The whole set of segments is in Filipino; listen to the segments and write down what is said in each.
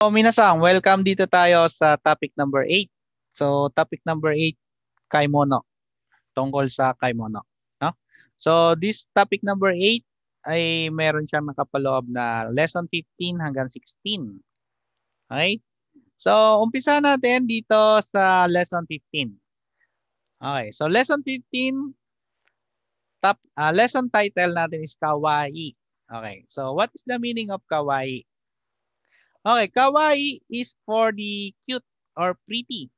So, minasang, welcome dito tayo sa topic number 8. So, topic number 8, kaimono. Tungkol sa kaimono. No? So, this topic number 8 ay meron siyang nakapaloob na lesson 15 hanggang 16. Okay? So, umpisa natin dito sa lesson 15. Okay, so lesson 15, top, uh, lesson title natin is kawaii. Okay, so what is the meaning of kawaii? Okay, kawaii is for the cute or pretty.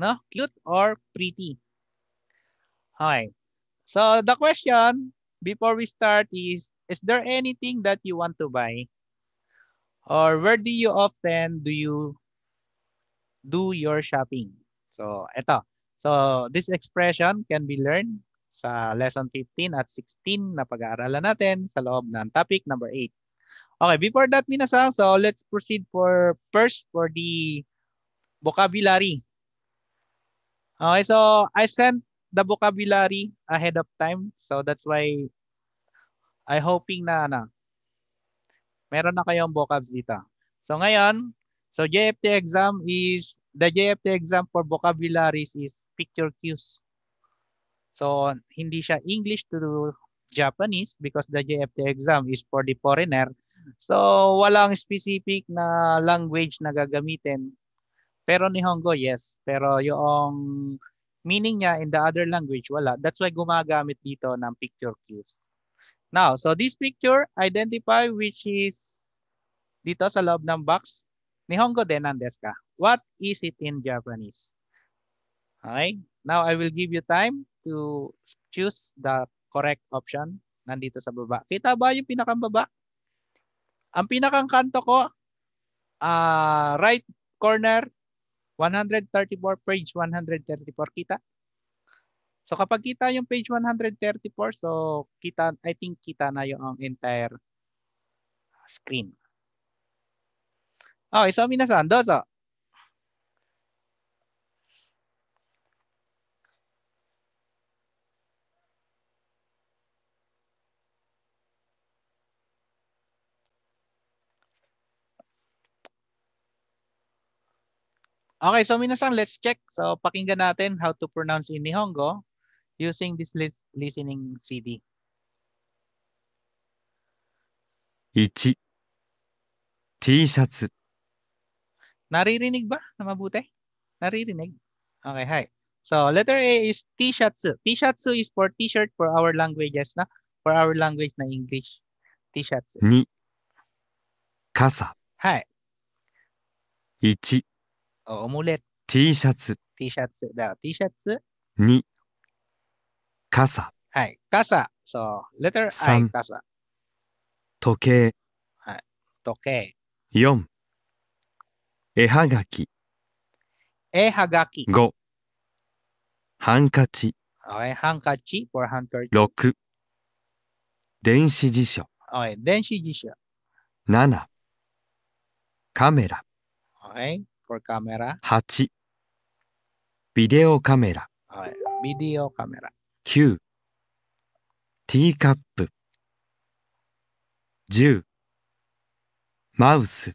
No? Cute or pretty. Okay. So the question before we start is, is there anything that you want to buy? Or where do you often do you do your shopping? So eto. So this expression can be learned sa lesson 15 at 16 na pag-aaralan natin sa loob ng topic number 8. Okay, before that, Minasang, so let's proceed for first for the vocabulary. Okay, so I sent the vocabulary ahead of time. So that's why I hoping na na meron na kayong vocabs dito. So ngayon, so JFT exam is the JFT exam for vocabularies is picture cues. So hindi siya English to Japanese because the JFT exam is for the foreigner. So, walang specific na language na gagamitin. Pero ni Hongo, yes. Pero yung meaning niya in the other language, wala. That's why gumagamit dito ng picture cues. Now, so this picture, identify which is dito sa loob ng box. Ni Hongo din ang deska. What is it in Japanese? Okay. Now, I will give you time to choose the correct option nandito sa baba. Kita ba yung pinakang baba? Ang pinakang kanto ko, uh, right corner, 134, page 134. Kita? So kapag kita yung page 134, so kita, I think kita na yung entire screen. Okay, so minasan, dozo. Okay, so minasang let's check. So pakinggan natin how to pronounce in Nihongo using this listening CD. 1. T シャツ Naririnig ba na mabuti? Naririnig? Okay, hi. So letter A is T-shatsu. T-shatsu is for T-shirt for our languages na for our language na English. T-shatsu. Ni. Kasa. Hi. 1. オムレット。T シャツ。T シャツ。だ T シャツ。2、傘。はい。傘。そう。letter I、傘。時計。はい。時計。四絵はがき。絵はがき。五ハンカチ。はい、ハンカチ。f o ハンカチ。6、電子辞書。はい、電子辞書。七カメラ。はい、for camera. 8ビデオカメラビデオカメラ。9ティーカップ10マウス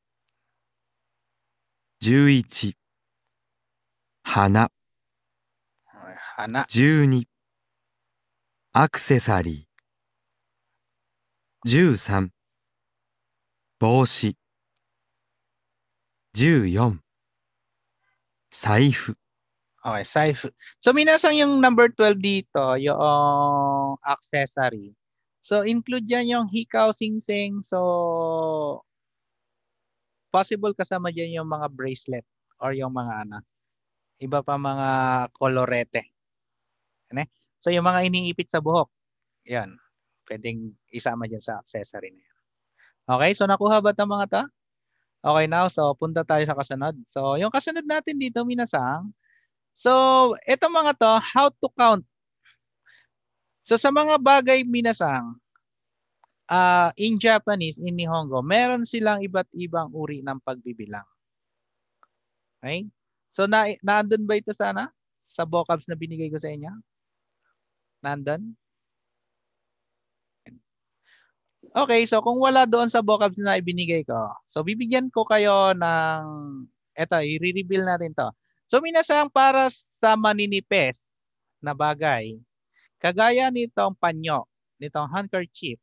11花はい花。12アクセサリー13帽子14財布。Okay, saifu. So, minasang yung number 12 dito, yung accessory. So, include yan yung hikaw, sing-sing. So, possible kasama dyan yung mga bracelet or yung mga ano, iba pa mga kolorete. Ano? Eh? So, yung mga iniipit sa buhok, yan. Pwedeng isama dyan sa accessory na yan. Okay, so nakuha ba 'tong mga to? Okay now, so punta tayo sa kasunod. So yung kasunod natin dito, minasang. So ito mga to, how to count. So sa mga bagay, minasang, uh, in Japanese, in Nihongo, meron silang iba't ibang uri ng pagbibilang. Okay? So na naandun ba ito sana? Sa vocabs na binigay ko sa inyo? Nandun? Okay, so kung wala doon sa vocabs na ibinigay ko, so bibigyan ko kayo ng, eto, i-reveal natin to. So minasang para sa maninipes na bagay, kagaya nitong panyo, nitong handkerchief,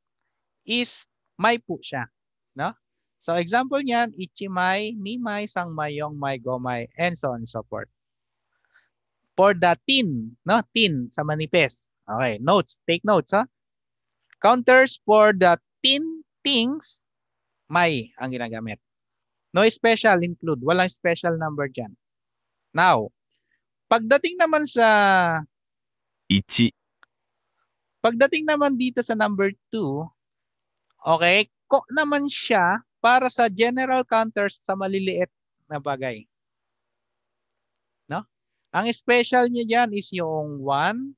is may po siya. No? So example niyan, ichimay, nimay, sangmayong, may gomay, and so on and so forth. For the tin, no? tin sa manipes. Okay, notes. Take notes. Ha? Counters for the things may ang ginagamit. No special include. Walang special number dyan. Now, pagdating naman sa... Ichi. Pagdating naman dito sa number 2, okay, ko naman siya para sa general counters sa maliliit na bagay. No? Ang special niya dyan is yung 1,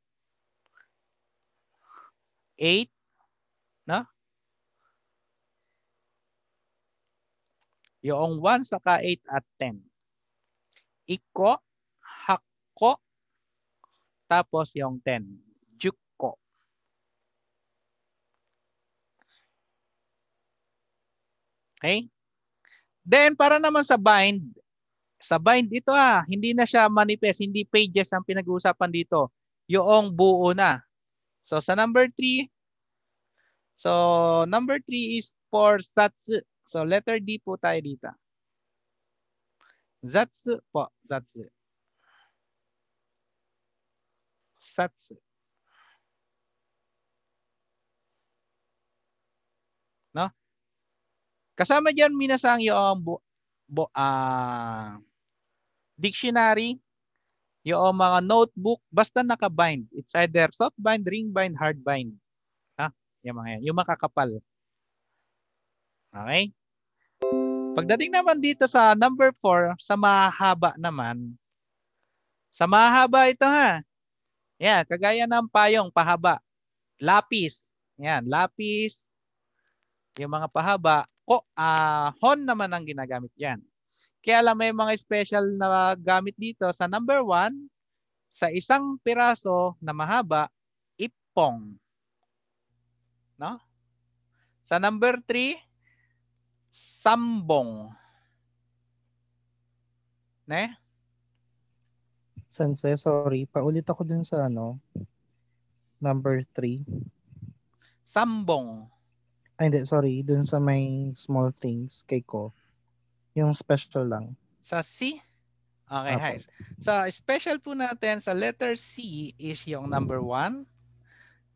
8, Yung 1 sa ka 8 at 10. Iko, hakko, tapos yung 10. Jukko. Okay? Then, para naman sa bind, sa bind ito ah, hindi na siya manifest, hindi pages ang pinag-uusapan dito. Yung buo na. So, sa number 3, so number 3 is for satsu. So letter D po tayo dito. Zatsu po. Zatsu. Satsu. No? Kasama diyan minasang yung bu- bu- uh, dictionary, yung mga notebook, basta nakabind. It's either soft bind, ring bind, hard bind. Ha? Ah, yung mga yan. Yung makakapal. Okay? Pagdating naman dito sa number 4, sa mahaba naman. Sa mahaba ito ha. Yan, kagaya ng payong, pahaba. Lapis. Yan, lapis. Yung mga pahaba. Ko, uh, hon naman ang ginagamit yan. Kaya alam may mga special na gamit dito sa number 1, sa isang piraso na mahaba, ipong. No? Sa number 3, Sambong. Ne? Sanse, sorry. Paulit ako dun sa ano. Number 3. Sambong. Ay, hindi. Sorry. Dun sa may small things kay ko. Yung special lang. Sa C? Okay, hi. so, special po natin, sa letter C is yung number 1.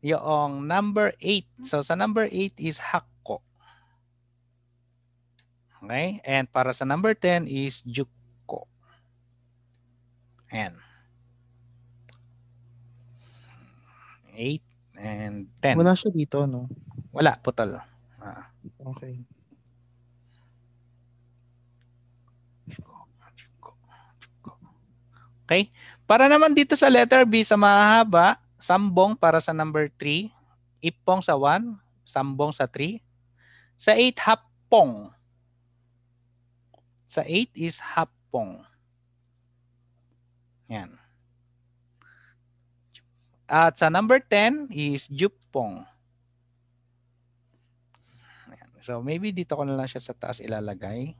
Yung number 8. So, sa number 8 is hak Okay? And para sa number 10 is Juko. And 8 and 10. Wala siya dito, no? Wala, putol. Ah. Okay. Okay? Para naman dito sa letter B sa mahaba, sambong para sa number 3, ipong sa 1, sambong sa 3, sa 8, hapong sa 8 is hapong. Yan. At sa number 10 is jupong. Yan. So maybe dito ko na lang siya sa taas ilalagay.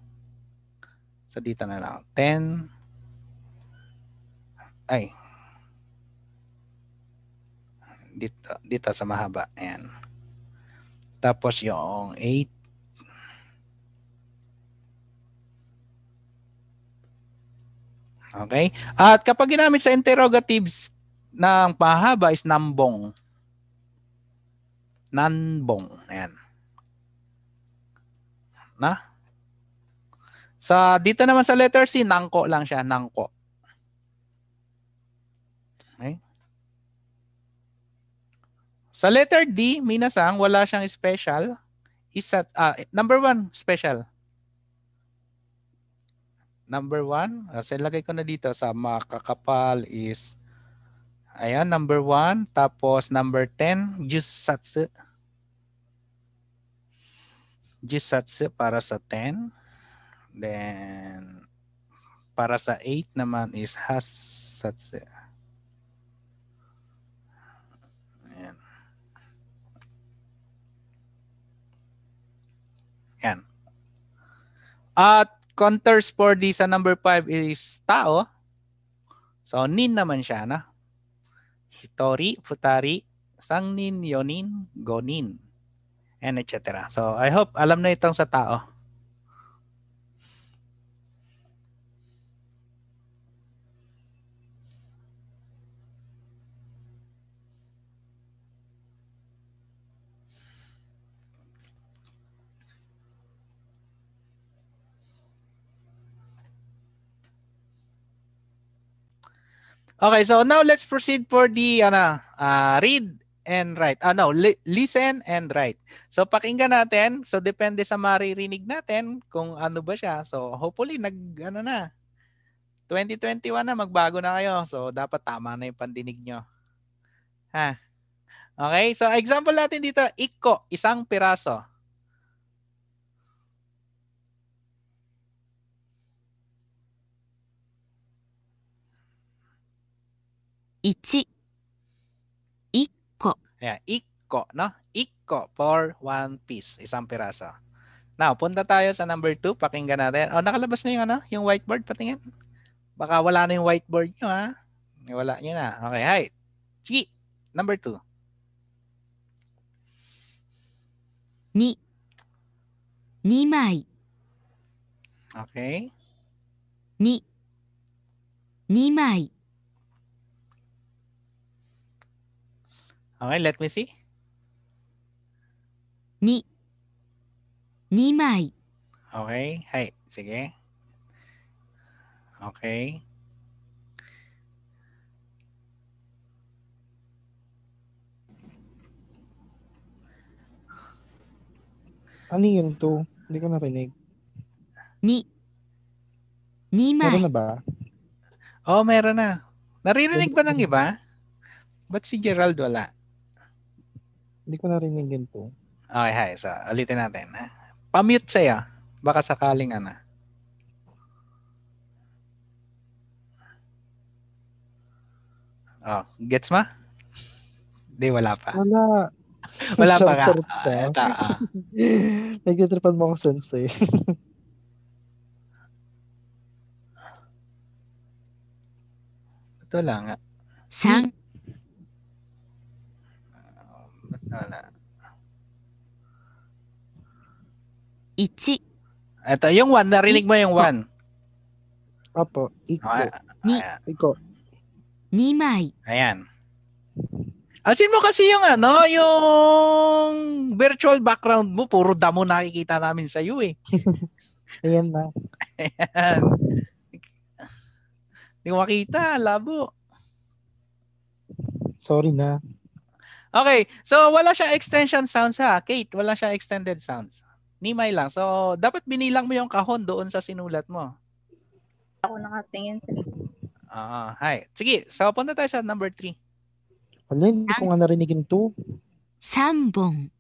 So dito na lang. 10. Ay. Dito, dito sa mahaba. Ayan. Tapos yung 8. Okay? At kapag ginamit sa interrogatives ng pahaba is nambong. Nanbong. Ayan. Na? Sa dito naman sa letter C, nangko lang siya, nangko. Okay? Sa letter D, minasang, wala siyang special. Isat, ah, number one, special number one, uh, ah, so ilagay ko na dito sa makakapal is, ayan, number one. Tapos number 10, Jusatsu. Jisatsu para sa 10. Then, para sa 8 naman is Hasatsu. Ayan. Ayan. At Counters for D sa number 5 is tao. So, nin naman siya, na? Hitori, futari, sangnin, yonin, gonin, and etc. So, I hope alam na itong sa tao. Okay, so now let's proceed for the ano, uh, read and write. Ah, uh, no, li- listen and write. So, pakinggan natin. So, depende sa maririnig natin kung ano ba siya. So, hopefully, nag, ano na, 2021 na, magbago na kayo. So, dapat tama na yung pandinig nyo. Ha? Okay, so example natin dito, iko, isang piraso. 1。1個。Ayan, 1個, no? 1 ko for one piece, isang piraso. Now, punta tayo sa number 2. Pakinggan natin. Oh, nakalabas na yung ano, yung whiteboard patingin. Baka wala na yung whiteboard nyo ha. Wala nyo na. Okay, hi. Sige, number 2. 2 2 mai Okay. 2 2 mai Okay, let me see. mai. Okay, hi. Sige. Okay. Ano yun to? Hindi ko narinig. 2、2枚 Meron na ba? Oh, meron na. Naririnig ba ng iba? Ba't si Gerald wala? Hindi ko narinig yun po. Okay, hi. So, ulitin natin. Ha? Pamute saya. Baka sakaling ana. Oh, gets ma? Hindi, wala pa. Wala. Wala pa ka. Ah, ta, ah. Nagtitripan mo akong sensei. Ito lang. Ah. Sang. 1. Ito, yung one. narinig mo yung one. Opo, iko. Ah, Ni. Iko. Nimai. Ayan. Asin mo kasi yung ano, yung virtual background mo, puro damo nakikita namin sa iyo eh. Ayan na. Ayan. Hindi ko makita, labo. Sorry na. Okay, so wala siyang extension sounds ha, Kate. Wala siyang extended sounds. Nimay lang. So, dapat binilang mo yung kahon doon sa sinulat mo. Ako nakatingin. Ah, hi. Sige, so punta tayo sa number 3. Wala, hindi ko nga narinig yung 2. Sambong.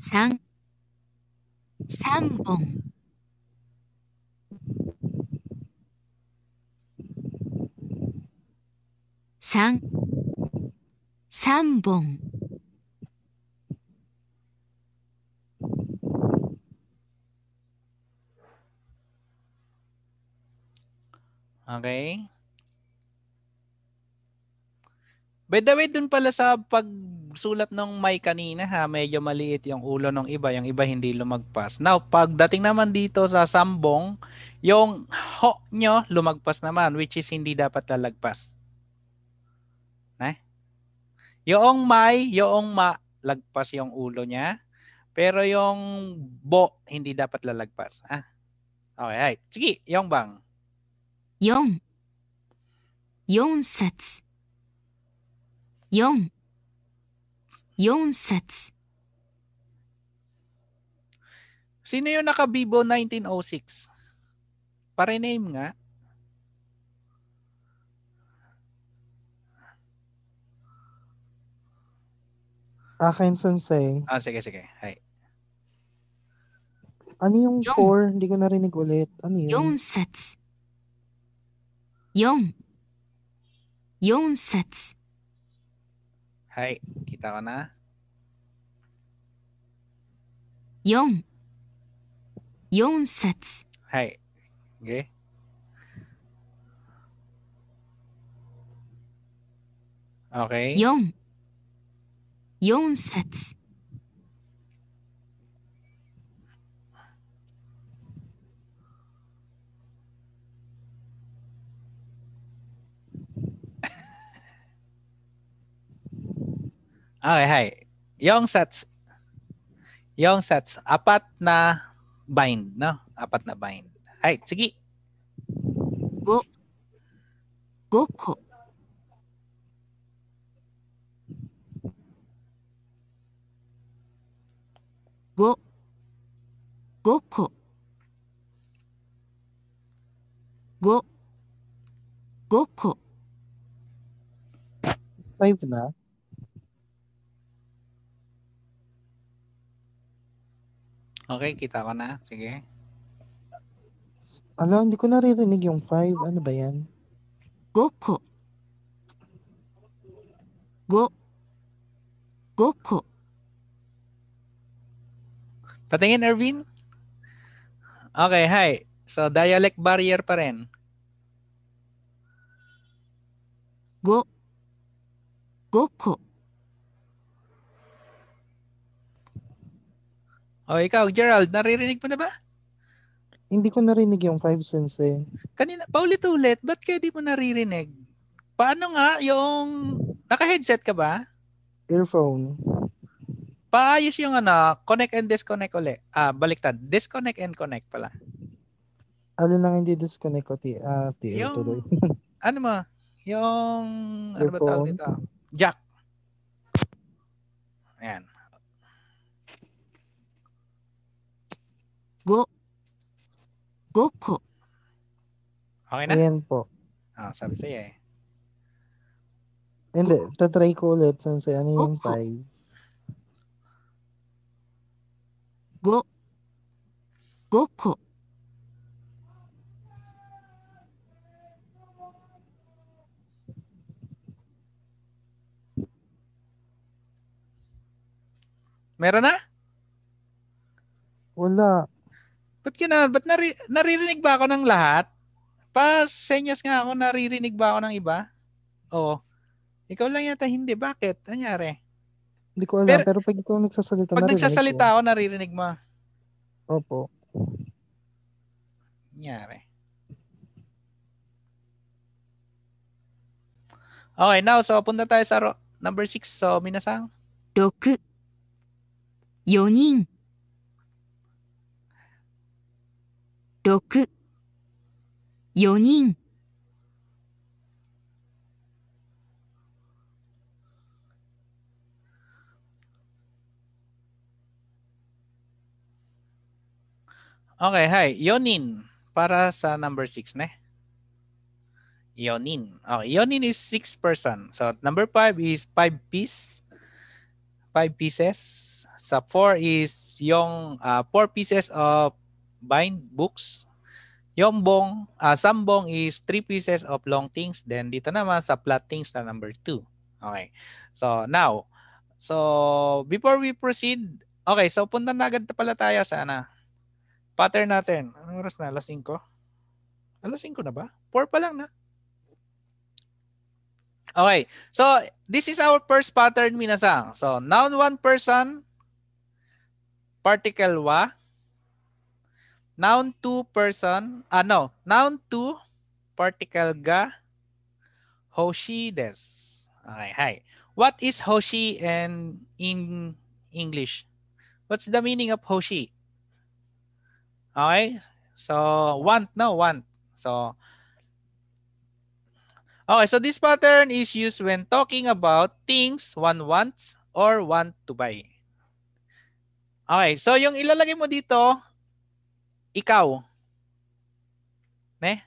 Sang. Sambong. Sang. Sambong. Okay? By the way, dun pala sa pagsulat ng may kanina ha, medyo maliit yung ulo ng iba, yung iba hindi lumagpas. Now, pagdating naman dito sa sambong, yung ho nyo lumagpas naman, which is hindi dapat lalagpas. Eh? Yung may, yung ma, lagpas yung ulo niya. Pero yung bo, hindi dapat lalagpas. Ah. Okay, hi. Sige, yung bang. Yung. Yung sets. Yung. Yung sets. Sino yung nakabibo 1906? Parename nga. Akin, sensei. Ah, sige, sige. Hi. Ano yung 4? Hindi ko narinig ulit. Ano yun? 4冊4 4 sets. Hi, kita ko na. 4 4 sets. Hi. Okay. 4 Okay. 4 sets. Okay, hi. Yung sets, yung sets, apat na bind, no? Apat na bind. Hi, sige. Go. Goko. Go. Goko. Go. Goko. Five na. Okay, kita ko na. Sige. Ala, hindi ko naririnig yung 5. Ano ba yan? Goko. Go. Goko. Patingin, Ervin. Okay, hi. So, dialect barrier pa rin. Go. Goko. O oh, ikaw, Gerald, naririnig mo na ba? Hindi ko narinig yung 5 cents eh. Kanina, paulit-ulit, ba't kaya di mo naririnig? Paano nga yung, naka-headset ka ba? Earphone. Paayos yung ano, connect and disconnect ulit. Ah, baliktad. Disconnect and connect pala. Alin nang hindi disconnect ko, ti, ah, ti, ano tuloy. ano mo? Yung, Earphone. ano ba tawag nito? Jack. Ayan. Go. Goko. Okay na? Ayan po. Ah, sabi sa'yo eh. Hindi, tatry ko ulit. Saan sa ano yung Goko. five? Go. Goko. Meron na? Wala. Ba't na, but nari, naririnig ba ako ng lahat? Pa-senyas nga ako, naririnig ba ako ng iba? Oo. Ikaw lang yata hindi. Bakit? Anyari? Hindi ko alam, pero, pero pag ikaw nagsasalita, pag nagsasalita ko. ako, naririnig mo. Opo. Anyari? Okay, now, so punta tayo sa number 6. So, minasang. 6. 4人6、4人。Okay, hi. Yonin para sa number 6 ne. Yonin. Okay, yonin is 6 person. So number 5 is 5 piece. 5 pieces. Sa 4 is yung 4 uh, ah, pieces of bind books. Yombong, uh, sambong is three pieces of long things. Then dito naman sa flat things na number two. Okay. So now, so before we proceed, okay, so punta na agad pala tayo sa ana. Pattern natin. Anong oras na? Alas 5? Alas 5 na ba? 4 pa lang na. Okay. So, this is our first pattern, minasang. So, noun one person, particle wa, Noun to person, ah no, noun to particle ga hoshi des. Okay, hi. What is hoshi and in English? What's the meaning of hoshi? Okay? So, want, no, want. So, okay, so this pattern is used when talking about things one wants or want to buy. Okay, so yung ilalagay mo dito, ikaw. Ne?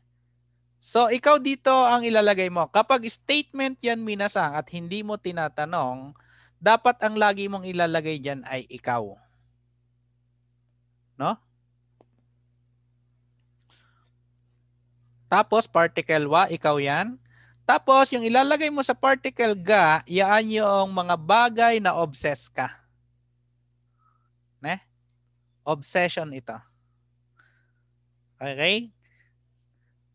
So, ikaw dito ang ilalagay mo. Kapag statement yan minasang at hindi mo tinatanong, dapat ang lagi mong ilalagay dyan ay ikaw. No? Tapos, particle wa, ikaw yan. Tapos, yung ilalagay mo sa particle ga, yaan yung mga bagay na obsess ka. Ne? Obsession ito. Okay?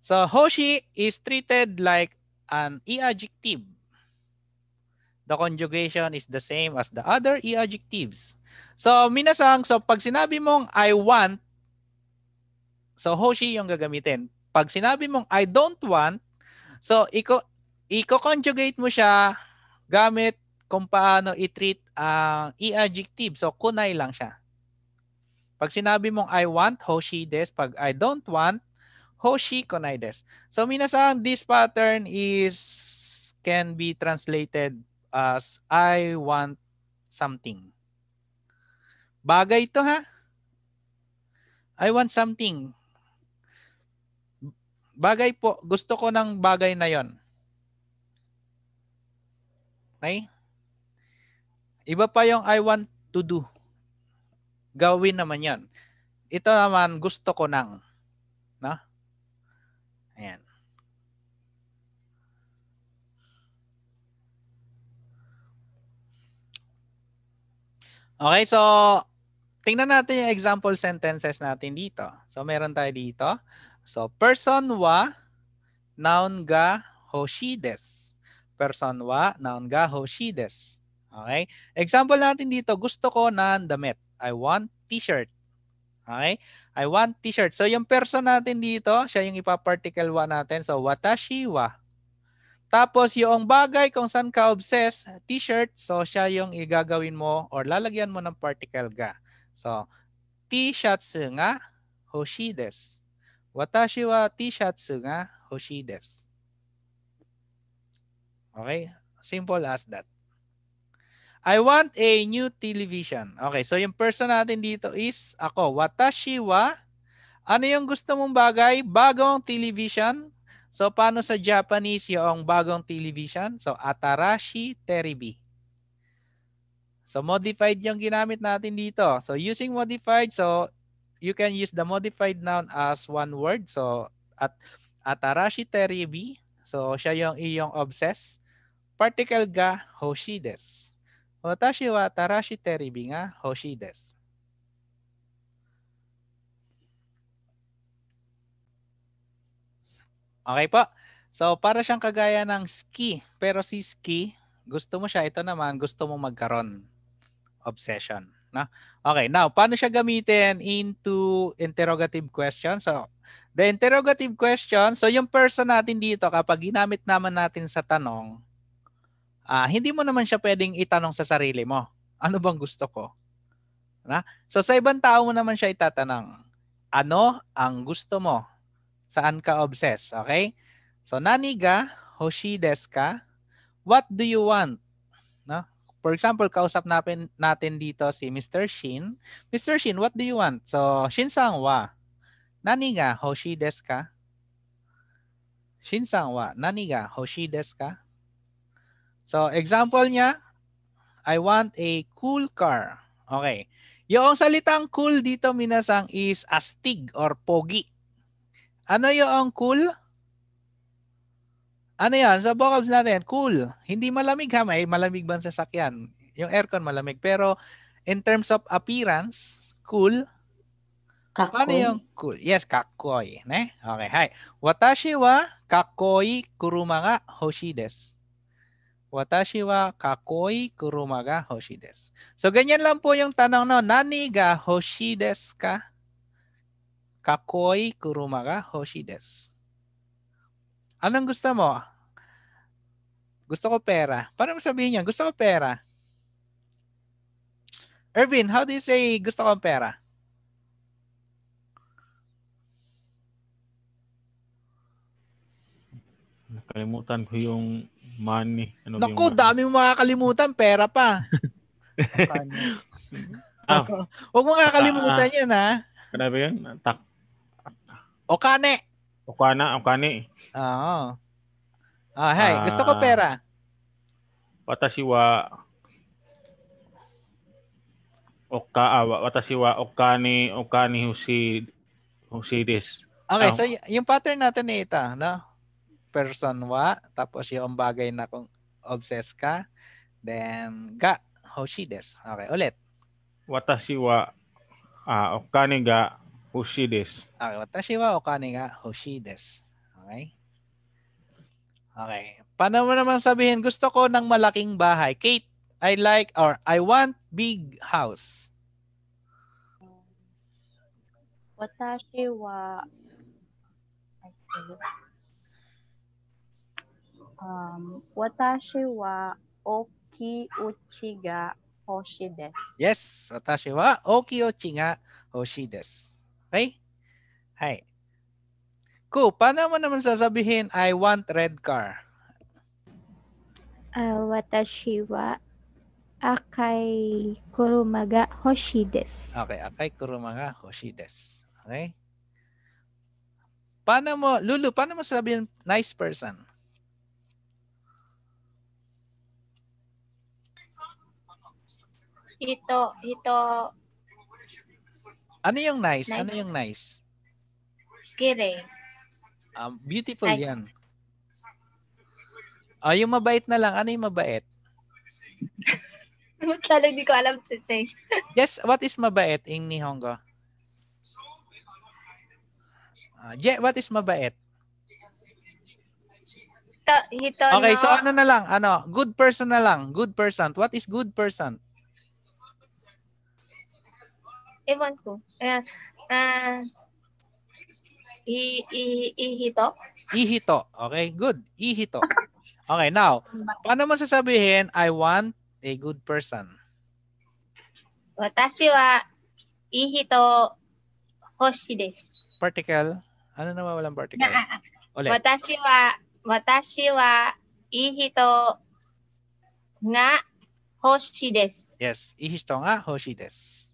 So, Hoshi is treated like an e-adjective. The conjugation is the same as the other e-adjectives. So, minasang, so pag sinabi mong I want, so Hoshi yung gagamitin. Pag sinabi mong I don't want, so iko, i-conjugate mo siya gamit kung paano i-treat ang uh, e-adjective. So, kunay lang siya. Pag sinabi mong I want, hoshi des. Pag I don't want, hoshi konai des. So minasang, this pattern is can be translated as I want something. Bagay ito ha. I want something. Bagay po, gusto ko ng bagay na yon. Okay? Iba pa yung I want to do gawin naman yan. Ito naman gusto ko nang. No? Ayan. Okay, so tingnan natin yung example sentences natin dito. So meron tayo dito. So person wa noun ga hoshides. Person wa noun ga hoshides. Okay? Example natin dito, gusto ko ng damit. I want t-shirt. Okay? I want t-shirt. So yung person natin dito, siya yung ipa-particle wa natin. So watashi wa. Tapos yung bagay kung saan ka obsessed, t-shirt, so siya yung igagawin mo or lalagyan mo ng particle ga. So t-shirts nga hoshi desu. Watashi wa t-shirts nga hoshi desu. Okay? Simple as that. I want a new television. Okay, so yung person natin dito is ako. Watashi wa. Ano yung gusto mong bagay? Bagong television. So paano sa Japanese yung bagong television? So atarashi teribi. So modified yung ginamit natin dito. So using modified, so you can use the modified noun as one word. So at atarashi teribi. So siya yung iyong obsess. Particle ga hoshides. Watashi wa tarashi Okay po. So para siyang kagaya ng ski. Pero si ski, gusto mo siya. Ito naman, gusto mo magkaroon. Obsession. No? Okay, now, paano siya gamitin into interrogative question? So, the interrogative question, so yung person natin dito, kapag ginamit naman natin sa tanong, uh, hindi mo naman siya pwedeng itanong sa sarili mo. Ano bang gusto ko? Na? So sa ibang tao mo naman siya itatanong, ano ang gusto mo? Saan ka obsessed? Okay? So naniga, hoshides ka, what do you want? No? For example, kausap natin, natin dito si Mr. Shin. Mr. Shin, what do you want? So, Shin-san wa nani ga hoshi desu ka? Shin-san wa nani ga hoshi desu ka? So, example niya, I want a cool car. Okay. Yung salitang cool dito, minasang, is astig or pogi. Ano yung cool? Ano yan? Sa vocabs natin, cool. Hindi malamig ha. May malamig ba sa sakyan? Yung aircon malamig. Pero in terms of appearance, cool. Kakoy. Paano yung cool? Yes, kakoy. Ne? Okay, hi. Watashi wa kakoy kuruma ga hoshi desu. Watashi wa kakoi kuruma ga hoshi desu. So ganyan lang po yung tanong no. Nani ga hoshi desu ka? Kakoi kuruma ga hoshi desu. Anong gusto mo? Gusto ko pera. Paano mo sabihin yan? Gusto ko pera. Ervin, how do you say gusto ko pera? Nakalimutan ko yung money. Ano Naku, yung... dami mong makakalimutan. Pera pa. ah, Huwag mong kakalimutan ah, yan, ha? Grabe yan. Tak. Okane. Okana, okane. Oo. Ah, hey, ah, gusto ko pera. Watashi Watasiwa Oka, ah, watasiwa okani, okani husi husides. Okay, ah. so y- yung pattern natin na ito, no? person wa, tapos yung bagay na kung obsessed ka, then ga, hoshi des Okay, ulit. Watashi wa uh, okane ga hoshides. Okay, watashi wa okane ga des Okay? Okay. Paano mo naman sabihin, gusto ko ng malaking bahay. Kate, I like or I want big house. Watashi wa um, watashi wa oki uchi ga hoshi desu. Yes, watashi wa oki uchi ga hoshi desu. Okay? Hai. Ku, paano mo naman sasabihin, I want red car? Uh, watashi wa akai kuruma ga hoshi desu. Okay, akai kuruma ga hoshi desu. Okay? Paano mo, Lulu, paano mo sabihin nice person? Ito, ito. Ano yung nice? Ano nice. Ano yung nice? Kire. Um, beautiful Ay. yan. Oh, yung mabait na lang. Ano yung mabait? Mas lalo hindi ko alam, Sensei. yes, what is mabait in Nihongo? Uh, ah, Je, what is mabait? Hito, hito okay, no. so ano na lang? Ano? Good person na lang. Good person. What is good person? Ewan ko. Ayan. Uh, i, i, ihito? Ihito. Okay, good. Ihito. Okay, now, paano mo sasabihin, I want a good person? Watashi wa ihito hoshi desu. Particle? Ano naman walang particle? Na, ah, ah. Watashi wa, watashi wa ihito nga hoshi desu. Yes, ihito nga hoshi desu.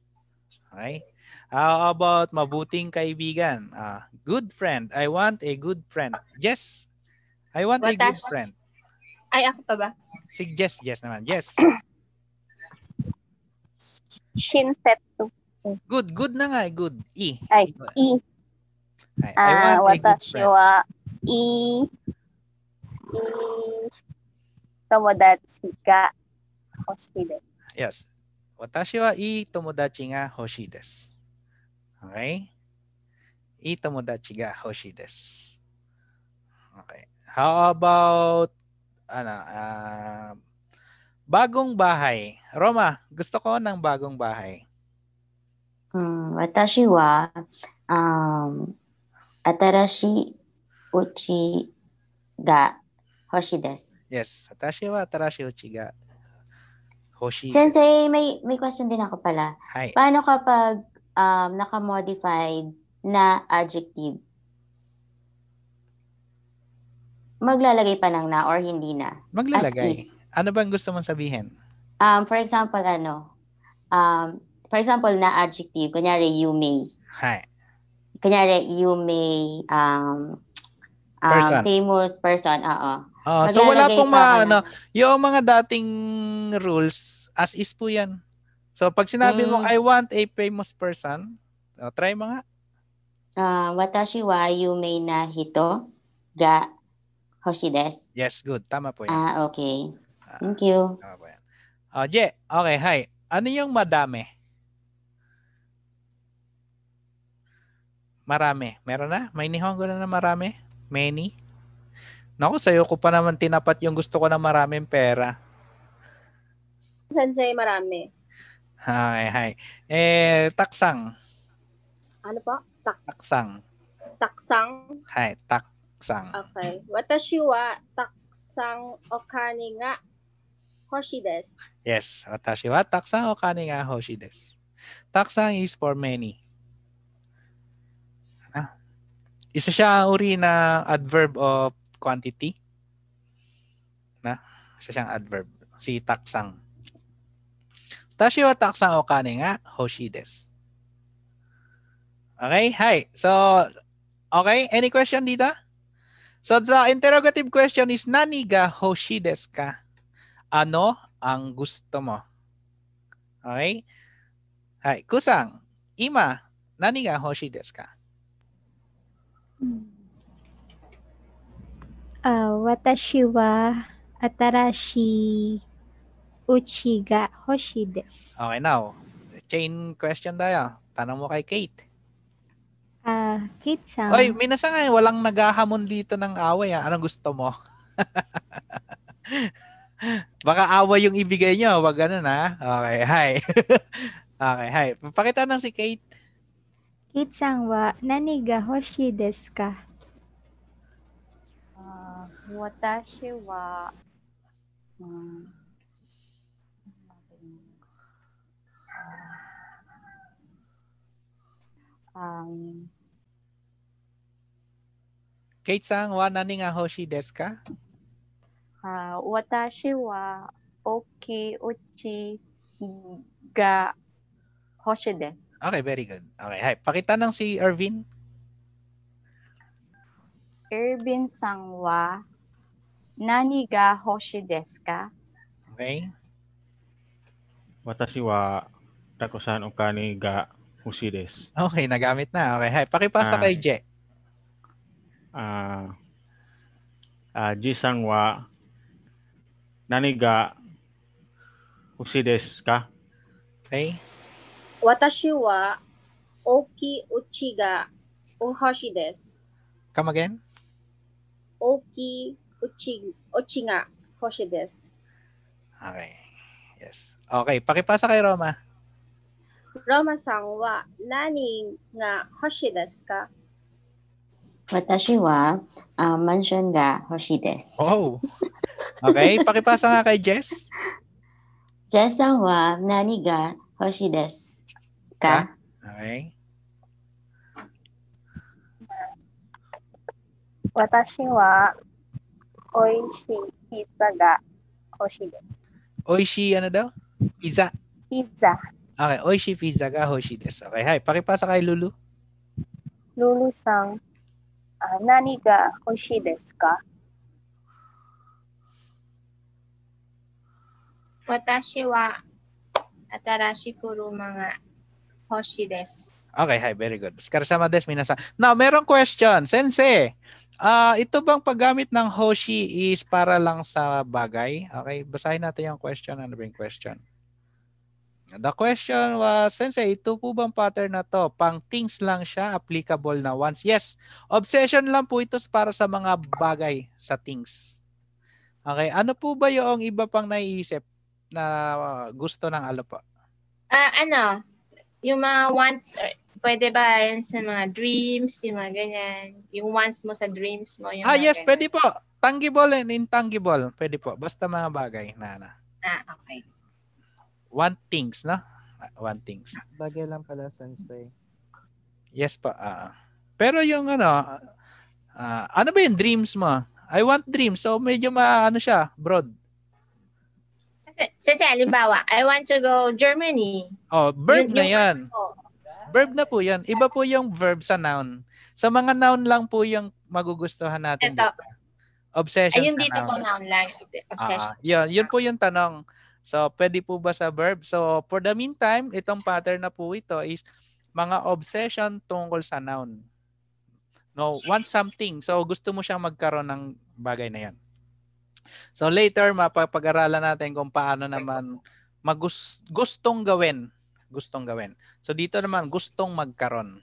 Okay? How about mabuting kaibigan? Uh, good friend. I want a good friend. Yes. I want What a good friend. Ay, ako pa ba? Yes. yes naman. Yes. Shinsetsu. Good, good na nga. Eh, good. E. Ay, E. Ay, I ah, want uh, a good friend. Wa, e. E. Tomodachi ga. Yes. Watashi wa tomodachi ga ga desu. Okay? desu. Okay. How about ano, uh, bagong bahay? Roma, gusto ko ng bagong bahay. Um, watashi wa um, atarashi uchi ga hoshi desu. Yes, watashi wa atarashi uchi ga Hoshi. Sensei, may may question din ako pala. Hi. Paano kapag um, naka-modified na adjective? Maglalagay pa ng na or hindi na? Maglalagay. Ano bang gusto mong sabihin? Um, for example, ano? Um, for example, na adjective. Kunyari, you may. Hi. Kunyari, you may um, um, person. famous person. Oo. Uh, so wala pong ma, yung mga dating rules, as is po yan. So pag sinabi mm. mo, I want a famous person, uh, try mo nga. Uh, watashi wa yume na hito ga hoshi desu. Yes, good. Tama po yan. Ah, uh, okay. Ah, Thank you. Uh, tama po yan. Uh, Je, okay, hi. Ano yung madami? Marami. Meron na? May nihongo na na marami? Many? Nako, sa'yo ko pa naman tinapat yung gusto ko ng maraming pera. San sa'yo marami? Hi, hi. Eh, taksang. Ano po? Tak- taksang. Taksang? Hi, taksang. Okay. Watashi wa taksang okane ga hoshi desu. Yes, watashi wa taksang okane ga hoshi desu. Taksang is for many. Ah. Isa siya ang uri na adverb of quantity. Na? Isa siyang adverb. Si taksang. Tashi wa taksang o kane nga hoshi desu. Okay? Hi. So, okay? Any question dito? So, the interrogative question is, nani ga hoshi desu ka? Ano ang gusto mo? Okay? Hi. Kusang, ima, nani ga hoshi desu ka? Hmm. Ah, watashi wa atarashi uchiga hoshi desu. Okay, now, chain question tayo. Tanong mo kay Kate. Ah, uh, Kate san. Oy, minasa nga, walang naghahamon dito ng away. Ha? Ah. Anong gusto mo? Baka away yung ibigay nyo. Huwag ganun ha. Ah. Okay, hi. okay, hi. Pakita nang si Kate. Kate san wa nani ga hoshi desu ka? Watashi wa... 私は、うん、um, Kate sa wa nani nga hoshi desu ka? Uh, watashi wa oki uchi ga hoshi desu. Okay, very good. Okay, hi. Pakita ng si Ervin. Ervin Sangwa ka? Okay. Watashi wa takusan o kani ga hushi desu. Okay, nagamit na. Okay, hi. Pakipasa Ah. kay Je. Ah, ah, Ji-san wa nani ga hushi desu ka? Okay? Come again? 大きい Uchig, Ochinga Hoshi Okay. Yes. Okay, pakipasa kay Roma. Roma san wa nani nga hoshi desu ka? Watashi wa uh, mansion ga hoshi desu. Oh. Okay, pakipasa nga kay Jess. Jess san wa nani ga hoshi desu ka? Ah, okay. Watashi wa Oishi pizza ga hoshi desu. Oishi ano daw? Pizza. Pizza. Okay, oishi pizza ga hoshi desu. Okay, hi. Pakipasa kay Lulu. Lulu-san, uh, ah, nani ga hoshi desu ka? Watashi wa atarashi kuruma ga hoshi desu. Okay, hi, very good. Karasama des minasa. Now, merong question. Sensei, uh, ito bang paggamit ng Hoshi is para lang sa bagay? Okay, basahin natin yung question. and ba yung question? The question was, Sensei, ito po bang pattern na to? Pang things lang siya, applicable na once. Yes, obsession lang po ito para sa mga bagay, sa things. Okay, ano po ba yung iba pang naiisip na ah, gusto ng alo po? Uh, ah, ano, yung mga wants, eh, pwede ba yan sa mga dreams, yung mga ganyan? Yung wants mo sa dreams mo. Yung ah, yes, ganyan. pwede po. Tangible and intangible. Pwede po. Basta mga bagay na na. Ah, okay. Want things, no? Ah, want things. Bagay lang pala, Sensei. Yes pa. Uh, ah. pero yung ano, uh, ano ba yung dreams mo? I want dreams. So medyo maano siya, broad. Kasi halimbawa, I want to go Germany. Oh, verb yun, na yan. Verb na po yan. Iba po yung verb sa noun. Sa mga noun lang po yung magugustuhan natin. Ito. Obsession Ayun dito noun. po noun lang. Obsession. Uh, yun, yun po yung tanong. So, pwede po ba sa verb? So, for the meantime, itong pattern na po ito is mga obsession tungkol sa noun. No, want something. So, gusto mo siyang magkaroon ng bagay na yan. So later mapapag-aralan natin kung paano naman magus- gustong gawin, gustong gawin. So dito naman gustong magkaroon.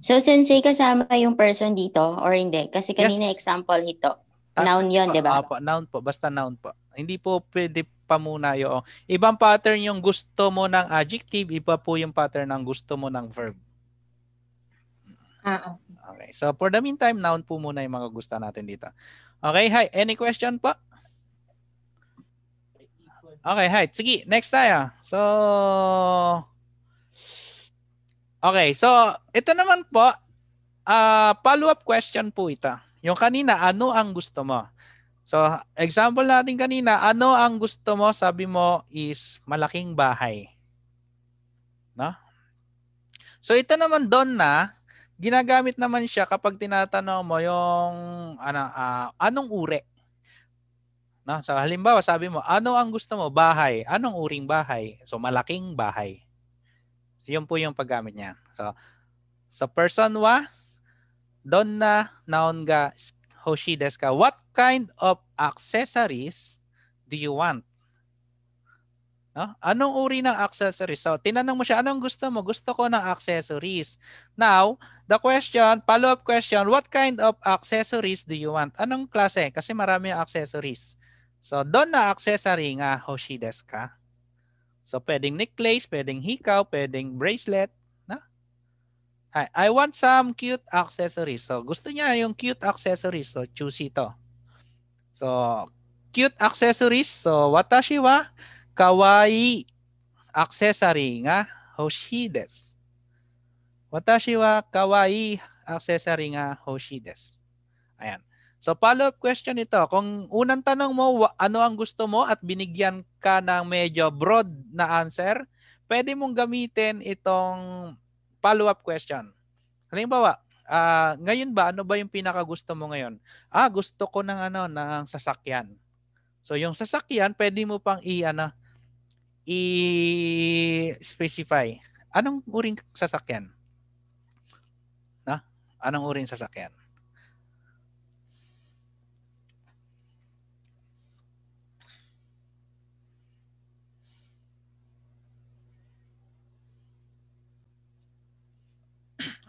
So sensei kasama yung person dito or hindi? Kasi kanina yes. example ito. Ah, noun 'yon, 'di ba? Opo, noun po, basta noun po. Hindi po pwede pa muna 'yo. Ibang pattern yung gusto mo ng adjective, iba po yung pattern ng gusto mo ng verb. Ah, okay. So for the meantime, noun po muna yung mga gusto natin dito. Okay, hi. Any question po? Okay, hi. Sige, next tayo. So, Okay, so ito naman po, uh, follow-up question po ito. Yung kanina, ano ang gusto mo? So, example natin kanina, ano ang gusto mo? Sabi mo is malaking bahay. No? So, ito naman doon na, ginagamit naman siya kapag tinatanong mo yung ano, uh, anong uri No? So halimbawa sabi mo, ano ang gusto mo? Bahay. Anong uring bahay? So malaking bahay. So yun po yung paggamit niya. So sa so person wa, don na naon ga hoshi desu ka? What kind of accessories do you want? No? Anong uri ng accessories? So, tinanong mo siya, anong gusto mo? Gusto ko ng accessories. Now, the question, follow-up question, what kind of accessories do you want? Anong klase? Kasi marami ang accessories. So, doon na accessory nga Hoshides ka. So, pwedeng necklace, pwedeng hikaw, pwedeng bracelet. Na? I, I want some cute accessories. So, gusto niya yung cute accessories. So, choose ito. So, cute accessories. So, watashi wa kawaii accessory nga Hoshides. Watashi wa kawaii accessory nga Hoshides. Ayan. So follow-up question ito, kung unang tanong mo ano ang gusto mo at binigyan ka ng medyo broad na answer, pwede mong gamitin itong follow-up question. Halimbawa, uh, ngayon ba ano ba yung pinaka gusto mo ngayon? Ah, gusto ko ng ano ng sasakyan. So yung sasakyan, pwede mo pang i ano i-specify. Anong uring sasakyan? Na? Anong uring sasakyan?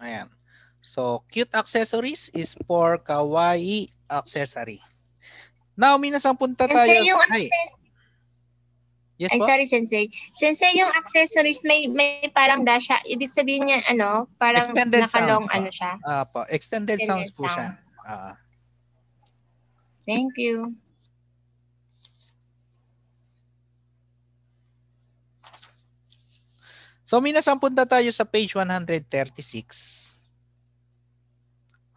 Ayan. So, cute accessories is for kawaii accessory. Now, minasang punta tayo. Sensei, yung Ay. Yes, Ay, po? sorry, Sensei. Sensei, yung accessories, may, may parang dash siya. Ibig sabihin niya, ano, parang extended nakalong ano siya. Apo, po. extended, extended sounds, sounds po siya. Uh, Thank you. So, minasang punta tayo sa page 136.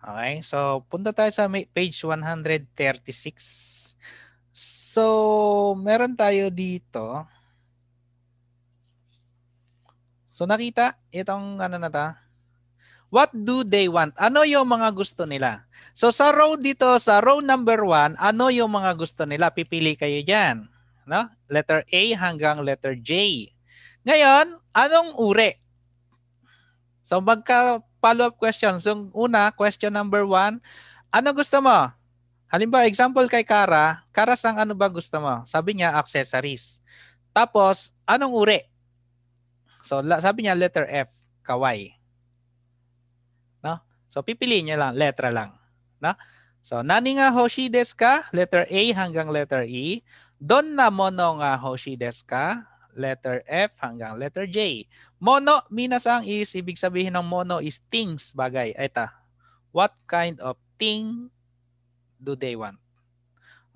Okay? So, punta tayo sa page 136. So, meron tayo dito. So, nakita itong ano na ta? What do they want? Ano yung mga gusto nila? So, sa row dito, sa row number 1, ano yung mga gusto nila? Pipili kayo dyan. No? Letter A hanggang letter J. Ngayon, anong uri? So magka follow-up questions. So una, question number one, ano gusto mo? Halimbawa, example kay Kara, Kara sang ano ba gusto mo? Sabi niya, accessories. Tapos, anong uri? So sabi niya, letter F, kawaii. No? So pipiliin niya lang, letra lang. No? So, nani nga hoshi desu ka? Letter A hanggang letter E. Don na mono nga hoshi desu ka? letter F hanggang letter J. Mono, minasang is, ibig sabihin ng mono is things, bagay. Eta, what kind of thing do they want?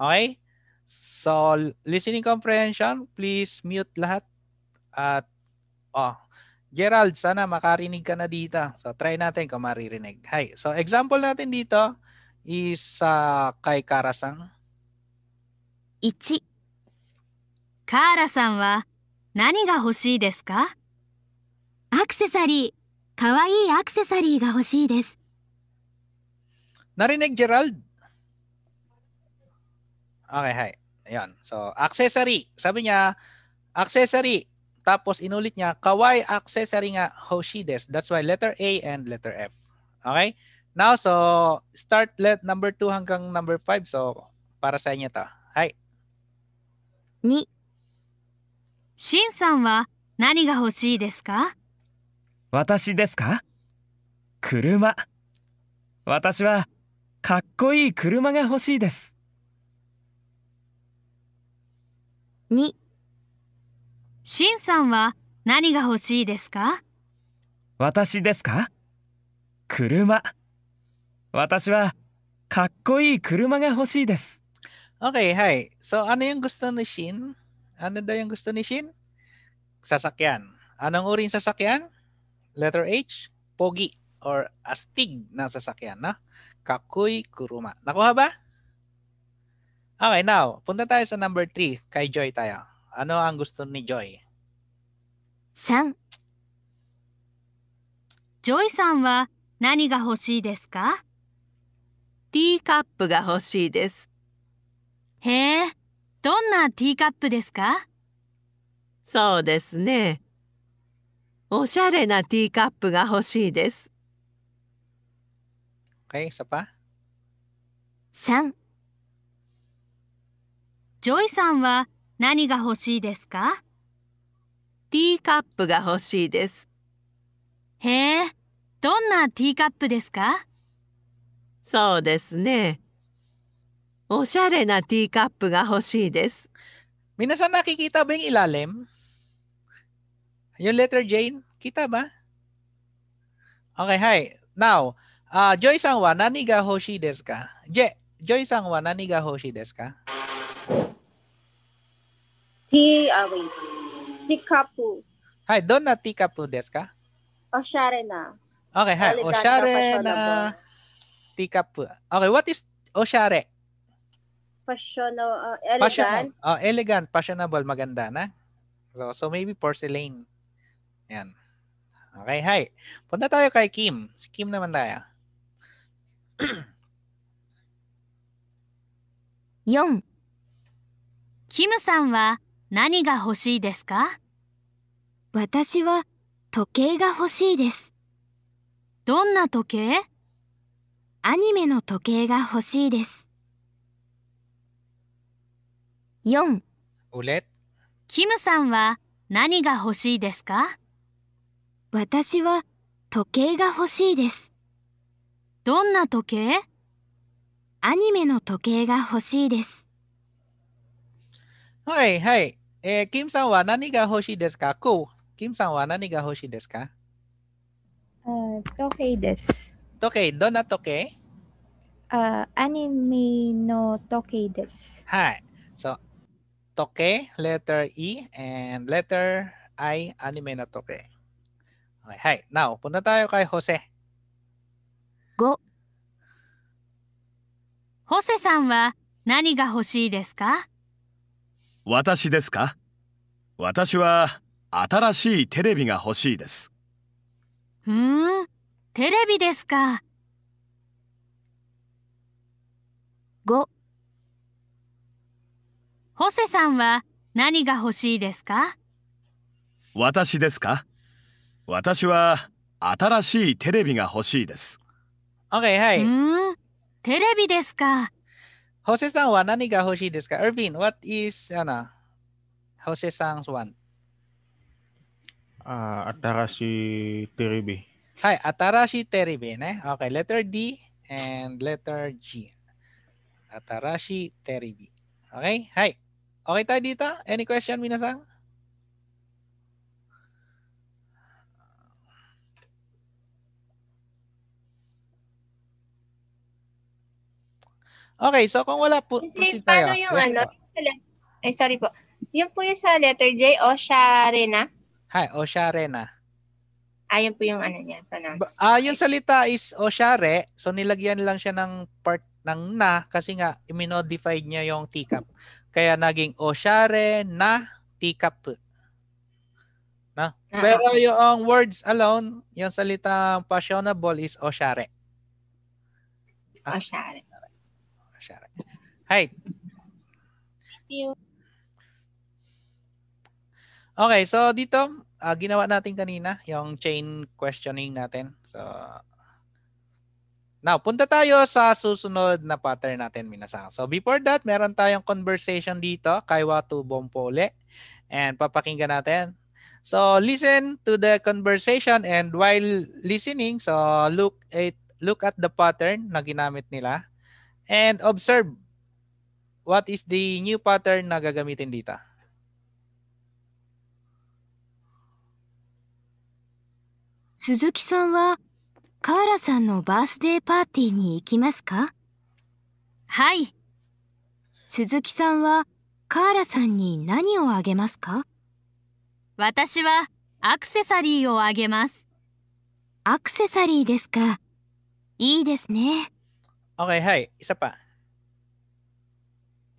Okay? So, listening comprehension, please mute lahat. At, oh, Gerald, sana makarinig ka na dito. So, try natin kung maririnig. Hi. So, example natin dito is uh, kay Karasang. 1 wa 何が欲しいですかアクセサリー。かわいいアクセサリーが欲しいです。Narinig, Gerald? Okay, hi. Ayan. So, accessory. Sabi niya, accessory. Tapos inulit niya, kawaii accessory nga, hoshides. That's why letter A and letter F. Okay? Now, so, start let number 2 hanggang number 5. So, para sa inyo to. Hi. 2. しんさんは何が欲しいですか私ですか車私はかっこいい車が欲しいです2しんさんは何が欲しいですか私ですか車私はかっこいい車が欲しいです Okay, hi. So ano yung g u s Ano daw yung gusto ni Shin? Sasakyan. Anong uri ng sasakyan? Letter H, pogi or astig na sasakyan no? kakuy kuruma. Nakuha ba? Okay, now, punta tayo sa number 3. Kay Joy tayo. Ano ang gusto ni Joy? San. Joy san wa nani ga ga hoshii hoshii desu desu. ka? Tea cup さんは何が欲しいですかティーカップが欲しいです。へえ、どんなティーカップですかそうですね。おしゃれなティーカップが欲しいです。Okay, i ジョイさんは何が欲しいですかティーカップが欲しいです。へえ、どんなティーカップですかそうですね。おしゃれなティーカップが欲しいです。皆さん nakikita ba yung ilalim? Yung letter J, kita ba? Okay, hi. Now, uh, ah, Joy san nani ga hoshi desu ka? Je, Joy san nani ga hoshi desu ka? Tea, uh, wait. Teacup. Hi, doon na teacup desu ka? Oshare na. Okay, hi. Oshare na teacup. Okay, what is oshare? fashionable, uh, elegant. Fashionable. Oh, elegant, fashionable, maganda na. So, so maybe porcelain. Yan. Okay, hi. Punta tayo kay Kim. Si Kim naman tayo. 4. キムさんは何が欲しいですか私は時計が欲しいです。どんな時計アニメの時計が欲しいです。4キムさんは何が欲しいですか私は時計が欲しいですどんな時計アニメの時計が欲しいですはいはい。えー、キムさんは何が欲しいですかこう。キムさんは何が欲しいですかあ時計です。時計、どんな時計あアニメの時計です。はい。そう。時計、letter E, and letter I, anime の時計。はい、はい。Now, punta tayo kay Jose. ホセさんは何が欲しいですか私ですか私は新しいテレビが欲しいです。ふん、テレビですか。ホセさんは何が欲しいですか私ですか私は新しいテレビが欲しいです。はい。テレビですか。ホセさんは何が欲しいですか what is, ホセさん新しいテレビ。はい、新しいテレビね。OK、letter D and letter G。新しいテレビ。OK、はい。Okay tayo dito? Any question, minasang? Okay, so kung wala po, proceed tayo. Paano yung yes, ano? Po. Ay, sorry po. Yung po yung sa letter J, Osharena. Hi, Osharena. Ayun ah, po yung ano niya, pronounce. Ah, uh, yung salita is Oshare, so nilagyan lang siya ng part ng na kasi nga iminodified niya yung teacup. Kaya naging oshare na teacup. Na? Pero yung words alone, yung salita fashionable is oshare. Ah. Oshare. Oshare. Hi. Okay, so dito, uh, ginawa natin kanina yung chain questioning natin. So, Now, punta tayo sa susunod na pattern natin, Minasang. So, before that, meron tayong conversation dito kay Watu Bompole. And papakinggan natin. So, listen to the conversation and while listening, so look at, look at the pattern na ginamit nila and observe what is the new pattern na gagamitin dito. Suzuki-san wa カーラさんのバースデーパーティーに行きますかはい。鈴木さんはカーラさんに何をあげますか私はアクセサリーをあげます。アクセサリーですか。いいですね。Okay, はい、i s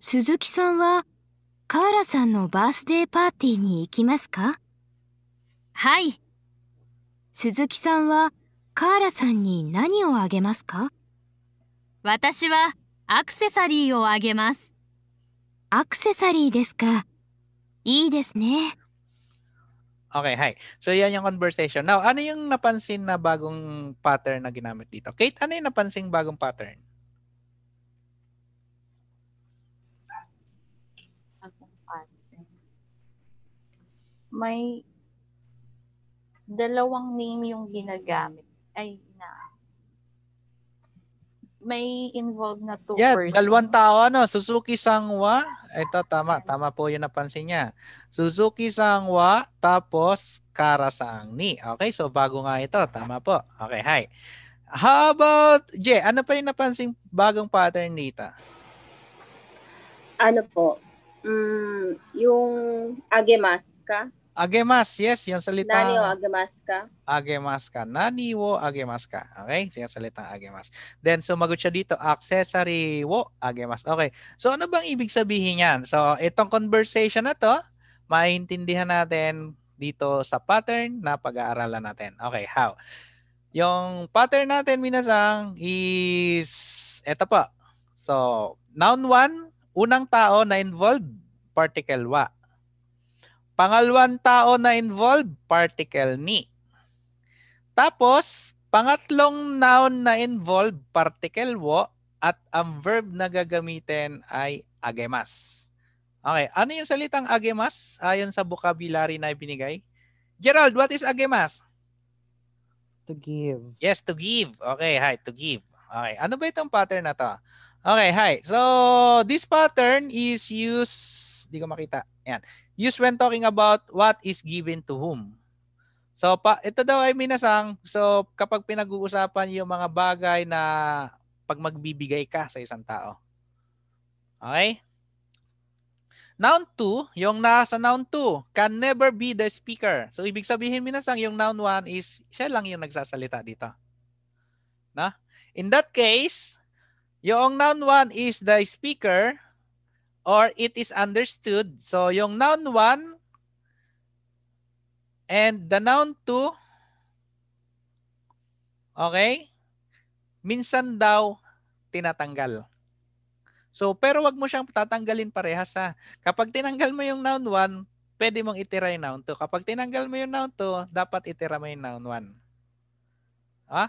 鈴木さんはカーラさんのバースデーパーティーに行きますかはい。鈴木さんは Okay, hi. So, yan yung conversation. Now, ano yung napansin na bagong pattern na ginamit dito? Kate, ano yung napansin Bagong pattern. May dalawang name yung ginagamit ay na may involved na two yeah, persons. dalawang tao ano, Suzuki Sangwa. Ito tama, tama po 'yung napansin niya. Suzuki Sangwa tapos Kara Sangni. Okay, so bago nga ito, tama po. Okay, hi. How about J, ano pa 'yung napansin bagong pattern dito? Ano po? Mm, yung Agemaska. Agemas, yes, yung salita. Nani o agemas ka? Agemas ka. Nani wo agemas ka. Okay? So yung salitang agemas. Then sumagot siya dito, accessory wo agemas. Okay. So ano bang ibig sabihin yan? So itong conversation na to, maintindihan natin dito sa pattern na pag-aaralan natin. Okay, how? Yung pattern natin, minasang, is eto pa. So, noun one, unang tao na involved, particle wa. Pangalawang tao na involved, particle ni. Tapos, pangatlong noun na involved, particle wo, at ang verb na gagamitin ay agemas. Okay, ano yung salitang agemas ayon sa vocabulary na ibinigay? Gerald, what is agemas? To give. Yes, to give. Okay, hi, to give. Okay, ano ba itong pattern na to? Okay, hi. So, this pattern is used, Hindi ko makita. Ayan used when talking about what is given to whom. So pa, ito daw ay minasang so kapag pinag-uusapan yung mga bagay na pag magbibigay ka sa isang tao. Okay? Noun 2, yung nasa noun 2, can never be the speaker. So ibig sabihin minasang yung noun 1 is siya lang yung nagsasalita dito. Na? In that case, yung noun 1 is the speaker, or it is understood. So yung noun 1 and the noun 2 okay? Minsan daw tinatanggal. So pero wag mo siyang tatanggalin parehas ha. Kapag tinanggal mo yung noun 1, pwede mong itira yung noun 2. Kapag tinanggal mo yung noun 2, dapat itira mo yung noun 1. Ha? Ah?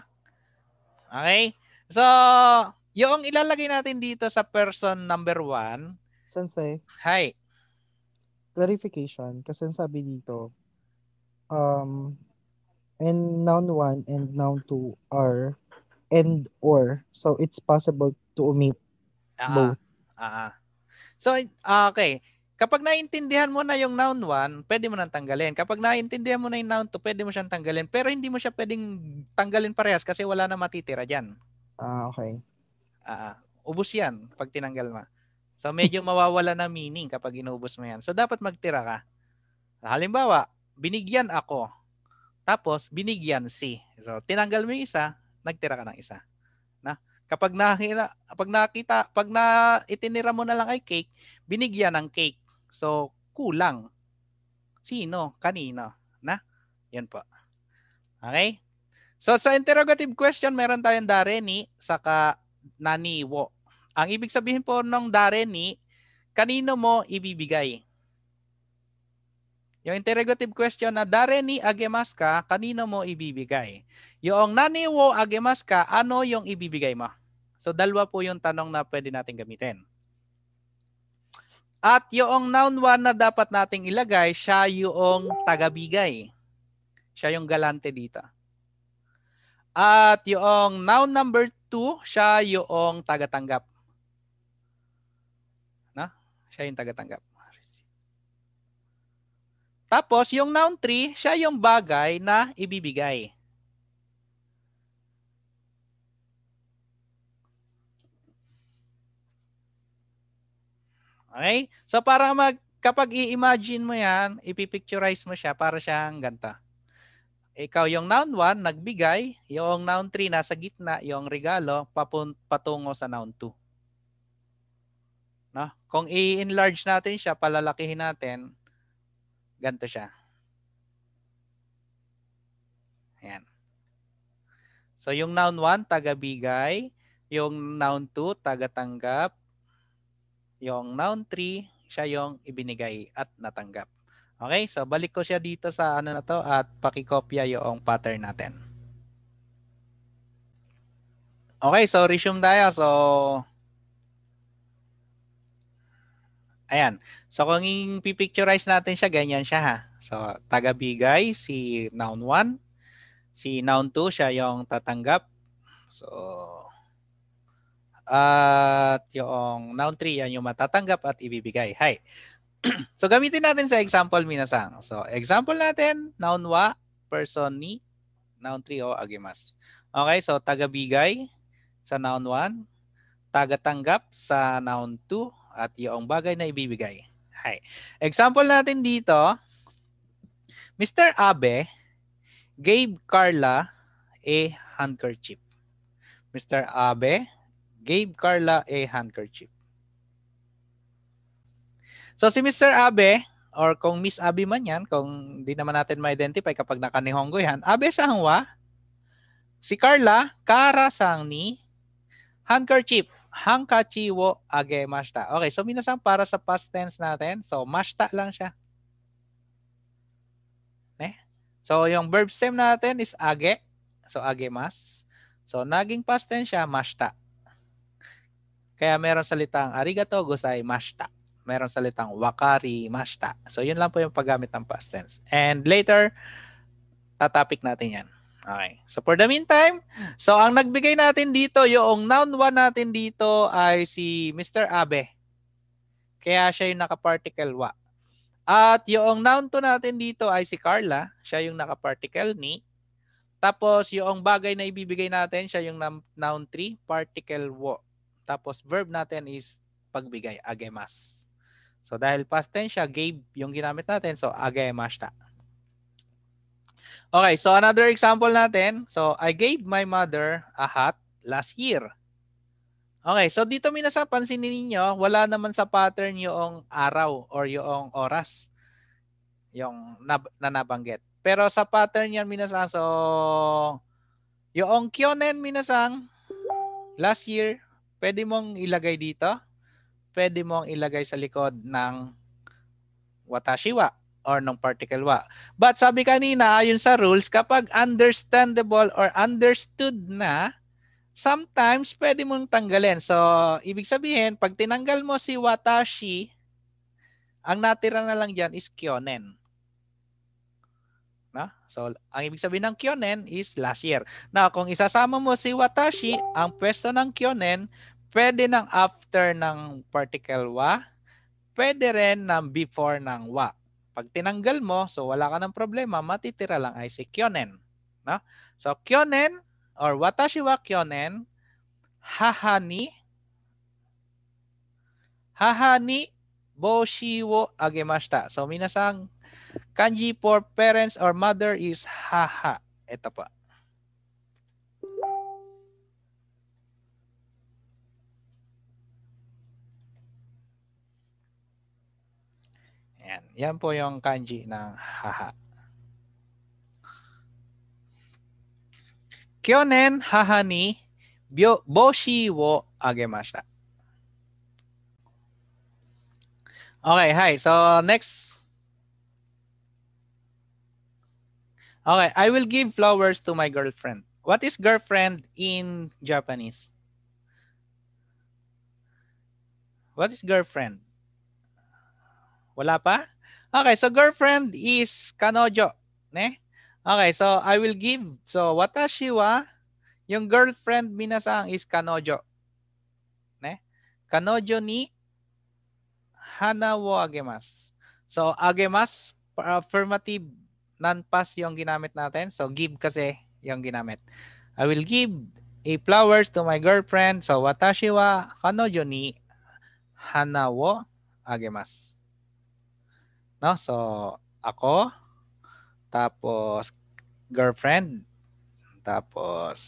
Okay? So, yung ilalagay natin dito sa person number 1, Sensei. Hi. Clarification. Kasi sabi dito, um, and noun one and noun two are and or. So, it's possible to omit uh-huh. both. Uh-huh. So, okay. Kapag naiintindihan mo na yung noun one, pwede mo nang tanggalin. Kapag naiintindihan mo na yung noun two, pwede mo siyang tanggalin. Pero hindi mo siya pwedeng tanggalin parehas kasi wala na matitira dyan. Ah, uh, okay. Ah, uh, ubos yan pag tinanggal mo. So medyo mawawala na meaning kapag inubos mo yan. So dapat magtira ka. Halimbawa, binigyan ako. Tapos binigyan si. So tinanggal mo yung isa, nagtira ka ng isa. Na? Kapag nakita, pag nakita, pag na itinira mo na lang ay cake, binigyan ng cake. So kulang. Sino? Kanino? Na? Yan po. Okay? So sa interrogative question, meron tayong dare ni saka naniwo. Ang ibig sabihin po ng dareni, kanino mo ibibigay? Yung interrogative question na dareni agemas ka, kanino mo ibibigay? Yung naniwo agemas ka, ano yung ibibigay mo? So dalawa po yung tanong na pwede natin gamitin. At yung noun one na dapat nating ilagay, siya yung tagabigay. Siya yung galante dito. At yung noun number 2, siya yung tagatanggap. Siya yung tagatanggap. Tapos, yung noun 3, siya yung bagay na ibibigay. Okay? So, para mag, kapag i-imagine mo yan, ipipicturize mo siya para siyang ganta. Ikaw yung noun 1, nagbigay. Yung noun 3, nasa gitna. Yung regalo, patungo sa noun 2. No? Kung i-enlarge natin siya, palalakihin natin, ganito siya. Ayan. So yung noun 1, taga-bigay. Yung noun 2, taga-tanggap. Yung noun 3, siya yung ibinigay at natanggap. Okay? So balik ko siya dito sa ano na to at pakikopya yung pattern natin. Okay, so resume tayo. So Ayan. So kung pipicturize natin siya, ganyan siya ha. So tagabigay, si noun 1. Si noun 2, siya yung tatanggap. So, at yung noun 3, yan yung matatanggap at ibibigay. Hi. so gamitin natin sa example, minasang. So example natin, noun wa, person ni, noun 3 o agimas. Okay, so tagabigay sa noun 1, tagatanggap sa noun 2, at yung bagay na ibibigay. Hi. Example natin dito, Mr. Abe gave Carla a handkerchief. Mr. Abe gave Carla a handkerchief. So si Mr. Abe, or kung Miss Abe man yan, kung di naman natin ma-identify kapag nakanihonggo yan, Abe sang wa? si Carla, kara sang ni handkerchief. Hankachi wo agemashita. Okay, so minasang para sa past tense natin. So, mashita lang siya. Ne? So, yung verb stem natin is age. So, agemas. So, naging past tense siya, mashita. Kaya meron salitang arigato gozai mashita. Meron salitang wakari mashita. So, yun lang po yung paggamit ng past tense. And later, tatapik natin yan. Okay. So for the meantime, so ang nagbigay natin dito, yung noun 1 natin dito ay si Mr. Abe. Kaya siya yung naka-particle wa. At yung noun 2 natin dito ay si Carla. Siya yung naka-particle ni. Tapos yung bagay na ibibigay natin, siya yung noun 3, particle wo. Tapos verb natin is pagbigay, agemas. So dahil past tense siya, gave yung ginamit natin, so agemas Ta. Okay, so another example natin. So, I gave my mother a hat last year. Okay, so dito minasa pansinin ninyo, wala naman sa pattern yung araw or yung oras yung nab- na Pero sa pattern yan minasang so yung kyonen minasang last year, pwede mong ilagay dito. Pwede mong ilagay sa likod ng watashiwa or ng particle wa. But sabi kanina, ayon sa rules, kapag understandable or understood na, sometimes pwede mong tanggalin. So, ibig sabihin, pag tinanggal mo si watashi, ang natira na lang dyan is kyonen. Na? So, ang ibig sabihin ng kyonen is last year. Na kung isasama mo si watashi, ang pwesto ng kyonen, pwede ng after ng particle wa, pwede rin ng before ng wa. Pag tinanggal mo, so wala ka ng problema, matitira lang ay si kyonen. No? So kyonen or watashi wa kyonen hahani hahani boshi wo agemashita. So minasang kanji for parents or mother is haha. Ito pa. Yan. Yan po yung kanji ng haha. Kyonen haha ni bio, boshi wo agemashita. Okay, hi. So next. Okay, I will give flowers to my girlfriend. What is girlfriend in Japanese? What is girlfriend? Wala pa? Okay, so girlfriend is kanojo, ne? Okay, so I will give. So watashi wa yung girlfriend minasang is kanojo. Ne? Kanojo ni hana wo agemasu. So agemasu uh, affirmative non past yung ginamit natin. So give kasi yung ginamit. I will give a flowers to my girlfriend. So watashi wa kanojo ni hana wo agemasu. No? So, ako, tapos girlfriend, tapos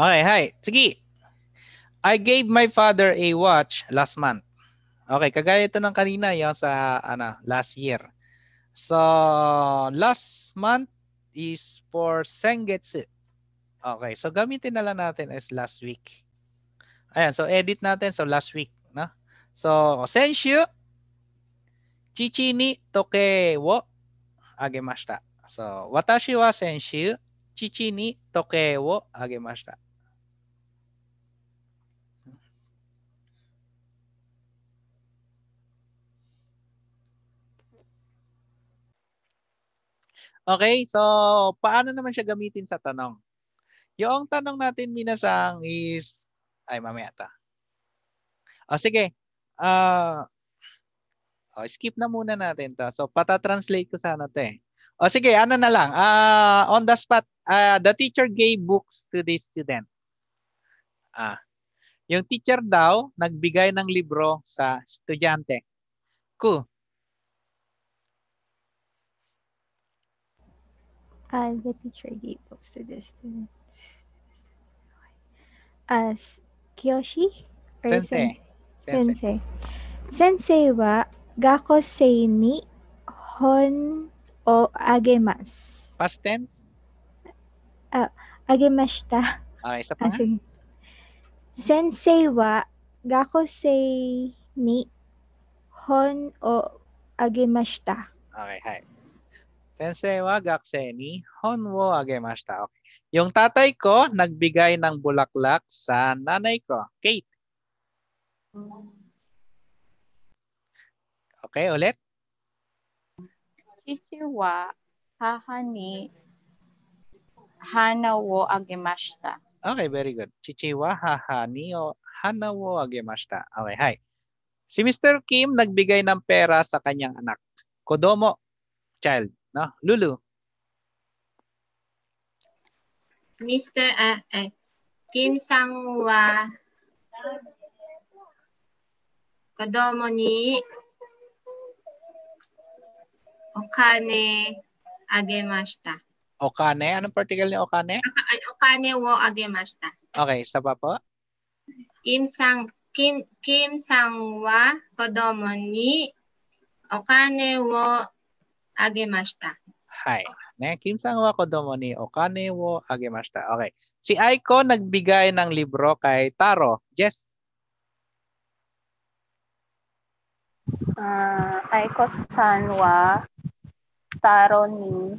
Okay, hi. Sige. I gave my father a watch last month. Okay, kagaya ito ng kanina yung sa ano, last year. So, last month is for Sengetsu. Okay, so gamitin na lang natin as last week. Ayan, so edit natin. So, last week. No? So, Senshu, Chichi ni toke wo agemashita. So, watashi wa senshu, chichi ni toke wo agemashita. Okay? So, paano naman siya gamitin sa tanong? Yung tanong natin, Minasang, is... Ay, mamaya ta. O, sige. Uh, oh, skip na muna natin to. So, patatranslate ko sana to eh. O, sige, ano na lang. Uh, on the spot, uh, the teacher gave books to the student. Ah, yung teacher daw, nagbigay ng libro sa estudyante. Cool. uh, the teacher gave books to the students as ah, Kyoshi or sensei. Sensei. Sensei. Sensei wa gakosei ni hon o agemasu. Past tense? Uh, ah, agemashita. Ah, isa pa ah, Sensei wa gakosei ni hon o agemashita. Okay, hi. Sensei wa gakusei hon wo agemashita. Okay. Yung tatay ko nagbigay ng bulaklak sa nanay ko. Kate. Okay, ulit. Chichi wa haha ni wo agemashita. Okay, very good. Chichi wa haha o hana wo agemashita. Okay, hi. Si Mr. Kim nagbigay ng pera sa kanyang anak. Kodomo, child. No? Lulu. Mr. Uh, ah, uh, eh, Kim Sang-wa Kodomo ni Okane agemashita. Okane? Anong particle ni Okane? Okane wo agemashita. Okay, isa pa po? Kim Sang Kim Kim Sang-wa Kodomo ni Okane wo agemashita. あげました。はい。ね、Kim Sang wa kodomo ni okane wo agemashita. Okay. Si Aiko nagbigay ng libro kay Taro. Yes. Uh, ah, Aiko san wa Taro ni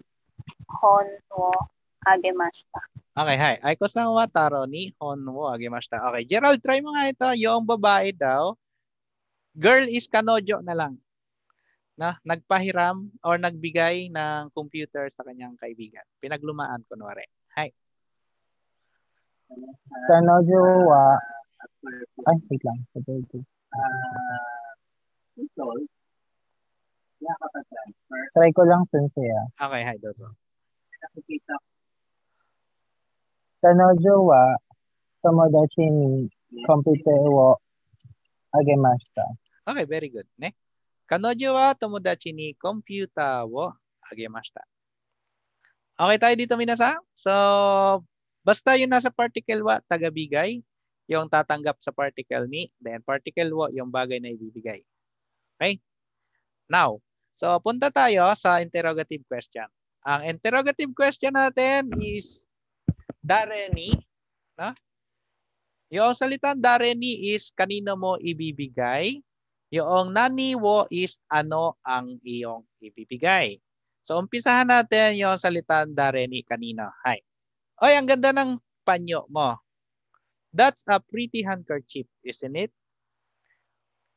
hon wo agemashita. Okay, hi. Aiko san wa Taro ni hon wo agemashita. Okay, Gerald, try mo nga ito. Yung babae daw, girl is kanojo na lang na nagpahiram or nagbigay ng computer sa kanyang kaibigan. Pinaglumaan kunwari. Hi. Sa Nojowa, ay, wait lang. Sa Nojowa. Uh, Try ko lang sensei ah. Okay, hi Dozo. Tano jowa, tomodachi ni computer wo agemashita. Okay, very good. Ne? 彼女は友達にコンピューターをあげました。Okay tayo dito minasa? So, basta yung nasa particle wa, tagabigay, yung tatanggap sa particle ni, then particle wa, yung bagay na ibibigay. Okay? Now, so punta tayo sa interrogative question. Ang interrogative question natin is dare ni, Na? Yung salitang dare ni is kanino mo ibibigay yung nani is ano ang iyong ibibigay. So umpisahan natin yung salitan dareni kanina. Hi. Oy, ang ganda ng panyo mo. That's a pretty handkerchief, isn't it?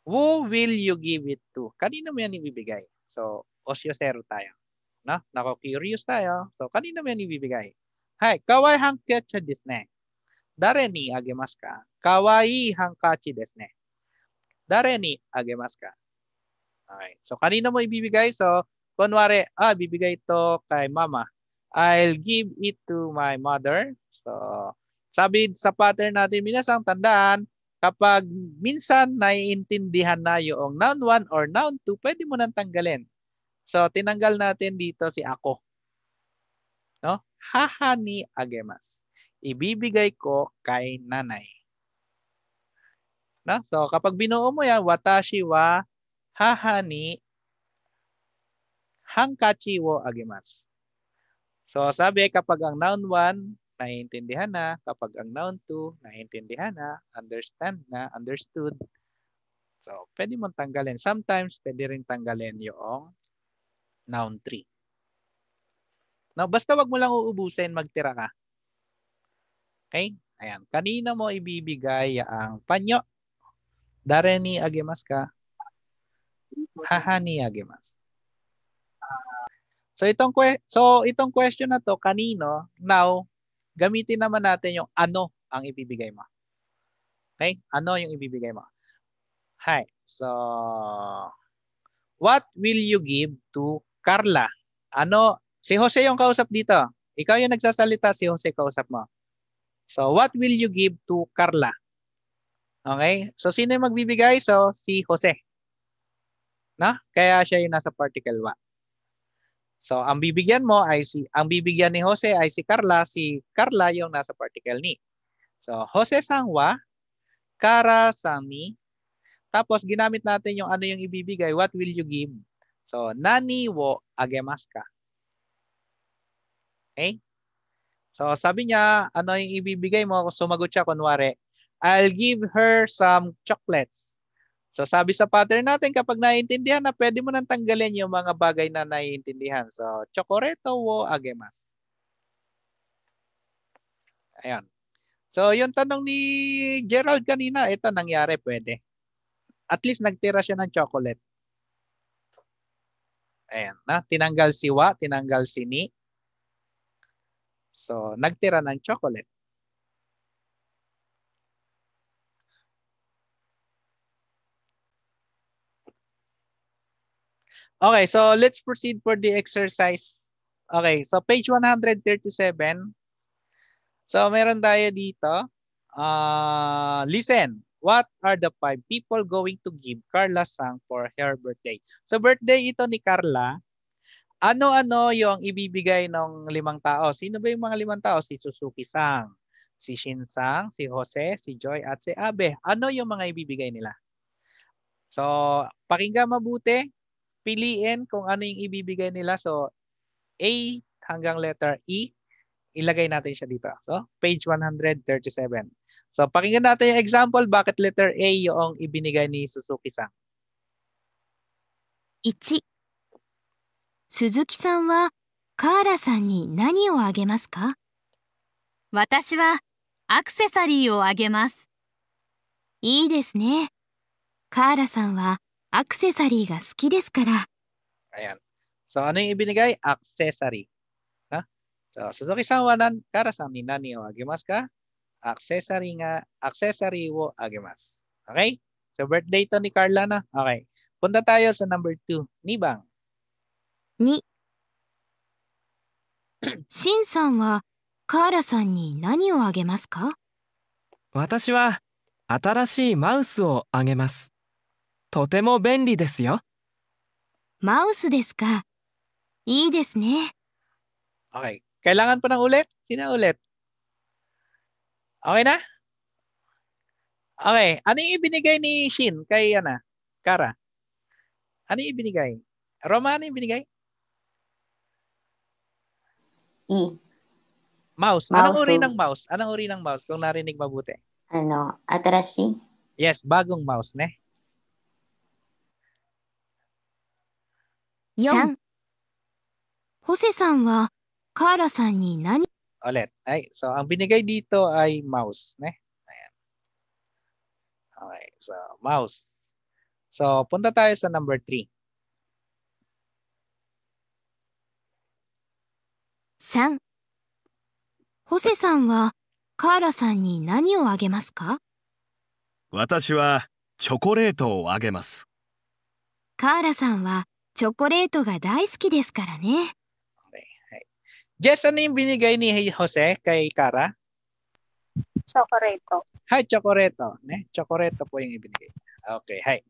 Who will you give it to? Kanino mo yan ibibigay? So, osyosero tayo. No? Nako-curious tayo. So, kanino mo yan ibibigay? Hi, kawaii handkerchief desu ne. Dareni agemasu ka? Kawaii handkerchief desu ne dareni ka. Okay. So, kanina mo ibibigay? So, kunwari, ah, bibigay ito kay mama. I'll give it to my mother. So, sabi sa pattern natin, minasang tandaan, kapag minsan naiintindihan na yung noun 1 or noun 2, pwede mo nang tanggalin. So, tinanggal natin dito si ako. No? Haha ni agemas. Ibibigay ko kay nanay. No? So kapag binuo mo yan, watashi wa hahani hangkachi wo agimasu. So sabi kapag ang noun 1 naiintindihan na, kapag ang noun 2 naiintindihan na, understand na, understood. So pwede mong tanggalin. Sometimes pwede rin tanggalin yung noun 3. Now, basta wag mo lang uubusin, magtira ka. Okay? Ayan. Kanina mo ibibigay ang panyo ni So itong, so itong question na to, kanino, now, gamitin naman natin yung ano ang ibibigay mo. Okay? Ano yung ibibigay mo? Hi. So, what will you give to Carla? Ano, si Jose yung kausap dito. Ikaw yung nagsasalita, si Jose kausap mo. So, what will you give to Carla? Okay? So, sino yung magbibigay? So, si Jose. Na? Kaya siya yung nasa particle 1. So, ang bibigyan mo ay si, ang bibigyan ni Jose ay si Carla. Si Carla yung nasa particle ni. So, Jose Sangwa, Cara Sangmi. Tapos, ginamit natin yung ano yung ibibigay. What will you give? So, nani wo agemasu ka. Okay? So, sabi niya, ano yung ibibigay mo? Sumagot siya, kunwari, I'll give her some chocolates. So sabi sa pattern natin, kapag naiintindihan na, pwede mo nang tanggalin yung mga bagay na naiintindihan. So, chocoreto wo agemas. Ayan. So, yung tanong ni Gerald kanina, ito nangyari pwede. At least nagtira siya ng chocolate. Ayan na. Tinanggal si wa, tinanggal si ni. So, nagtira ng chocolate. Okay, so let's proceed for the exercise. Okay, so page 137. So meron tayo dito. Uh, listen, what are the five people going to give Carla sang for her birthday? So birthday ito ni Carla. Ano-ano yung ibibigay ng limang tao? Sino ba yung mga limang tao? Si Suzuki-sang, si Shin-sang, si Jose, si Joy, at si Abe. Ano yung mga ibibigay nila? So, pakinggan mabuti piliin kung ano yung ibibigay nila. So, A hanggang letter E, ilagay natin siya dito. So, page 137. So, pakinggan natin yung example bakit letter A yung ibinigay ni Suzuki-san. 1. Suzuki-san Kara-san wa wa ni nani o o ka? Watashi 鈴木さんはカーラさんに何をあげますか私はアクセサリーをあげます。いいですね。カーラさんは Accessory が好きですから。Ayan. So, ano yung ibinigay? Accessory. Ha? So, Suzuki-san wa nan, kara-san ni nani o agimasu ka? Accessory nga, accessory wo agimasu. Okay? So, birthday to ni Carla na. Okay. Punta tayo sa number 2. Nibang. Ni. シンさんはカーラさんに何をあげますか私は新しいマウスをあげます。Okay. Kailangan pa ng ulit? Sina ulit? Okay na? Okay. Ano yung ibinigay ni Shin kay Ana? Kara? Ano yung ibinigay? Roma, ano yung binigay? E. Mouse. mouse. Anong uri ng mouse? Anong uri ng mouse? Kung narinig mabuti. Ano? Atarashi? Yes, bagong mouse, ne? 4ホセさんはカーラさんに何 Ulit. Ay, so ang binigay dito ay mouse. Ne? Ayan. Okay, so mouse. So punta tayo sa number 3. 3ホセさんはカーラさんに何をあげますか私はチョコレートをあげます。カーラさんはチョコレートが大好きですからね。じゃあ、何を見に行くのかいかがチョコレート。はい、チョコレート。ね、チョコレートポイン行くのか。OK、はい。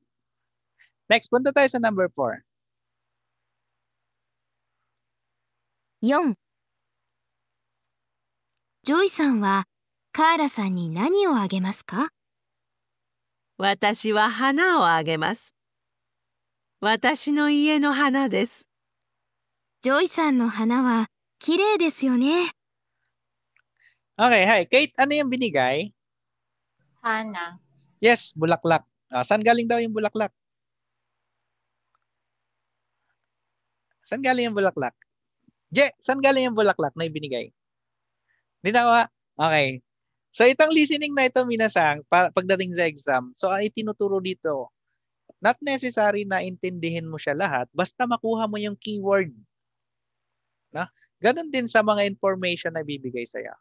NEXT、ポンタタイスナンバー4。4。ジョイさんはカーラさんに何をあげますか私は花をあげます。私の家の花ですジョイさんの花は綺麗ですよね Okay, hi. Kate, ano yung binigay? Hana. Yes, bulaklak. Ah, saan galing daw yung bulaklak? Saan galing yung bulaklak? Je, saan galing yung bulaklak na ibinigay? Ginawa? Okay. So itong listening na ito, Minasang, pagdating sa exam, so ay tinuturo dito Not necessary na intindihin mo siya lahat, basta makuha mo yung keyword. Na? ganun din sa mga information na bibigay sa'yo.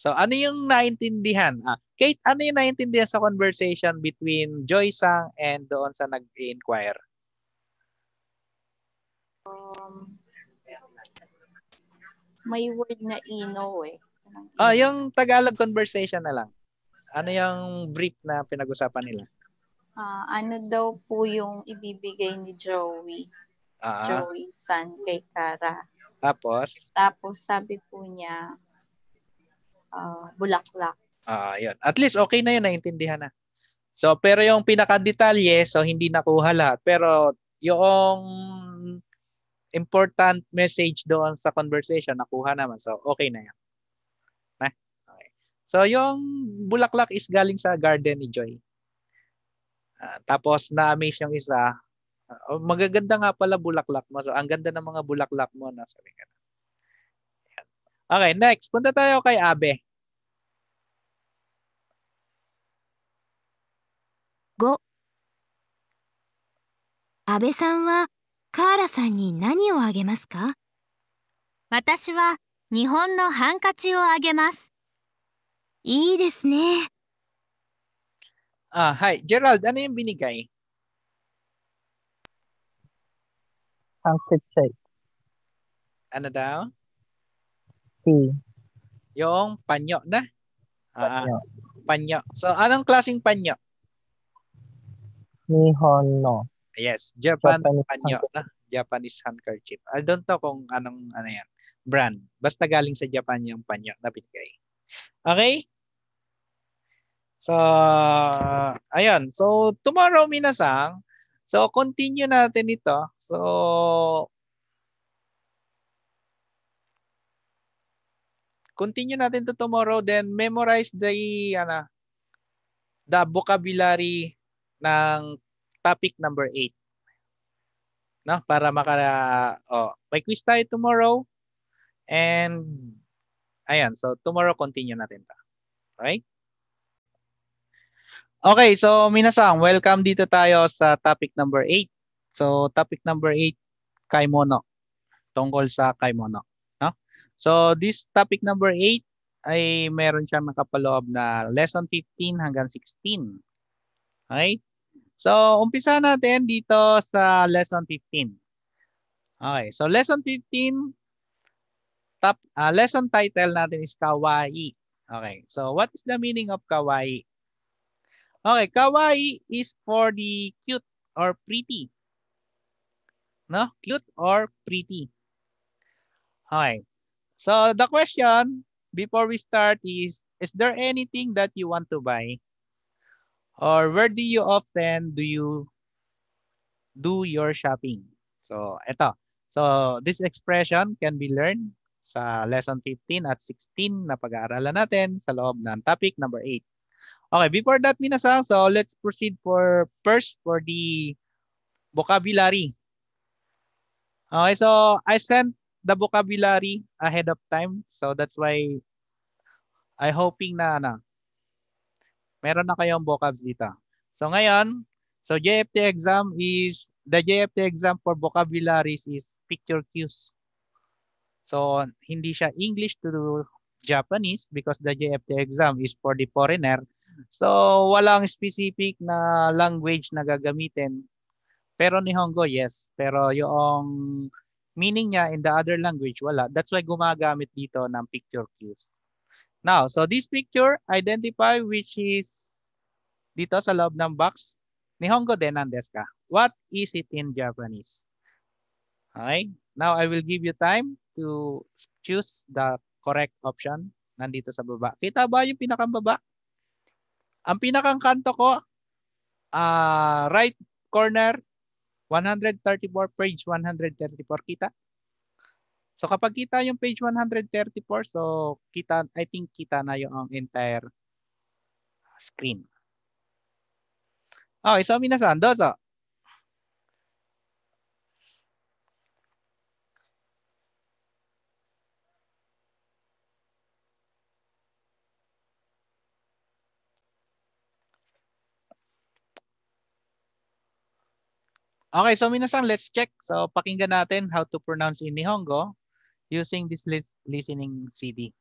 So, ano yung naintindihan? Ah, Kate, ano yung naintindihan sa conversation between Joy Sang and doon sa nag-inquire? Um, may word na ino eh. Ah, yung Tagalog conversation na lang. Ano yung brief na pinag-usapan nila? uh, ano daw po yung ibibigay ni Joey. Uh-huh. Joey San kay Kara. Tapos? Tapos sabi po niya, uh, bulaklak. Ah, uh, yun. At least okay na yun, naintindihan na. So, pero yung pinaka-detalye, so hindi nakuha lahat. Pero yung important message doon sa conversation, nakuha naman. So, okay na yan. Na? Okay. So, yung bulaklak is galing sa garden ni Joey. Ah, tapos na-amaze yung isa. Uh, magaganda nga pala bulaklak mo. So, ang ganda ng mga bulaklak mo. No? Sabi ka na. Okay, next. Punta tayo kay Abe. Go. Abe-san Kara-san wa wa ni nani o o agemas agemas. ka? Watashi Nihon no hankachi 安倍さんはカーラさんに何をあげますか私は日本のハンカチをあげます。いいですね。Ah, hi. Gerald, ano yung binigay? Outfit check. Ano daw? Si. Yung panyo na? Ah, ah. Panyo. Ah, panyo. So, anong klaseng panyo? Nihon no. Yes, Japan Japanese panyo na. Japanese handkerchief. I don't know kung anong ano yan, brand. Basta galing sa Japan yung panyo na binigay. Okay? So, ayun. So, tomorrow, minasang. So, continue natin ito. So, continue natin to tomorrow then memorize the ano the vocabulary ng topic number 8 no para maka oh may quiz tayo tomorrow and ayan so tomorrow continue natin ta okay Okay, so minasang, welcome dito tayo sa topic number 8. So topic number 8, kaimono. Tungkol sa kaimono. No? So this topic number 8 ay meron siyang nakapaloob na lesson 15 hanggang 16. Okay? So umpisa natin dito sa lesson 15. Okay, so lesson 15 top uh, lesson title natin is kawaii. Okay. So what is the meaning of kawaii? Okay, kawaii is for the cute or pretty. No? Cute or pretty. Okay. So the question before we start is, is there anything that you want to buy? Or where do you often do you do your shopping? So eto. So this expression can be learned sa lesson 15 at 16 na pag-aaralan natin sa loob ng topic number 8. Okay, before that, minasang, so let's proceed for first for the vocabulary. Okay, so I sent the vocabulary ahead of time. So that's why I hoping na na meron na kayong vocabs dito. So ngayon, so JFT exam is the JFT exam for vocabularies is picture cues. So hindi siya English to Japanese because the JFT exam is for the foreigner. So, walang specific na language na gagamitin. Pero Nihongo, yes. Pero yung meaning niya in the other language, wala. That's why gumagamit dito ng picture cues. Now, so this picture, identify which is dito sa loob ng box. Nihongo den ang deska. What is it in Japanese? Okay. Now, I will give you time to choose the correct option nandito sa baba. Kita ba yung pinakang baba? Ang pinakang kanto ko, uh, right corner, 134, page 134. Kita? So kapag kita yung page 134, so kita, I think kita na yung entire screen. Okay, so minasan, dozo. Okay, so minasang let's check. So pakinggan natin how to pronounce in Nihongo using this listening CD.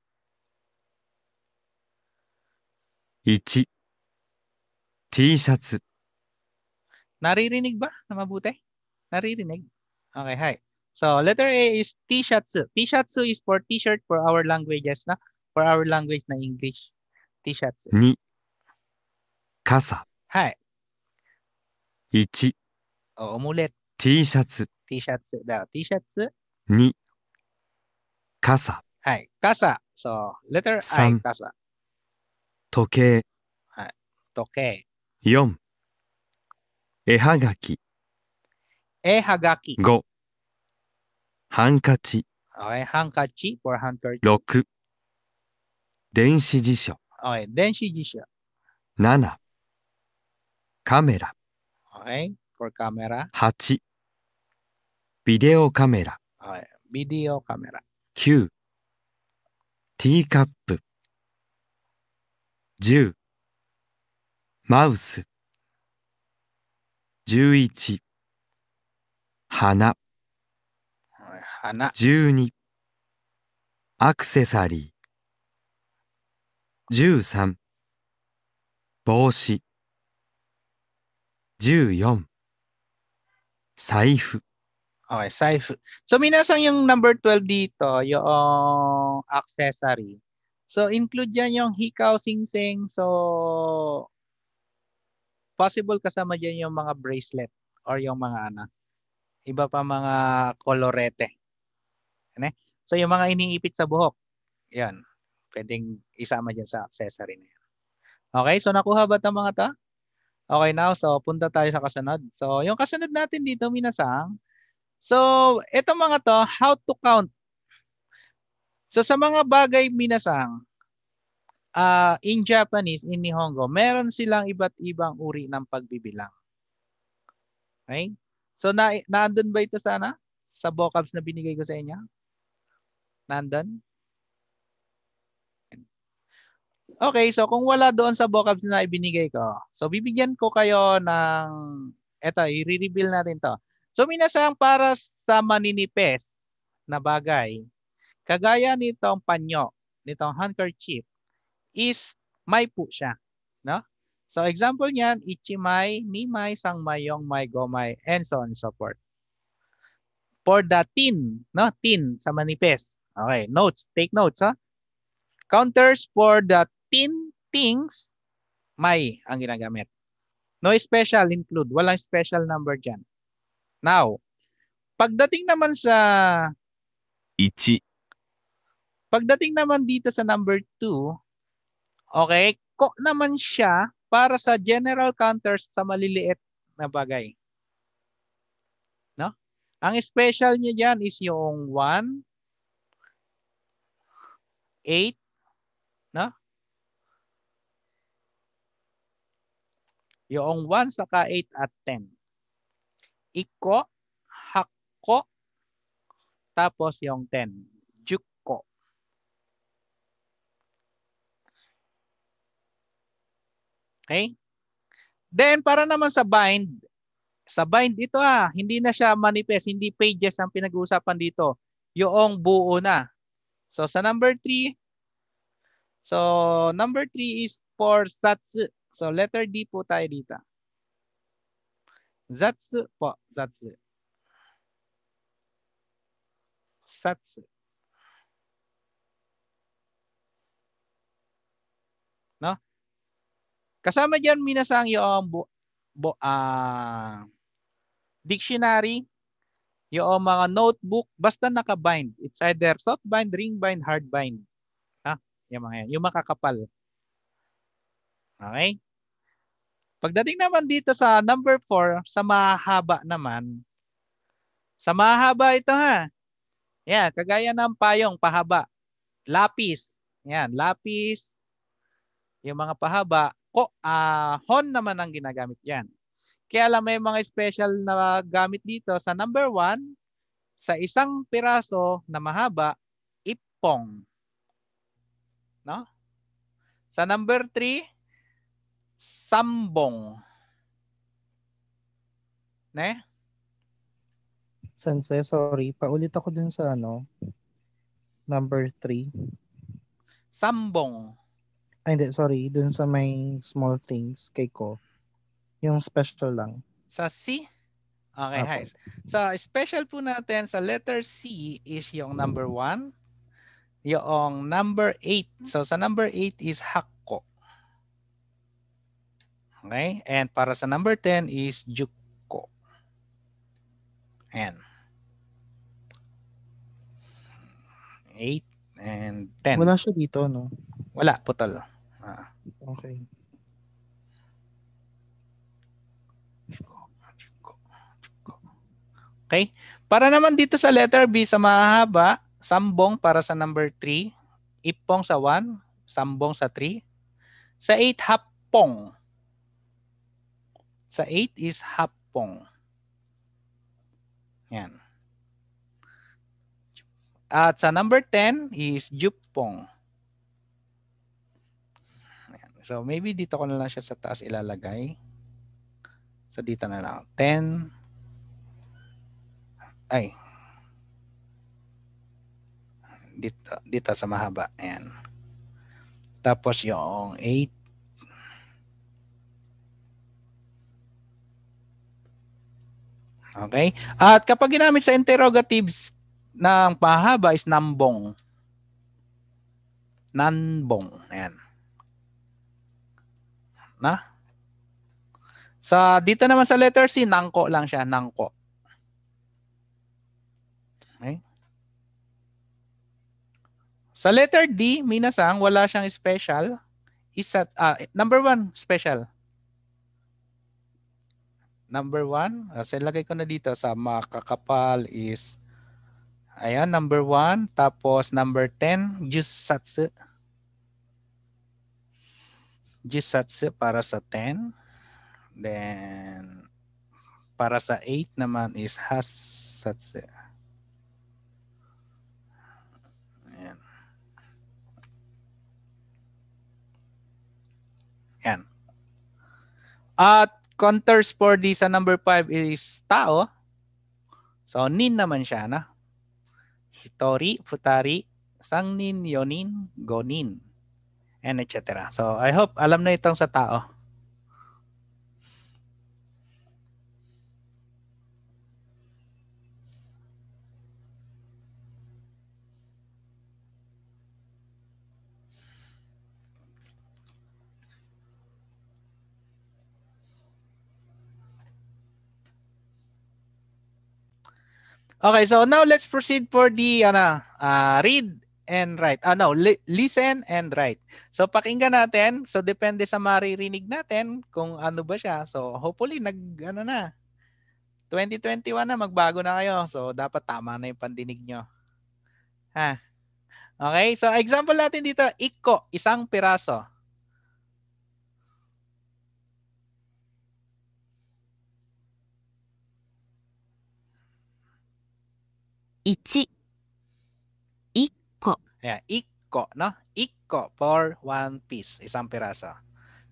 1. T シャツ Naririnig ba na mabuti? Naririnig? Okay, hi. So letter A is T-shatsu. T-shatsu is for T-shirt for our languages na for our language na English. t shirts Ni. Kasa. Hi. 1. オムレット。T シャツ。T シャツ。だ T シャツ。2、傘。はい。傘。そう。letter I、傘。時計。はい。時計。4、絵はがき。絵はがき。5、ハンカチ。はい、ハンカチ。ハンカチ。6、電子辞書。はい、電子辞書。7、カメラ。はい。八 o r camera. ビデオカメラはビデオカメラ。9ティーカップ十マウス十一花十二アクセサリー十三帽子14 Saifu. Okay, saifu. So minasang yung number 12 dito, yung accessory. So include yan yung hikaw, sing-sing. So possible kasama dyan yung mga bracelet or yung mga ano, iba pa mga kolorete. Ano? Eh? So yung mga iniipit sa buhok, yan. Pwedeng isama dyan sa accessory na yan. Okay, so nakuha ba 'tong mga 'to? Okay now, so punta tayo sa kasunod. So yung kasunod natin dito, minasang. So itong mga to, how to count. So sa mga bagay, minasang, uh, in Japanese, in Nihongo, meron silang iba't ibang uri ng pagbibilang. Okay? So na naandun ba ito sana? Sa vocabs na binigay ko sa inyo? Nandun? Okay, so kung wala doon sa vocabs na ibinigay ko, so bibigyan ko kayo ng, eto, i-reveal natin to. So minasang para sa maninipes na bagay, kagaya nitong panyo, nitong handkerchief, is may po siya. No? So example niyan, ichimay, nimay, sangmayong, may gomay, and so on and so forth. For the tin, no? tin sa manifest. Okay, notes. Take notes. Ha? Counters for the 15 things may ang ginagamit. No special include. Walang special number dyan. Now, pagdating naman sa... 1. Pagdating naman dito sa number 2, okay, ko naman siya para sa general counters sa maliliit na bagay. No? Ang special niya diyan is yung 1, 8, Yung 1 sa ka 8 at 10. Iko, hakko, tapos yung 10. Jukko. Okay? Then para naman sa bind, sa bind ito ah, hindi na siya manifest, hindi pages ang pinag-uusapan dito. Yung buo na. So sa number 3, so number 3 is for satsu. So letter D po tayo dito. Zatsu po. Zatsu. Satsu. No? Kasama diyan minasang yung bu, bu, uh, ah, dictionary, yung mga notebook, basta nakabind. It's either soft bind, ring bind, hard bind. Ha? Ah, yung mga yan. Yung makakapal. Okay? Pagdating naman dito sa number 4, sa mahaba naman. Sa mahaba ito ha. Yan, kagaya ng payong, pahaba. Lapis. Yan, lapis. Yung mga pahaba. Ko, uh, hon naman ang ginagamit yan. Kaya alam may mga special na gamit dito sa number 1, sa isang piraso na mahaba, ipong. No? Sa number 3, sambong. Ne? Sensei, sorry. Paulit ako dun sa ano, number 3. Sambong. Ay, hindi, sorry. Dun sa may small things kay ko. Yung special lang. Sa C? Okay, hi. so, special po natin, sa letter C is yung number 1. Yung number 8. So, sa number 8 is hak Okay? And para sa number 10 is Juko. Ayan. 8 and 10. Wala siya dito, no? Wala, putol. Ah. Okay. Okay? Para naman dito sa letter B sa mahaba, sambong para sa number 3, ipong sa 1, sambong sa 3, sa 8 hapong sa 8 is hapong. Yan. At sa number 10 is jupong. Yan. So maybe dito ko na lang siya sa taas ilalagay. So dito na lang. 10. Ay. Dito, dito sa mahaba. Ayan. Tapos yung 8. Okay? At kapag ginamit sa interrogatives ng pahaba is nambong. Nanbong. Ayan. Na? Sa dito naman sa letter C, nangko lang siya, nangko. Okay? Sa letter D, minasang, wala siyang special. Isat, ah, number one, special number one, uh, ah, so ilagay ko na dito sa makakapal is, ayan, number one. Tapos number 10, Jusatsu. Jusatsu para sa ten. Then, para sa 8 naman is Hasatsu. Ayan. Ayan. At counters for D sa number 5 is tao. So, nin naman siya, na? Hitori, futari, sangnin, yonin, gonin, and etc. So, I hope alam na itong sa tao. Okay, so now let's proceed for the ano, uh, read and write. Ah, no, li- listen and write. So, pakinggan natin. So, depende sa maririnig natin kung ano ba siya. So, hopefully, nag, ano na, 2021 na, magbago na kayo. So, dapat tama na yung pandinig nyo. Ha? Okay? So, example natin dito, iko, isang piraso. 1一個1 Ayan, ikko, no? Ikko for one piece, isang piraso.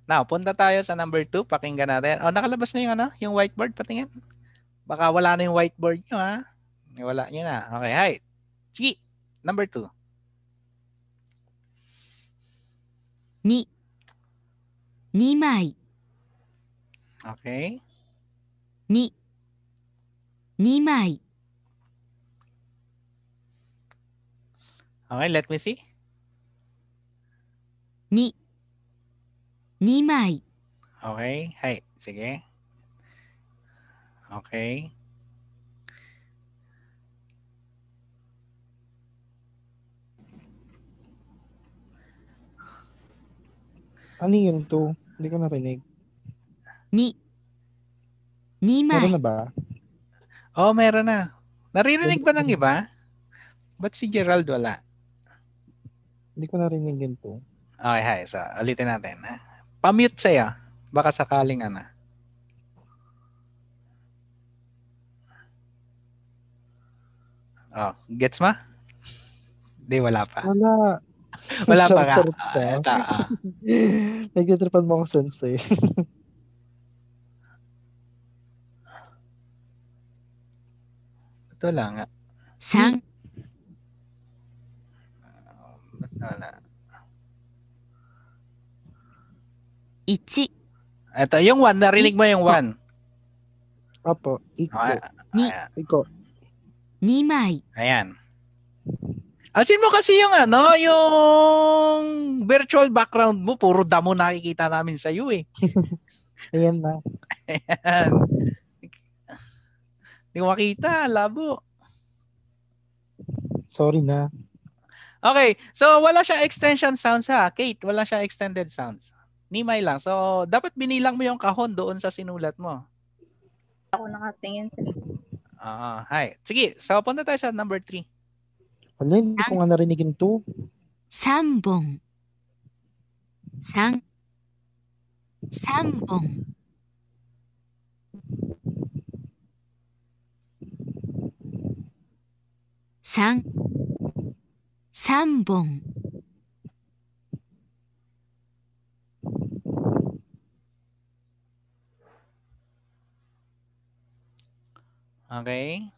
Now, punta tayo sa number 2. Pakinggan natin. Oh, nakalabas na yung, ano, yung whiteboard. Patingin. Baka wala na yung whiteboard niyo, ha? Wala nyo na. Okay, hi. Sige, number 2. 2 2 mai. Okay. 2 2 mai. Okay, let me see. に2 Okay, hi. Sige. Okay. Ano yun to? Hindi ko narinig. に、2Meron 枚。na ba? Oh, meron na. Naririnig ba ng iba? Ba't si Gerald wala? Hindi ko narinig yun po. Okay, hi. So, ulitin natin. Ha? Pamute saya. Baka sakaling ana. Oh, gets ma? Hindi, wala pa. Wala. Wala pa ka. Uh, ta, uh. Nagtitripan mo ako sensei. Ito lang. 3 ah. 1. Ito, yung one. narinig mo yung one. Opo, iko. Ah, Ni. Iko. Nimay. Ayan. Asin mo kasi yung ano, yung virtual background mo, puro damo nakikita namin sa iyo eh. Ayan na. Ayan. Hindi ko makita, labo. Sorry na. Okay, so wala siya extension sounds ha, Kate. Wala siya extended sounds. Nimay lang. So, dapat binilang mo yung kahon doon sa sinulat mo. Ako nakatingin. Ah, uh, hi. Sige, so punta tayo sa number 3. Ano, hindi ko nga narinig yung 2. Sambong. Sang. Sambong. Sang. Sambong. Okay?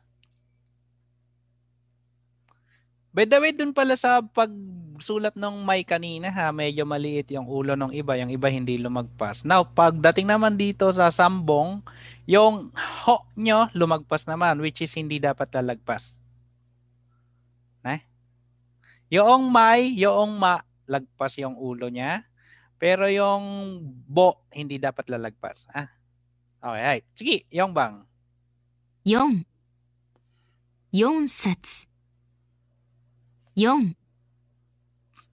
By the way, dun pala sa pagsulat ng may kanina ha, medyo maliit yung ulo ng iba, yung iba hindi lumagpas. Now, pagdating naman dito sa sambong, yung ho nyo lumagpas naman, which is hindi dapat lalagpas. Eh? Yung may, yung ma, lagpas yung ulo niya. Pero yung bo, hindi dapat lalagpas. Ah. Okay, right. Sige, yung bang. Yung. Yung sets. Yung.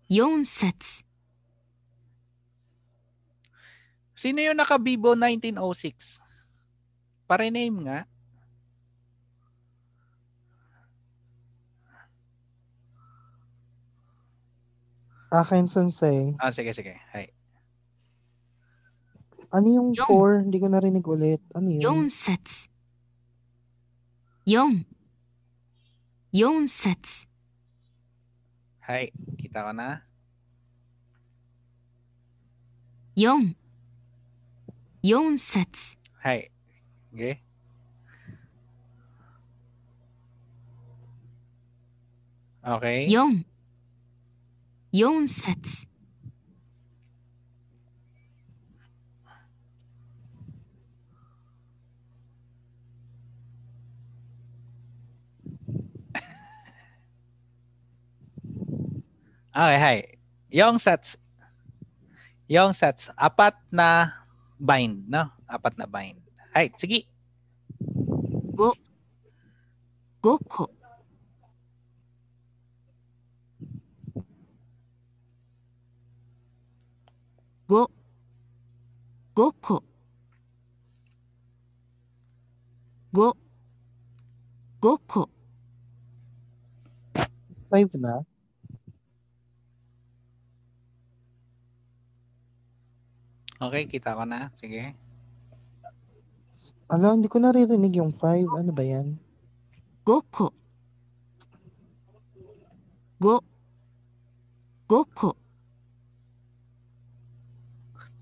Yung sets. Sino yung nakabibo 1906? Parename nga. Akin sensei. Ah, sige, sige. Hi. Ano yung 4? Hindi ko narinig ulit. Ano yun? Yung sets. 4 4 sets. Hi. Kita ko na. 4 4 sets. Hi. Okay. Okay. 4四冊はいはい。4冊。4冊。アパッなバインの。アなバイン。はい、次。5。5個。5 5個5 5個5 na? Okay, kita ko na. Sige. Ala, hindi ko naririnig yung 5. Ano ba yan? 5個5 5個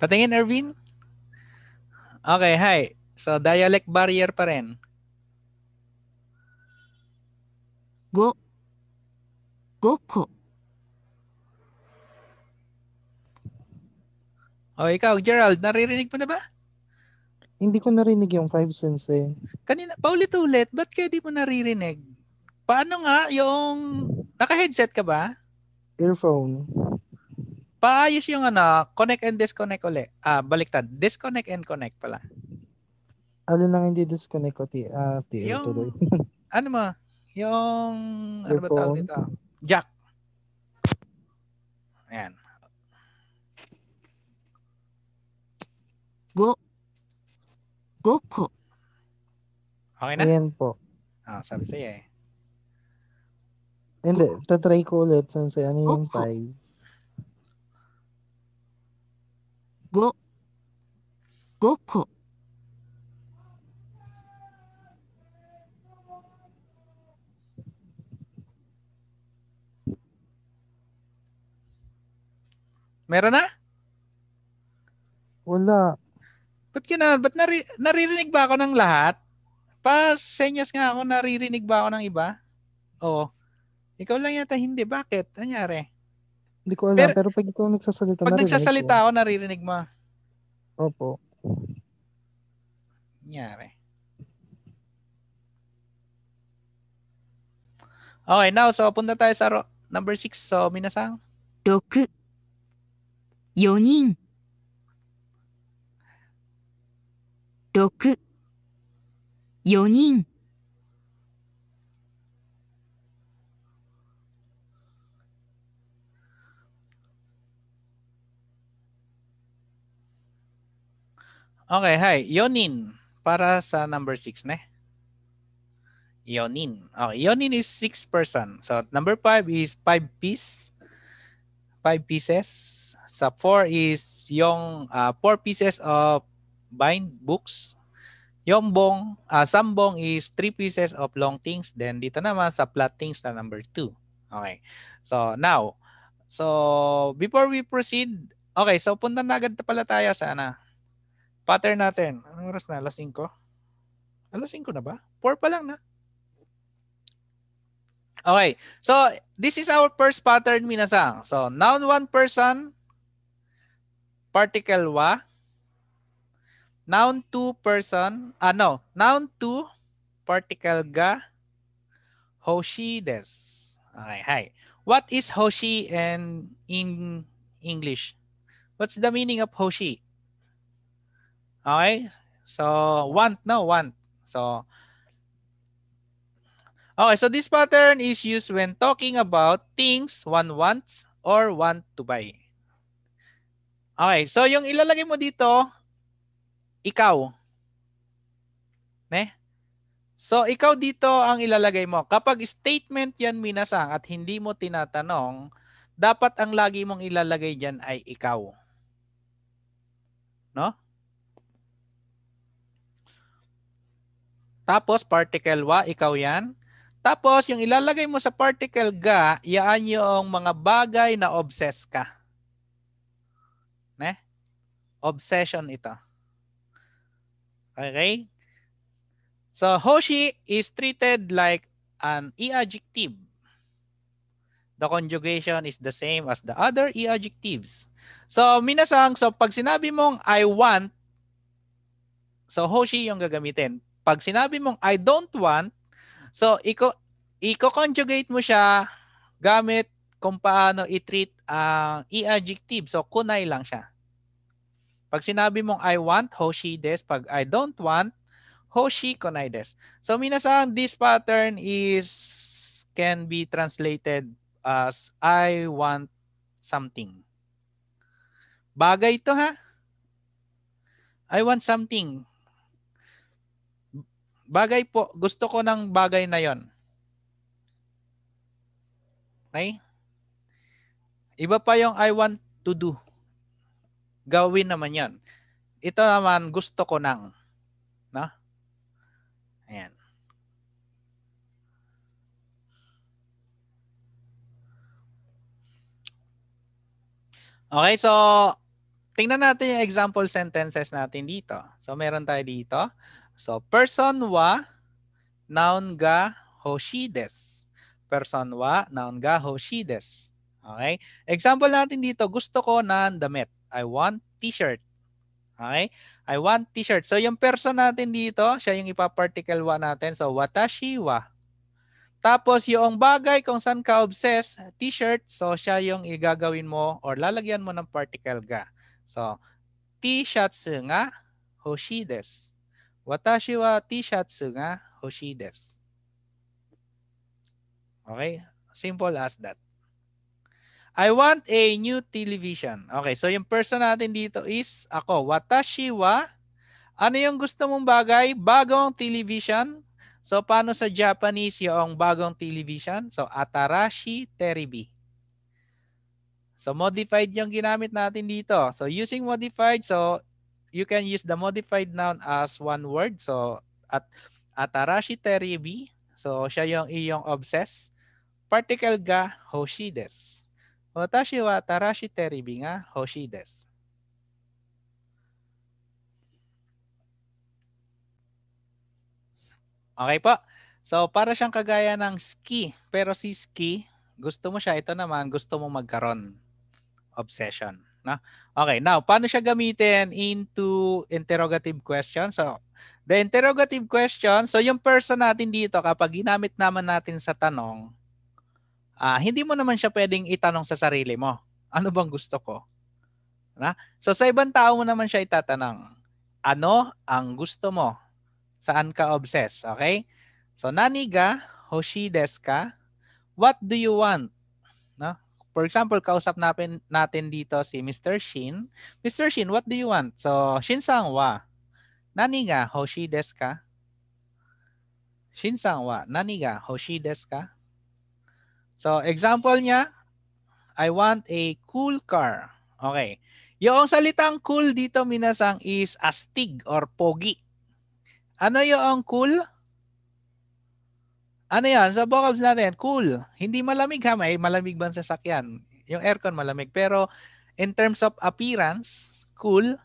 Patingin, Erwin. Okay, hi. So, dialect barrier pa rin. Go. Goko. O, oh, ikaw, Gerald, naririnig mo na ba? Hindi ko narinig yung five cents eh. Kanina, paulit-ulit, ba't kaya di mo naririnig? Paano nga yung... Naka-headset ka ba? Earphone. Paayos yung ano, connect and disconnect uli. Ah, baliktad. Disconnect and connect pala. Ano nang hindi disconnect ko, ti, uh, ah, ti, yung, tuloy. ano mo? Yung, Your ano ba tawag nito? Jack. Ayan. Go. Goko. Okay na? Ayan po. Ah, sabi sa'yo eh. Hindi, tatry ko ulit since ano yung 5. 5 5個 Meron na? Wala. Ba't kina, ba't nari, naririnig ba ako ng lahat? Pa-senyas nga ako, naririnig ba ako ng iba? Oo. Ikaw lang yata hindi. Bakit? Anyari? Hindi ko alam, pero, pero pag ikaw nagsasalita, pag nagsasalita mo. ako, naririnig mo. Opo. Nyari. Okay, now, so punta tayo sa ro- number 6. So, minasang? 6. 4 6. 4人 Okay, hi. Yonin para sa number 6 na. Yonin. Okay, yonin is 6 person. So number 5 is 5 piece. 5 pieces. Sa 4 is yung uh, ah, 4 pieces of bind books. Yung bong, uh, ah, sambong is 3 pieces of long things. Then dito naman sa flat things na number 2. Okay. So now, so before we proceed, okay, so punta na agad pala tayo sa ana, Pattern natin. Anong oras na? Alas 5? Alas 5 na ba? 4 pa lang na. Okay. So, this is our first pattern, minasang. So, noun one person, particle wa. Noun two person, ah no, noun two, particle ga, hoshi des. Okay, hi. What is hoshi and in English? What's the meaning of hoshi? Okay? So, want, no? Want. So, okay. So, this pattern is used when talking about things one wants or want to buy. Okay. So, yung ilalagay mo dito, ikaw. Ne? So, ikaw dito ang ilalagay mo. Kapag statement yan, minasang, at hindi mo tinatanong, dapat ang lagi mong ilalagay dyan ay ikaw. No? Tapos particle wa, ikaw yan. Tapos yung ilalagay mo sa particle ga, yaan yung mga bagay na obsess ka. Ne? Obsession ito. Okay? So Hoshi is treated like an e-adjective. The conjugation is the same as the other e-adjectives. So minasang, so pag sinabi mong I want, so Hoshi yung gagamitin pag sinabi mong I don't want, so iko i-conjugate mo siya gamit kung paano i-treat ang uh, i-adjective. So kunay lang siya. Pag sinabi mong I want, hoshi des. Pag I don't want, hoshi kunai des. So minasang this pattern is can be translated as I want something. Bagay ito ha. I want something. Bagay po, gusto ko ng bagay na yon. Okay? Iba pa yung I want to do. Gawin naman yan. Ito naman, gusto ko nang No? Ayan. Okay, so tingnan natin yung example sentences natin dito. So meron tayo dito. So, person wa noun ga hoshides. Person wa noun ga hoshides. Okay? Example natin dito, gusto ko ng damit. I want t-shirt. Okay? I want t-shirt. So, yung person natin dito, siya yung ipa-particle wa natin. So, watashi wa. Tapos yung bagay kung saan ka obsess, t-shirt, so siya yung igagawin mo or lalagyan mo ng particle ga. So, t shirt nga, hoshides. Watashi wa t-shatsu nga hoshi desu. Okay? Simple as that. I want a new television. Okay, so yung person natin dito is ako. Watashi wa. Ano yung gusto mong bagay? Bagong television. So paano sa Japanese yung bagong television? So atarashi teribi. So modified yung ginamit natin dito. So using modified, so you can use the modified noun as one word. So at Atarashi Teribi, so siya yung iyong obsess. Particle ga hoshi desu. Watashi wa atarashi teribi ga hoshi desu. Okay po. So para siyang kagaya ng ski. Pero si ski, gusto mo siya. Ito naman, gusto mo magkaroon. Obsession na Okay, now, paano siya gamitin into interrogative question? So, the interrogative question, so yung person natin dito, kapag ginamit naman natin sa tanong, uh, hindi mo naman siya pwedeng itanong sa sarili mo. Ano bang gusto ko? Na? So, sa ibang tao mo naman siya itatanong, ano ang gusto mo? Saan ka obsessed? Okay? So, naniga, hoshi ka? What do you want? For example, kausap natin, natin dito si Mr. Shin. Mr. Shin, what do you want? So, Shin-san wa nani ga hoshi desu ka? Shin-san wa nani ga hoshi desu ka? So, example niya, I want a cool car. Okay. Yung salitang cool dito, minasang, is astig or pogi. Ano yung Cool ano yan, sa vocabs natin, cool. Hindi malamig ha, may malamig bang sasakyan? Yung aircon malamig. Pero in terms of appearance, cool.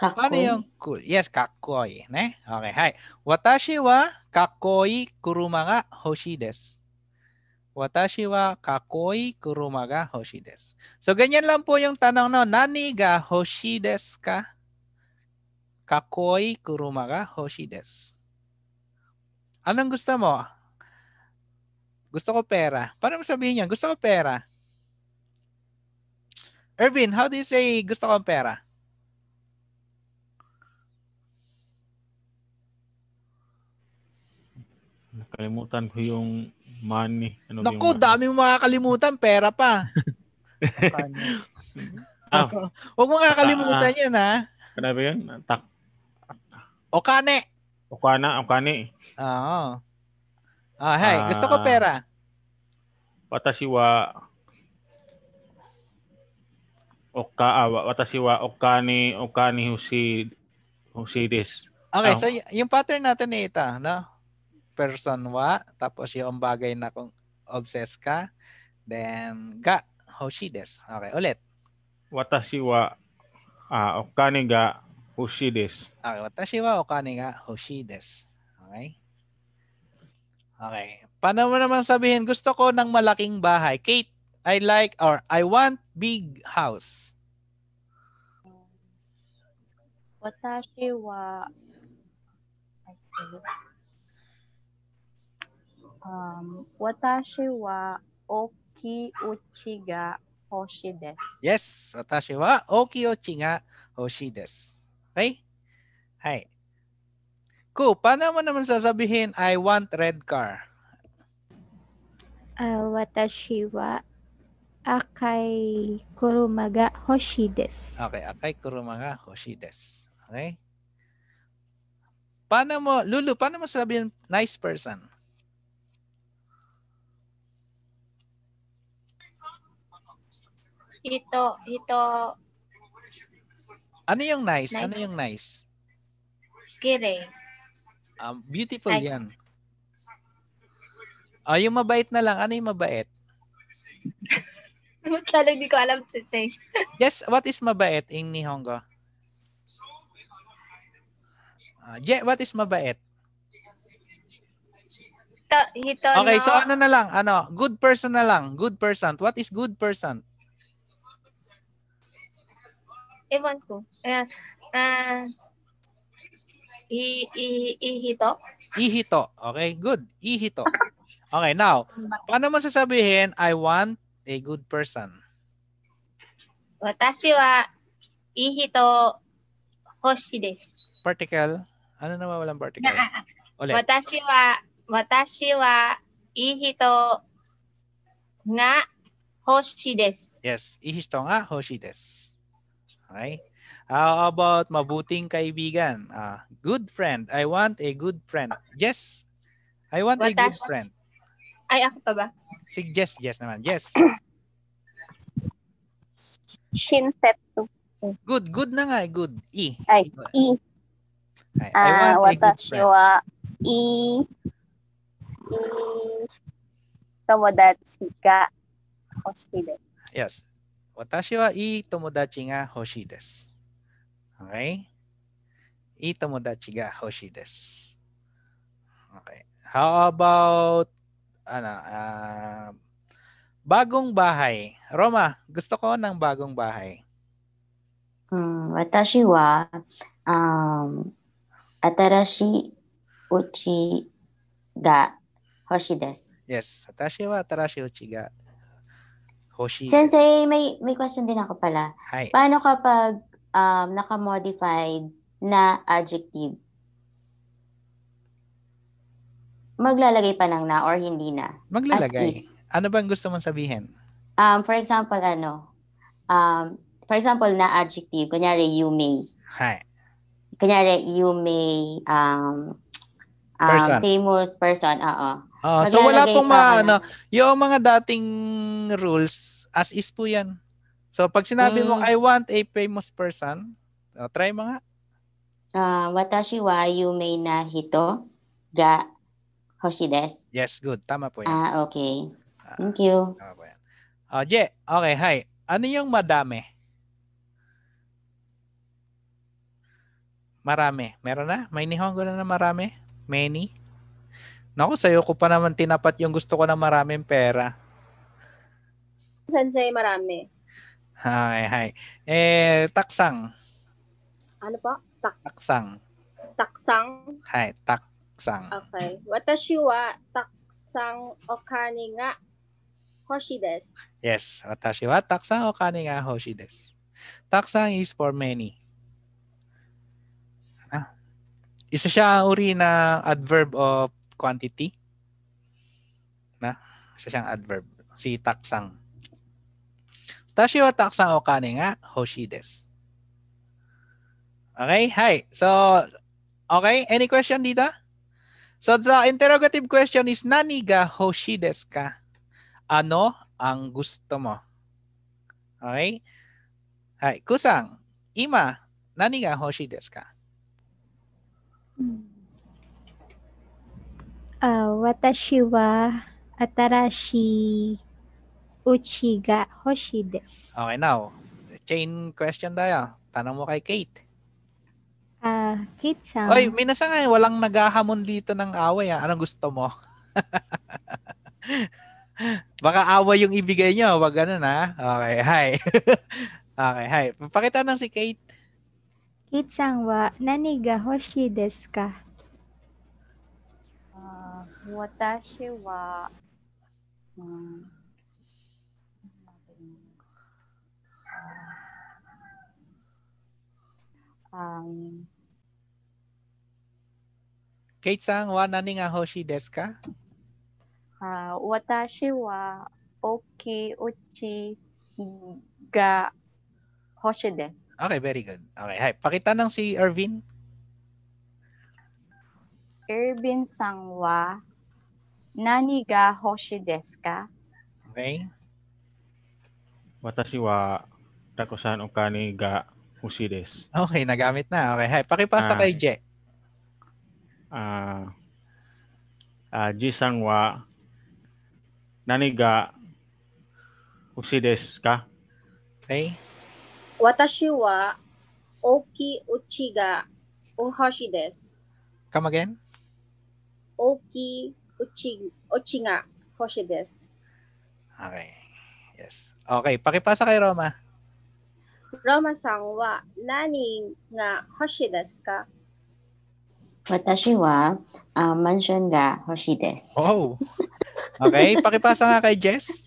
Kakoy. Paano yung cool? Yes, kakoy. Ne? Okay, hi. Watashi wa kakoi kuruma ga hoshi desu. Watashi wa kakoi kuruma ga hoshi desu. So, ganyan lang po yung tanong no. Nani ga hoshi desu ka? Kakoi kuruma ga hoshi desu. Anong gusto mo? Gusto ko pera. Paano mo sabihin yan? Gusto ko pera. Ervin, how do you say gusto ko pera? Nakalimutan ko yung money. Ano Naku, yung dami mo makakalimutan. Pera pa. ah, Huwag mo kakalimutan ah. yan, ha? Ano ba Tak. O kane. O kana, o Oo. Ah, hey, ah, gusto ko ah. pera. Watashi wa Oka awa, wa okani okani husi husides. Okay, oh. so y- yung pattern natin ni ita, no? Person wa, tapos yung bagay na kung obsessed ka, then ga hoshi hoshides. Okay, ulit. Watasiwa ah, okani ga watashi wa okane ga しいです。あ私はお金が欲しいです。Okay? Okay. Paano mo naman sabihin, gusto ko ng malaking bahay. Kate, I like or I want big house. Watashi wa um, watashi wa oki uchi ga hoshi desu. Yes, watashi wa oki uchi ga hoshi desu. Okay? Hi. Ku, paano mo naman sasabihin, I want red car? Uh, ah, watashi wa Akai Kurumaga Hoshi des. Okay, Akai Kurumaga Hoshi des. Okay? Paano mo, Lulu, paano mo sabihin nice person? Ito, ito, ano yung nice? Ano nice. Ano yung nice? Kire. Um, beautiful Ay. yan. Oh, yung mabait na lang. Ano yung mabait? Mas lalo di ko alam to say. yes, what is mabait in Nihongo? Uh, ah, Je, what is mabait? Hito, hito okay, no. so ano na lang? Ano? Good person na lang. Good person. What is good person? Ewan ko. Ayan. Uh, i, i, ihito? Ihito. Okay, good. Ihito. Okay, now, paano mo sasabihin, I want a good person? Watashi wa ihito hoshi desu. Particle? Ano naman walang particle? Na, ah, ah. Watashi wa, watashi wa ihito nga hoshi desu. Yes, ihito nga hoshi desu. Okay? How about mabuting kaibigan? Uh, good friend. I want a good friend. Yes. I want a good friend. Ay, ako pa ba? Yes, yes naman. Yes. Shinsetsu. Good, good na nga. Eh. Good. E. Ay, I. Eh. Ay, I Ah, want a good watashi friend. wa I. I. Tomodachi ga hoshi Yes. Watashi wa tomodachi tomodachi ga ga desu. Okay? i desu. Okay. How about ano, uh, bagong bahay? Roma, gusto ko ng bagong bahay. Um, watashi wa um, atarashi uchi ga hoshi desu. Yes, watashi wa atarashi uchi ga Hoshi. Sensei, may may question din ako pala. Hi. Paano kapag um, naka-modified na adjective? Maglalagay pa ng na or hindi na? Maglalagay. Ano bang gusto mong sabihin? Um, for example, ano? Um, for example, na adjective. Kunyari, you may. Hi. Kunyari, you may um, um, person. famous person. Oo. Uh, so wala pong pa, ma, ano, yung mga dating rules as is po 'yan. So pag sinabi mm. mong hmm. I want a famous person, uh, try mo nga. Uh, watashi wa yume na hito ga hoshi desu. Yes, good. Tama po 'yan. Ah, uh, okay. Ah, Thank you. Uh, tama po 'yan. Uh, Je, okay, hi. Ano yung madami? Marami. Meron na? May nihongo na na marami? Many? Naku, sa'yo ko pa naman tinapat yung gusto ko na maraming pera. Sansay, marami. Hi, hi. Eh, taksang. Ano po? Tak. Taksang. Taksang? Hi, taksang. Okay. Watashi wa taksang okane ga hoshi desu. Yes, watashi wa taksang okane ga hoshi desu. Taksang is for many. Ah. Isa siya ang uri ng adverb of quantity. Na? Isa siyang adverb. Si taksang. Tashi wa taksang o kane nga hoshi desu. Okay? Hi. So, okay? Any question dito? So, the interrogative question is, nani ga hoshi desu ka? Ano ang gusto mo? Okay? Hi. Kusang, ima, nani ga hoshi desu ka? Hmm. Ah, watashi wa atarashi uchiga hoshi desu. Okay, now, chain question tayo. Tanong mo kay Kate. Ah, uh, Kate san. Oy, minasa nga, walang naghahamon dito ng away. Ha? Ah. Anong gusto mo? Baka away yung ibigay nyo. Wag ganun ha. Okay, hi. okay, hi. Pakita nang si Kate. Kate san wa nani hoshi desu ka? Watashi wa... 私は、うん、um, Kate sa wa nani nga hoshi desu ka? Uh, watashi wa oki uchi ga hoshi desu. Okay, very good. Okay, hi. Pakita ng si Ervin. Ervin sang wa 何が欲しいですか Okay. 私はたくさんお金が欲しいです。Okay, nagamit na. Okay, hi. Pakipasa Ah. kay Je. あーあーじいさんは何が欲しいですか Okay? 私は大きい家が欲しいです。Come again? 大きい Uching, Ochinga Hoshi desu. Okay. Yes. Okay, pakipasa kay Roma. Roma-san wa nani nga hoshi desu ka? Watashi wa uh, mansion ga hoshi desu. Oh. Okay, pakipasa nga kay Jess.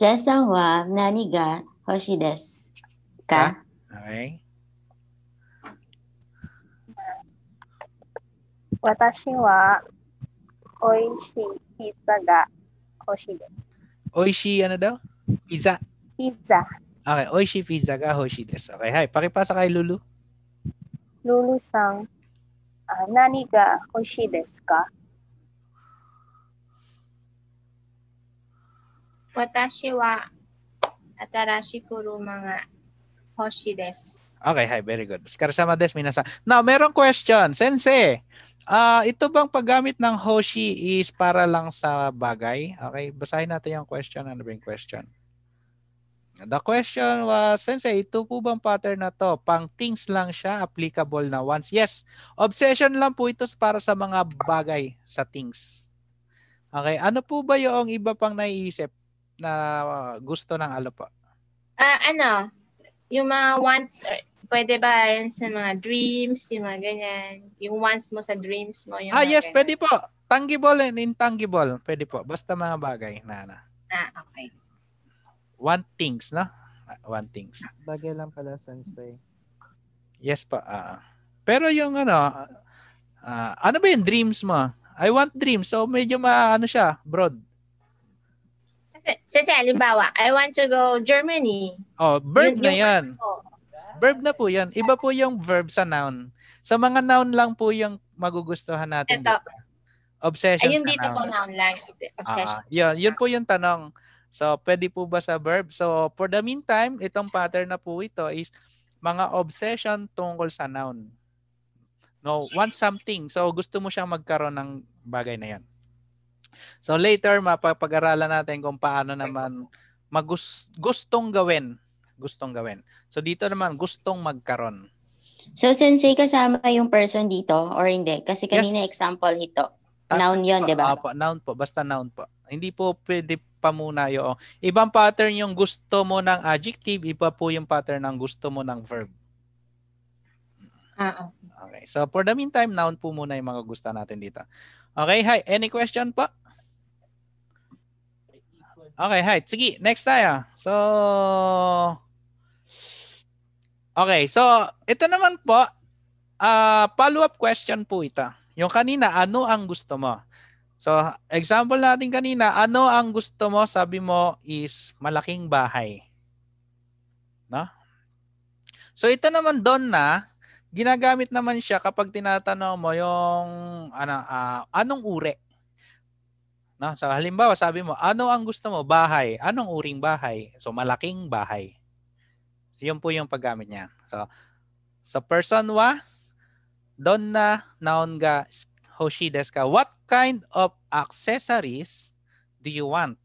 Jess-san wa nani ga hoshi desu ka? Ah, okay. Watashi wa Oishi pizza ga desu. Oishi ano daw? Pizza. Pizza. Okay, oishi pizza ga hoshi desu. Okay, hi. Pakipasa kay Lulu. Lulu-san, uh, ah, nani ga hoshi desu ka? Watashi wa atarashi kuruma ga hoshi desu. Okay, hi. Very good. Skar desu minasan. Now, merong question. Sensei, Uh, ito bang paggamit ng Hoshi is para lang sa bagay? Okay, basahin natin yung question. and ba question? The question was, Sensei, ito po bang pattern na to? Pang things lang siya, applicable na once. Yes, obsession lang po ito para sa mga bagay, sa things. Okay, ano po ba yung iba pang naiisip na ah, gusto ng alo po? Uh, ah, ano, yung mga wants pwede ba yan sa mga dreams, yung mga ganyan? Yung wants mo sa dreams mo. Yung ah, yes, ganyan. pwede po. Tangible and intangible. Pwede po. Basta mga bagay na na. Ah, okay. One things, no? One ah, things. Bagay lang pala, sensei. Yes po. Uh, pero yung ano, uh, ano ba yung dreams mo? I want dreams. So medyo ma, ano siya, broad. Kasi, halimbawa, I want to go Germany. Oh, bird yun, na yan. Verb na po yan. Iba po yung verb sa noun. Sa mga noun lang po yung magugustuhan natin. Ito. Obsession Ayun sa dito noun. po noun lang. Obsession. Uh, ah, yun, yun po yung tanong. So, pwede po ba sa verb? So, for the meantime, itong pattern na po ito is mga obsession tungkol sa noun. No, want something. So, gusto mo siyang magkaroon ng bagay na yan. So, later, mapapag-aralan natin kung paano naman magus- gawin gustong gawin. So dito naman, gustong magkaroon. So sensei, kasama yung person dito or hindi? Kasi kanina yes. example ito. Ah, noun yon di ba? Opo, noun po. Basta noun po. Hindi po pwede pa muna yung ibang pattern yung gusto mo ng adjective, iba po yung pattern ng gusto mo ng verb. Ah, okay. okay. So for the meantime, noun po muna yung mga gusto natin dito. Okay, hi. Any question po? Okay, hi. Sige, next tayo. So, okay. So, ito naman po, uh, follow-up question po ito. Yung kanina, ano ang gusto mo? So, example natin kanina, ano ang gusto mo? Sabi mo is malaking bahay. No? So, ito naman doon na, ginagamit naman siya kapag tinatanong mo yung ano, uh, anong uri No? So halimbawa sabi mo, ano ang gusto mo? Bahay. Anong uring bahay? So malaking bahay. So yun po yung paggamit niya. So sa so person wa don na naon ga hoshi desu ka? What kind of accessories do you want?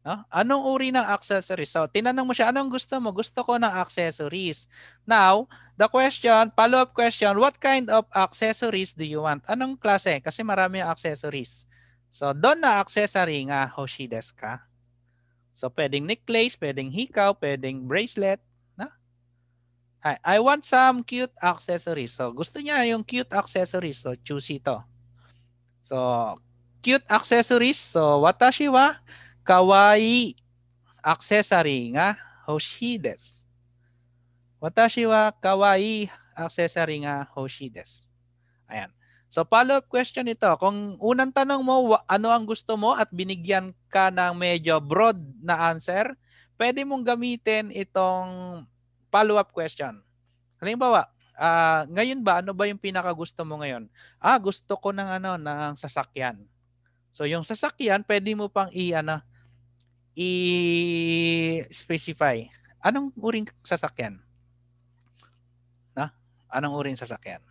No? Anong uri ng accessories? So, tinanong mo siya, anong gusto mo? Gusto ko ng accessories. Now, the question, follow-up question, what kind of accessories do you want? Anong klase? Kasi marami ang accessories. So, doon na accessory nga Hoshides ka. So, pwedeng necklace, pwedeng hikaw, pwedeng bracelet. Na? Hi, I want some cute accessories. So, gusto niya yung cute accessories. So, choose ito. So, cute accessories. So, watashi wa kawaii accessory nga Hoshides. Watashi wa kawaii accessory nga Hoshides. Ayan. So follow-up question ito, kung unang tanong mo ano ang gusto mo at binigyan ka ng medyo broad na answer, pwede mong gamitin itong follow-up question. Halimbawa, uh, ngayon ba ano ba yung pinaka gusto mo ngayon? Ah, gusto ko ng ano ng sasakyan. So yung sasakyan, pwede mo pang i ano i-specify. Anong uring sasakyan? Na? Anong uring sasakyan?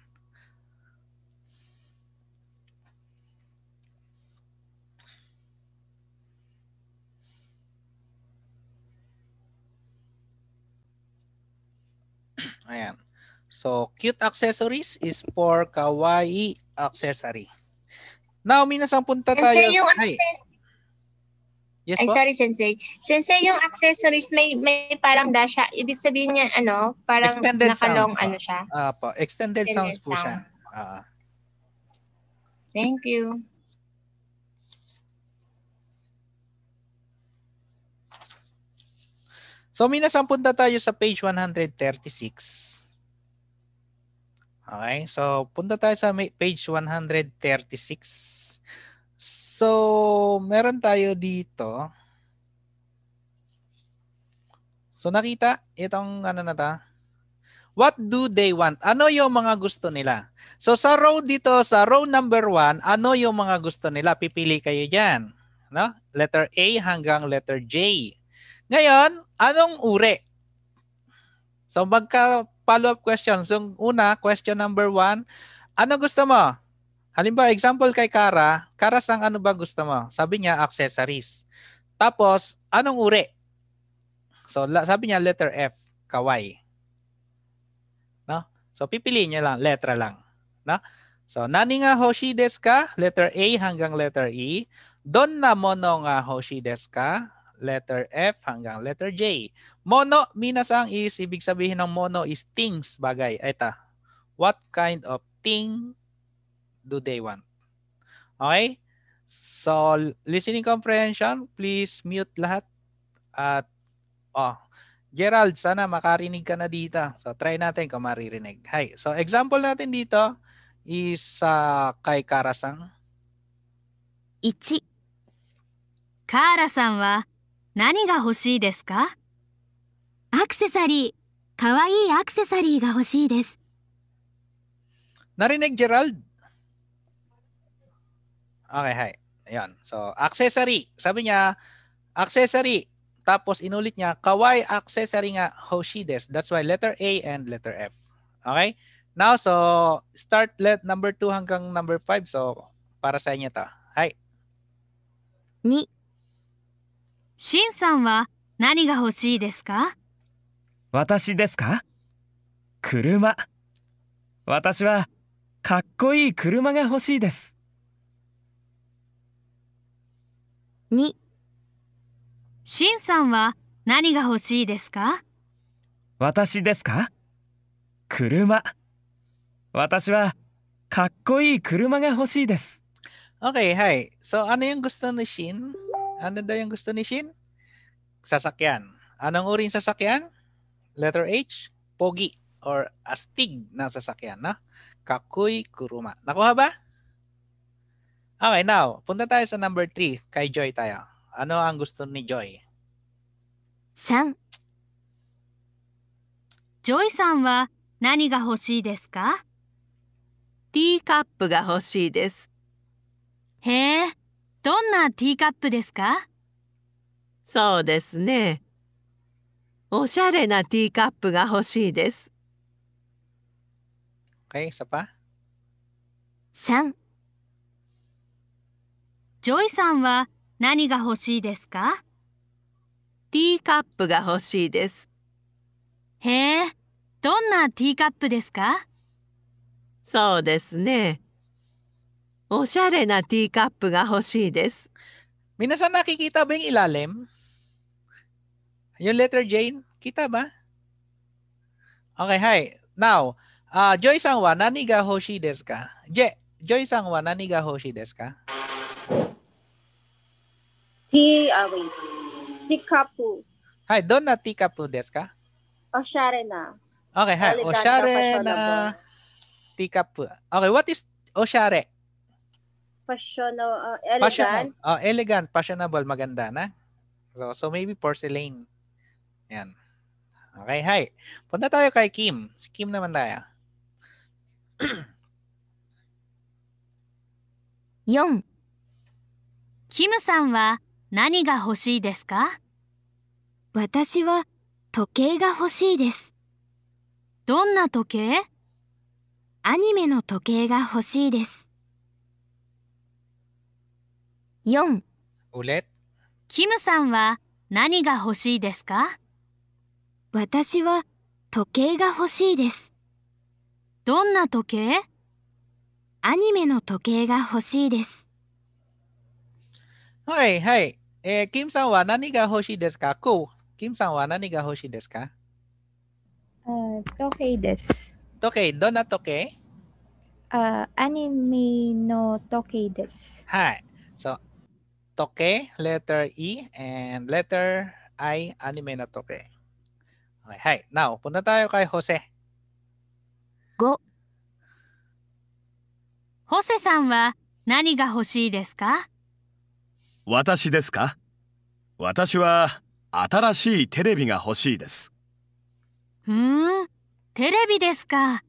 Ayan. So, cute accessories is for kawaii accessory. Now, minasang punta tayo. yung Ay. Yes, Ay, po? sorry, Sensei. Sensei, yung accessories may may parang dash siya. Ibig sabihin niya, ano, parang extended nakalong ano siya. Apo, po. extended, extended sounds, sounds po siya. Uh, Thank you. So, minasang punta tayo sa page 136. Okay? So, punta tayo sa page 136. So, meron tayo dito. So, nakita itong ano na ta? What do they want? Ano yung mga gusto nila? So, sa row dito, sa row number 1, ano yung mga gusto nila? Pipili kayo dyan. No? Letter A hanggang letter J. Ngayon, anong uri? So magka follow-up questions. Yung una, question number one, ano gusto mo? Halimbawa, example kay Kara, Kara, sang ano ba gusto mo? Sabi niya, accessories. Tapos, anong uri? So, sabi niya, letter F, kawai. No? So, pipiliin niya lang, letra lang. No? So, nani nga hoshi desu ka? Letter A hanggang letter E. Don na mono nga hoshi desu ka? letter F hanggang letter J. Mono, minasang is, ibig sabihin ng mono is things, bagay. Eta, what kind of thing do they want? Okay? So, listening comprehension, please mute lahat. At, oh, Gerald, sana makarinig ka na dito. So, try natin kung maririnig. Hi. So, example natin dito is uh, kay Karasang. 1. wa 何が欲しいですかアクセサリー。かわいいアクセサリーが欲しいです。Narinig, Gerald? Okay, hi. Ayan. So, accessory. Sabi niya, accessory. Tapos inulit niya, kawaii accessory nga, hoshides. That's why letter A and letter F. Okay? Now, so, start let number 2 hanggang number 5. So, para sa inyo to. Hi. 2、しんさんは何が欲しいですか私ですか車私はかっこいい車が欲しいです2しんさんは何が欲しいですか私ですか車私はかっこいい車が欲しいです Okay, hi. So あの o yung g u s t Ano daw yung gusto ni Shin? Sasakyan. Anong uring sasakyan? Letter H, pogi or astig na sasakyan na kakuy kuruma. Nakuha ba? Okay, now, punta tayo sa number 3. Kay Joy tayo. Ano ang gusto ni Joy? San. Joy san wa nani ga ga hoshii hoshii desu desu. ka? Tea cup さんは何が欲しいですかティーカップが欲しいです。へえ、どんなティーカップですかそうですね。おしゃれなティーカップが欲しいです。Okay, 3ジョイさんは何が欲しいですかティーカップが欲しいです。へえ、どんなティーカップですかそうですね。おしゃれなティーカップが欲しいです。皆さん nakikita ba yung ilalim? Yung letter J, kita ba? Okay, hi. Now, uh, ah, Joy san nani ga hoshi desu ka? Je, Joy san nani ga hoshi desu ka? Tea, uh, wait. Tea cup. Hi, don na tea cup desu ka? Oshare na. Okay, hi. Oshare na tea cup. Okay, what is oshare? Oshare. fashionable, uh, elegant. Fashionable. Uh, elegant, fashionable, maganda na. So, so maybe porcelain. Yan. Okay, hi. Punta tayo kay Kim. Si Kim naman tayo. 4. i m さんは何が欲しいですか私は時計が欲しいです。どんな時計アニメの時計が欲しいです。4キムさんは何が欲しいですか私は時計が欲しいです。どんな時計アニメの時計が欲しいです。はいはい。えー、キムさんは何が欲しいですかこう。キムさんは何が欲しいですかあ時計です。時計、どんな時計あアニメの時計です。はい。そう。toke, letter E, and letter I, anime na toke. Okay, hi. Now, punta tayo kay Jose. Go. ホセさんは何が欲しいですか私ですか私は新しいテレビが欲しいです。うん、テレビですか。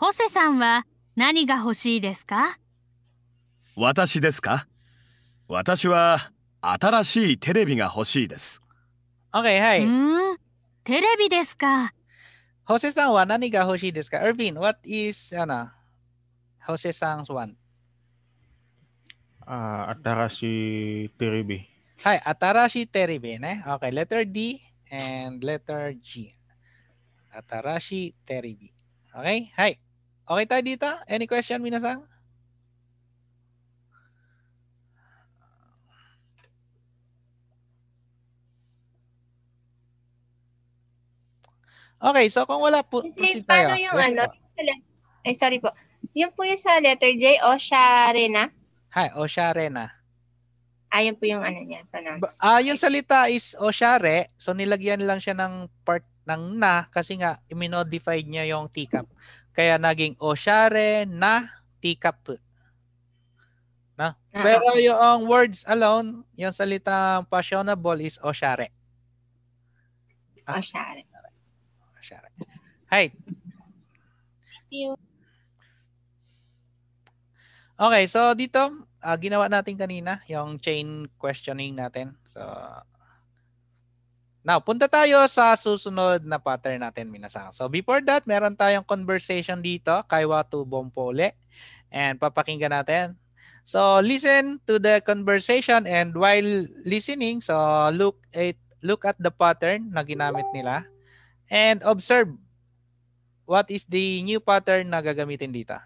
ホセさんは何が欲しいですか私ですか私は新しいテレビが欲しいです。OK、はい。うん、テレビですか。ホセさんは何が欲しいですか what is, ホセさん新しいテレビ。はい、新しいテレビね。OK、letter D and letter G。新しいテレビ。OK、はい。Okay tayo dito? Any question, minasang? Okay, so kung wala po, Kasi proceed tayo. paano yung Yes, ano? po. Ay, sorry po. Yung po yung sa letter J o siya rin na? Hi, Osharena. Ayun ah, po yung ano niya, pronounce. Ah, yung salita is Oshare, so nilagyan lang siya ng part ng na kasi nga iminodified niya yung teacup. Kaya naging oshare na teacup. Na? Ah, Pero yung words alone, yung salitang fashionable is oshare. Ah. Oshare. Oshare. Hi. Okay, so dito, uh, ginawa natin kanina yung chain questioning natin. So, Now, punta tayo sa susunod na pattern natin, Minasang. So, before that, meron tayong conversation dito kay Watu Bompole. And papakinggan natin. So, listen to the conversation and while listening, so look at, look at the pattern na ginamit nila and observe what is the new pattern na gagamitin dito.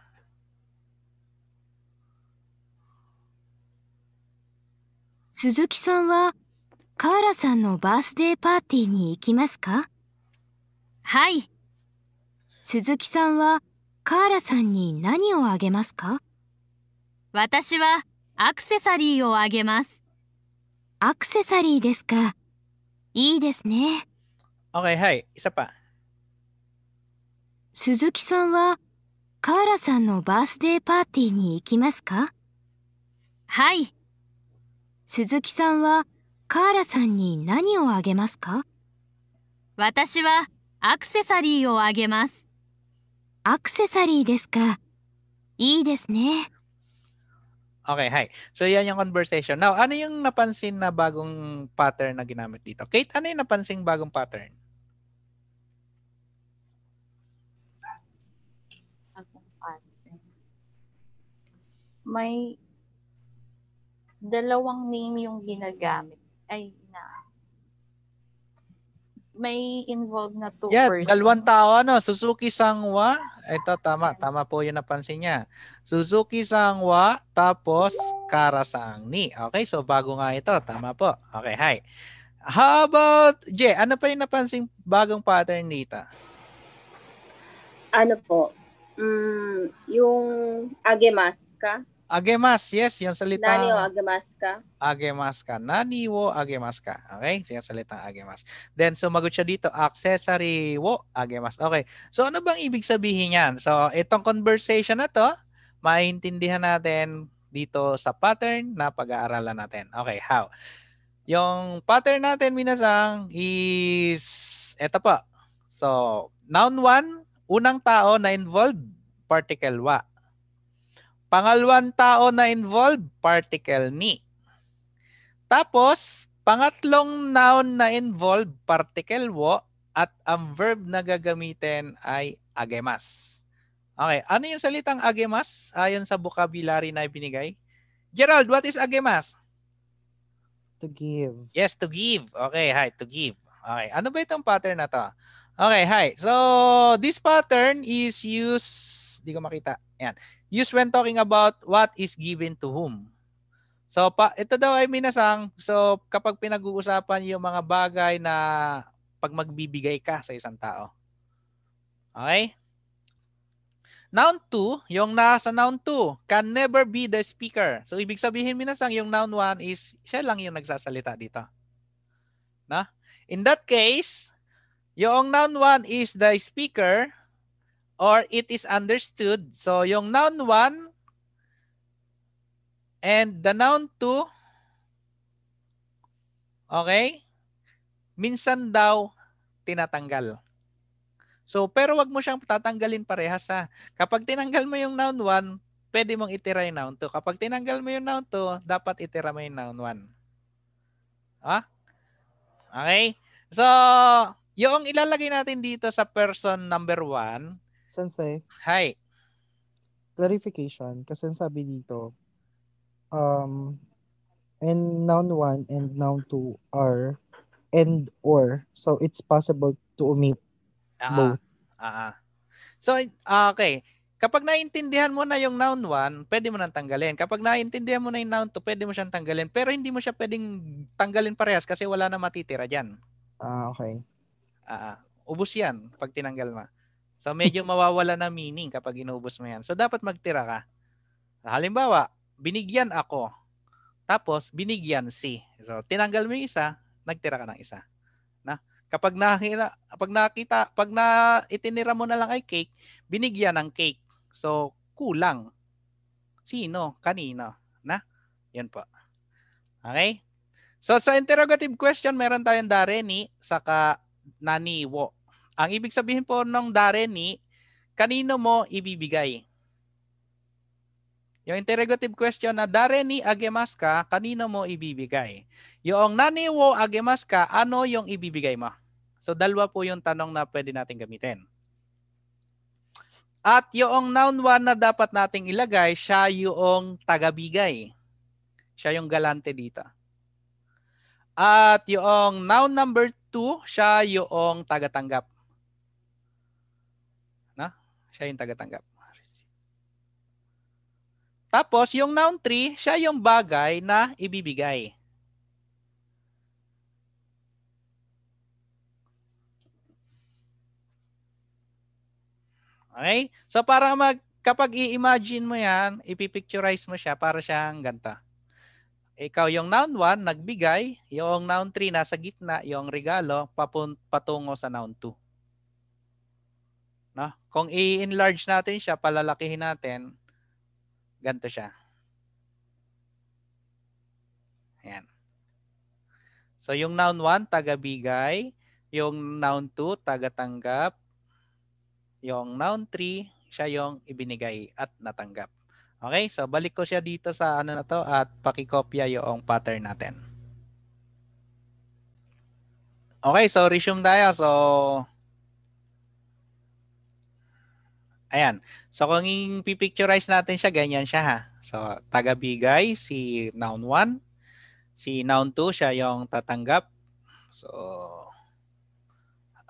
Suzuki-san wa カーラさんのバースデーパーティーに行きますかはい。鈴木さんはカーラさんに何をあげますか私はアクセサリーをあげます。アクセサリーですか。いいですね。Okay, hi. i 鈴木さんはカーラさんのバースデーパーティーに行きますかはい。鈴木さんは Okay, hi. So, yan yung conversation. Now, ano yung napansin na bagong pattern na ginamit dito? Kate, ano yung napansin Bagong pattern. May dalawang name yung ginagamit ay na may involved na two yeah, persons. dalawang tao ano, Suzuki Sangwa. Ito tama, tama po 'yung napansin niya. Suzuki Sangwa tapos Kara Sangni. Okay, so bago nga ito, tama po. Okay, hi. How about J, ano pa 'yung napansin bagong pattern dita? Ano po? Mm, yung Agemaska agemas, yes, yung salita. Nani o agemas ka? Agemas ka. Nani wo agemas ka. Okay? So yung salitang agemas. Then sumagot siya dito, accessory wo agemas. Okay. So ano bang ibig sabihin yan? So itong conversation na to, maintindihan natin dito sa pattern na pag-aaralan natin. Okay, how? Yung pattern natin, minasang, is eto pa. So, noun one, unang tao na involved, particle wa. Pangalawang tao na involved, particle ni. Tapos, pangatlong noun na involved, particle wo, at ang verb na gagamitin ay agemas. Okay, ano yung salitang agemas ayon sa vocabulary na ibinigay? Gerald, what is agemas? To give. Yes, to give. Okay, hi, to give. Okay, ano ba itong pattern na to? Okay, hi. So, this pattern is used, Hindi ko makita. Ayan used when talking about what is given to whom. So pa, ito daw ay minasang. So kapag pinag-uusapan yung mga bagay na pag magbibigay ka sa isang tao. Okay? Noun 2, yung nasa noun 2, can never be the speaker. So ibig sabihin minasang yung noun 1 is siya lang yung nagsasalita dito. Na? In that case, yung noun 1 is the speaker, or it is understood. So yung noun 1 and the noun 2 okay? Minsan daw tinatanggal. So pero wag mo siyang tatanggalin parehas sa Kapag tinanggal mo yung noun 1, pwede mong itira yung noun 2. Kapag tinanggal mo yung noun 2, dapat itira mo yung noun 1. Ah? Okay? So, yung ilalagay natin dito sa person number 1, Sensei. Hi. Clarification. Kasi sabi dito, um, and noun one and noun two are and or. So, it's possible to omit uh-huh. both. Uh-huh. So, okay. Kapag naintindihan mo na yung noun one, pwede mo nang tanggalin. Kapag naintindihan mo na yung noun two, pwede mo siyang tanggalin. Pero hindi mo siya pwedeng tanggalin parehas kasi wala na matitira dyan. Ah, uh, okay. Ah, uh, ubos yan pag tinanggal mo. So medyo mawawala na meaning kapag inubos mo yan. So dapat magtira ka. Halimbawa, binigyan ako. Tapos binigyan si. So tinanggal mo yung isa, nagtira ka ng isa. Na? Kapag nakita, pag nakita, pag na itinira mo na lang ay cake, binigyan ng cake. So kulang. Sino? Kanino? Na? Yan po. Okay? So sa interrogative question, meron tayong dare ni saka naniwo. Ang ibig sabihin po ng ni, kanino mo ibibigay? Yung interrogative question na dareni agemas ka, kanino mo ibibigay? Yung naniwo agemas ka, ano yung ibibigay mo? So dalawa po yung tanong na pwede natin gamitin. At yung noun one na dapat nating ilagay, siya yung tagabigay. Siya yung galante dito. At yung noun number 2, siya yung tagatanggap. Siya yung tagatanggap. Tapos, yung noun 3, siya yung bagay na ibibigay. Okay? So, para mag, kapag i-imagine mo yan, ipipicturize mo siya para siyang ganta. Ikaw yung noun 1, nagbigay. Yung noun 3, nasa gitna. Yung regalo, papun, patungo sa noun 2. No? Kung i-enlarge natin siya, palalakihin natin, ganito siya. Ayan. So yung noun 1, taga-bigay. Yung noun 2, taga-tanggap. Yung noun 3, siya yung ibinigay at natanggap. Okay, so balik ko siya dito sa ano na to at pakikopya yung pattern natin. Okay, so resume tayo. So Ayan. So kung pipicturize natin siya, ganyan siya ha. So taga-bigay, si noun 1. Si noun 2, siya yung tatanggap. So,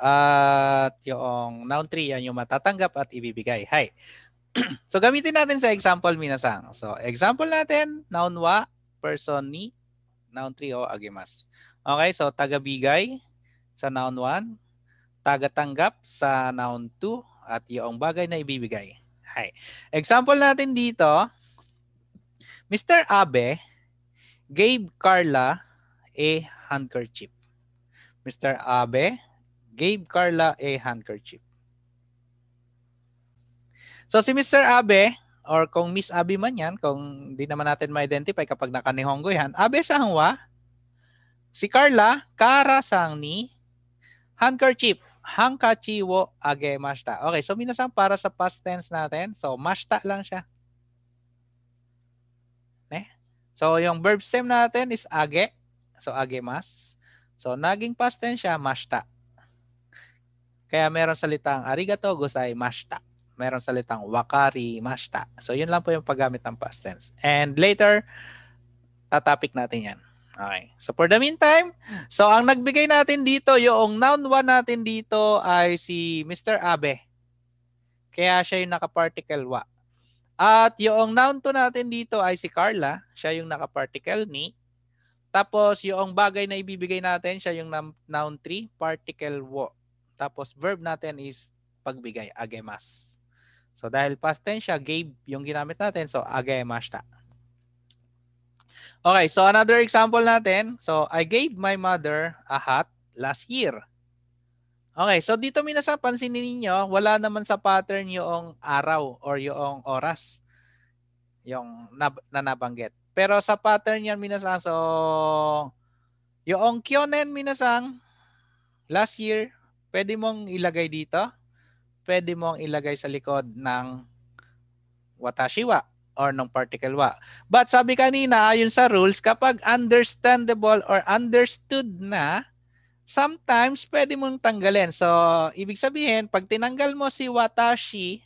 at yung noun 3, yan yung matatanggap at ibibigay. Hi. so gamitin natin sa example, Minasang. So example natin, noun wa, person ni, noun 3 o agimas. Okay, so taga-bigay sa noun 1, taga-tanggap sa noun 2, at yung bagay na ibibigay. Hi. Example natin dito, Mr. Abe gave Carla a handkerchief. Mr. Abe gave Carla a handkerchief. So si Mr. Abe or kung Miss Abe man yan, kung di naman natin ma-identify kapag nakanihonggo yan, Abe sangwa, si Carla, kara sang ni handkerchief. Hankachi wo agemashita. Okay, so minasan para sa past tense natin. So, mashita lang siya. Ne? So, yung verb stem natin is age. So, agemas. So, naging past tense siya, mashita. Kaya meron salitang arigato gozai mashita. Meron salitang wakari mashita. So, yun lang po yung paggamit ng past tense. And later, tatapik natin yan. Okay. So for the meantime, so ang nagbigay natin dito, yung noun 1 natin dito ay si Mr. Abe. Kaya siya yung naka-particle wa. At yung noun 2 natin dito ay si Carla. Siya yung naka-particle ni. Tapos yung bagay na ibibigay natin, siya yung noun 3, particle wo. Tapos verb natin is pagbigay, agemas. So dahil past tense siya, gave yung ginamit natin, so agemashita. Okay, so another example natin. So, I gave my mother a hat last year. Okay, so dito minasa pansinin ninyo, wala naman sa pattern yung araw or yung oras yung na, na Pero sa pattern yan minasang so yung kyonen minasang last year, pwede mong ilagay dito. Pwede mong ilagay sa likod ng watashiwa or ng particle wa. But sabi kanina, ayon sa rules, kapag understandable or understood na, sometimes pwede mong tanggalin. So, ibig sabihin, pag tinanggal mo si watashi,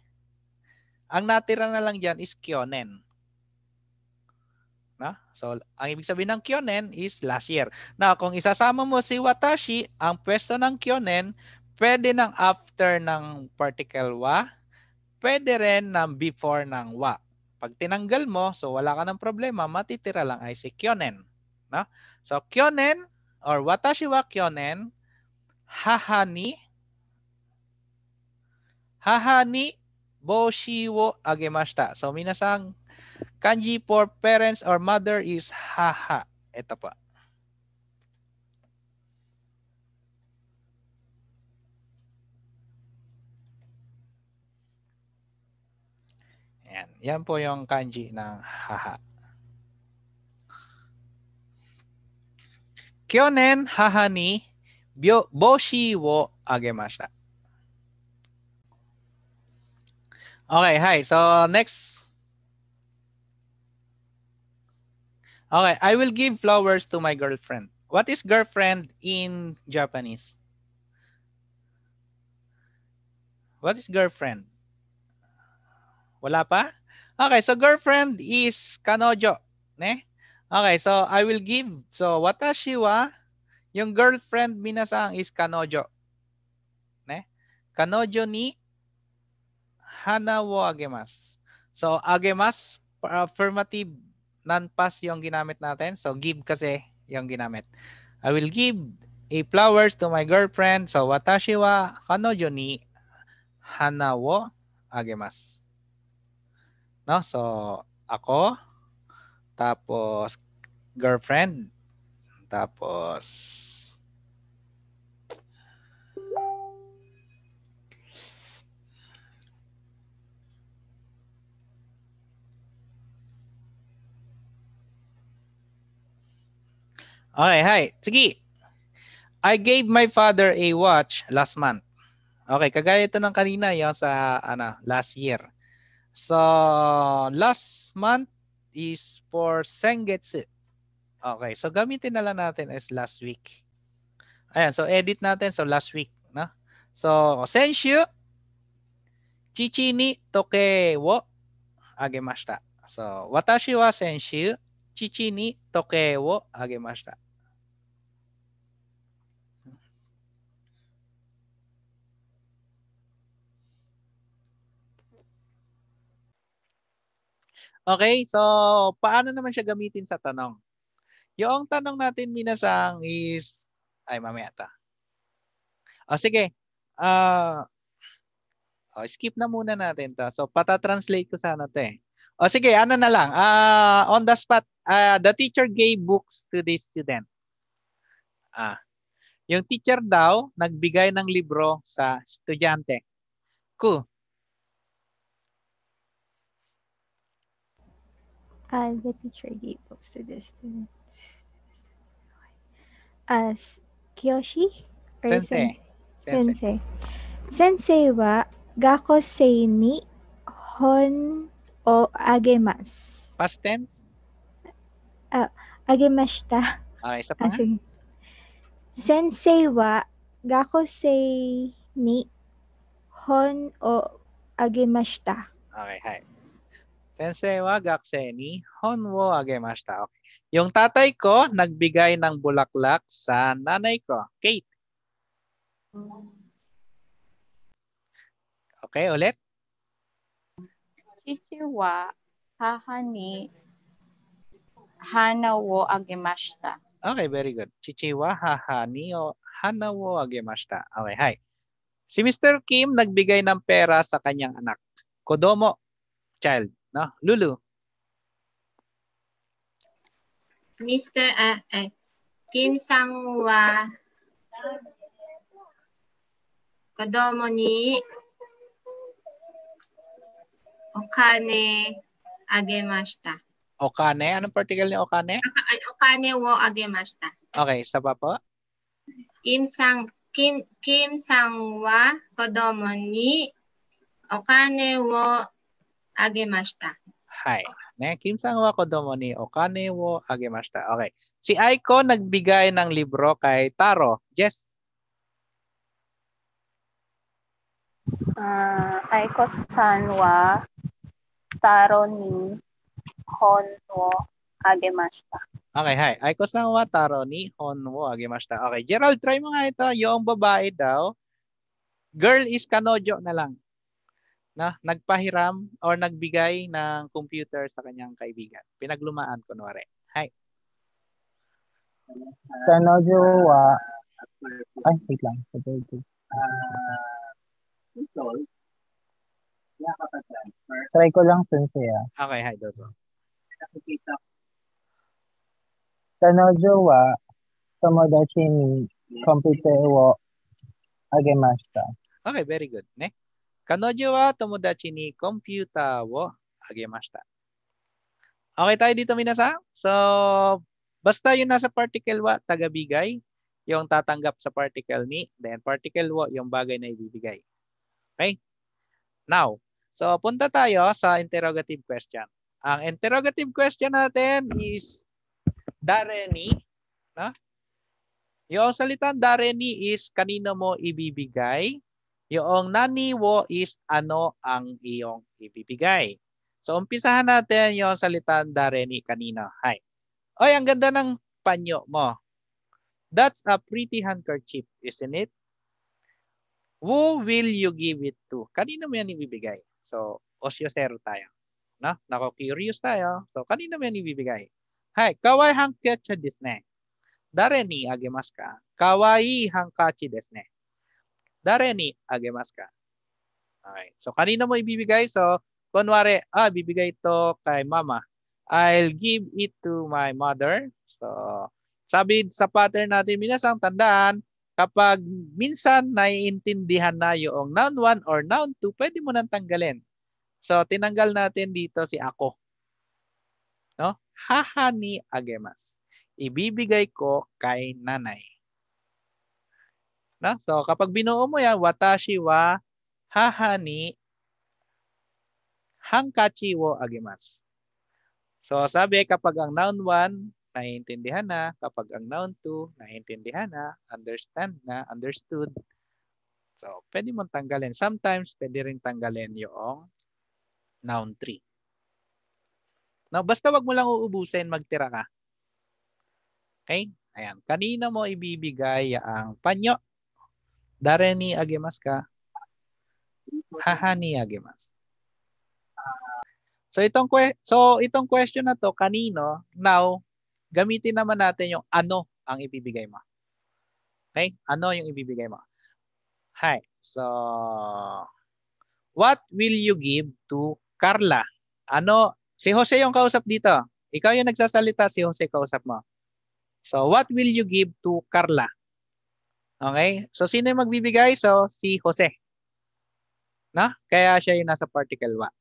ang natira na lang dyan is kyonen. Na? So, ang ibig sabihin ng kyonen is last year. Na kung isasama mo si watashi, ang pwesto ng kyonen, pwede ng after ng particle wa, pwede rin ng before ng wa. Pag tinanggal mo, so wala ka ng problema, matitira lang ay si kyonen. No? So kyonen or watashi wa kyonen hahani hahani boshi wo agemashita. So minasang kanji for parents or mother is haha. Ito pa. Yan. Yan po yung kanji ng haha. Kyonen haha ni boshi wo agemashita. Okay, hi. So next. Okay, I will give flowers to my girlfriend. What is girlfriend in Japanese? What is girlfriend? Wala pa? Okay, so girlfriend is kanojo, ne? Okay, so I will give. So watashi wa yung girlfriend minasang is kanojo. Ne? Kanojo ni hana wo agemas. So agemas uh, affirmative non past yung ginamit natin. So give kasi yung ginamit. I will give a flowers to my girlfriend. So watashi wa kanojo ni hana wo agemas. No? So, ako, tapos girlfriend, tapos Okay, hi. Sige. I gave my father a watch last month. Okay, kagaya ito ng kanina, yon sa ano, last year. So, last month is for Sengetsu. Okay, so gamitin na lang natin as last week. Ayan, so edit natin. So, last week. No? So, Senshu, Chichi ni toke wo agemashita. So, watashi wa senshu, chichi ni toke wo agemashita. Okay? So, paano naman siya gamitin sa tanong? Yung tanong natin, Minasang, is... Ay, mamaya ta. O, sige. Uh, o, skip na muna natin to. So, patatranslate ko sana to eh. O, sige, ano na lang. Uh, on the spot, uh, the teacher gave books to the student. Ah, yung teacher daw, nagbigay ng libro sa estudyante. Cool. uh, the teacher gave books to the students as uh, Kyoshi or sensei. Sensei. Sensei, sensei wa gakosei ni hon o agemasu. Past tense? Uh, agemashita. Ah, isa pa ah, Sensei wa gakosei ni hon o agemashita. Okay, hi. Sensei wa gakusei hon wo agemashita. Okay. Yung tatay ko nagbigay ng bulaklak sa nanay ko. Kate. Okay, ulit. Chichi wa haha ni hana wo agemashita. Okay, very good. Chichi wa haha ni o hana wo agemashita. Okay, hi. Si Mr. Kim nagbigay ng pera sa kanyang anak. Kodomo, child. No? Lulu. Mr. Uh, ah, uh, ah, Kim Sang-wa Kodomo ni Okane agemashita. Okane? Anong particle ni Okane? Okane wo agemashita. Okay, isa pa po? Kim Sang Kim Kim Sang wa kodomo ni Okane wo agemashita. Hai. あげました。はい。ね、Kim Sang wa kodomo ni okane wo agemashita. Okay. Si Aiko nagbigay ng libro kay Taro. Yes. Uh, ah, Aiko san wa Taro ni hon wo agemashita. Okay, hi. Aiko san wa Taro ni hon wo agemashita. Okay, Gerald, try mo nga ito. Yung babae daw, girl is kanojo na lang na nagpahiram or nagbigay ng computer sa kanyang kaibigan. Pinaglumaan kunwari. Hi. Sa Nojowa, ay, wait lang. Sa Nojowa. Uh, Try ko lang sensei ah. Okay, hi, Dozo. Sa Nojowa, Tomodachi ni computer wo agemashita. Okay, very good. Next. 彼女は友達にコンピューターをあげました。Okay tayo dito minasa? So, basta yung nasa particle wa, tagabigay, yung tatanggap sa particle ni, then particle wa, yung bagay na ibibigay. Okay? Now, so punta tayo sa interrogative question. Ang interrogative question natin is ni, no? Yung salitang ni is kanino mo ibibigay yung nani is ano ang iyong ibibigay. So umpisahan natin yung salitan dareni kanina. Hi. Oy, ang ganda ng panyo mo. That's a pretty handkerchief, isn't it? Who will you give it to? Kanino mo yan ibibigay? So, osyosero tayo. No? Nako-curious tayo. So, kanino mo yan ibibigay? Hi, kawaii handkerchief desu ne. Dareni agemasu ka? Kawaii handkerchief desu ne. 誰にあげますか Okay. So, kanina mo ibibigay? So, kunwari, ah, bibigay ito kay mama. I'll give it to my mother. So, sabi sa pattern natin, minasang tandaan, kapag minsan naiintindihan na yung noun 1 or noun 2, pwede mo nang tanggalin. So, tinanggal natin dito si ako. No? Haha ni agemas. Ibibigay ko kay nanay. Na? So kapag binuo mo yan, watashi wa hahani hangkachi wo agimasu. So sabi kapag ang noun 1 naiintindihan na, kapag ang noun 2 naiintindihan na, understand na, understood. So pwede mong tanggalin. Sometimes pwede rin tanggalin yung noun 3. Now, basta wag mo lang uubusin, magtira ka. Okay? Ayan. Kanina mo ibibigay ang panyo 誰にあげますか母にあげます。So itong, so itong question na to, kanino, now, gamitin naman natin yung ano ang ibibigay mo. Okay? Ano yung ibibigay mo? Hi. So, what will you give to Carla? Ano, si Jose yung kausap dito. Ikaw yung nagsasalita, si Jose kausap mo. So, what will you give to Carla? Okay? So, sino yung magbibigay? So, si Jose. No? Kaya siya yung nasa particle 1.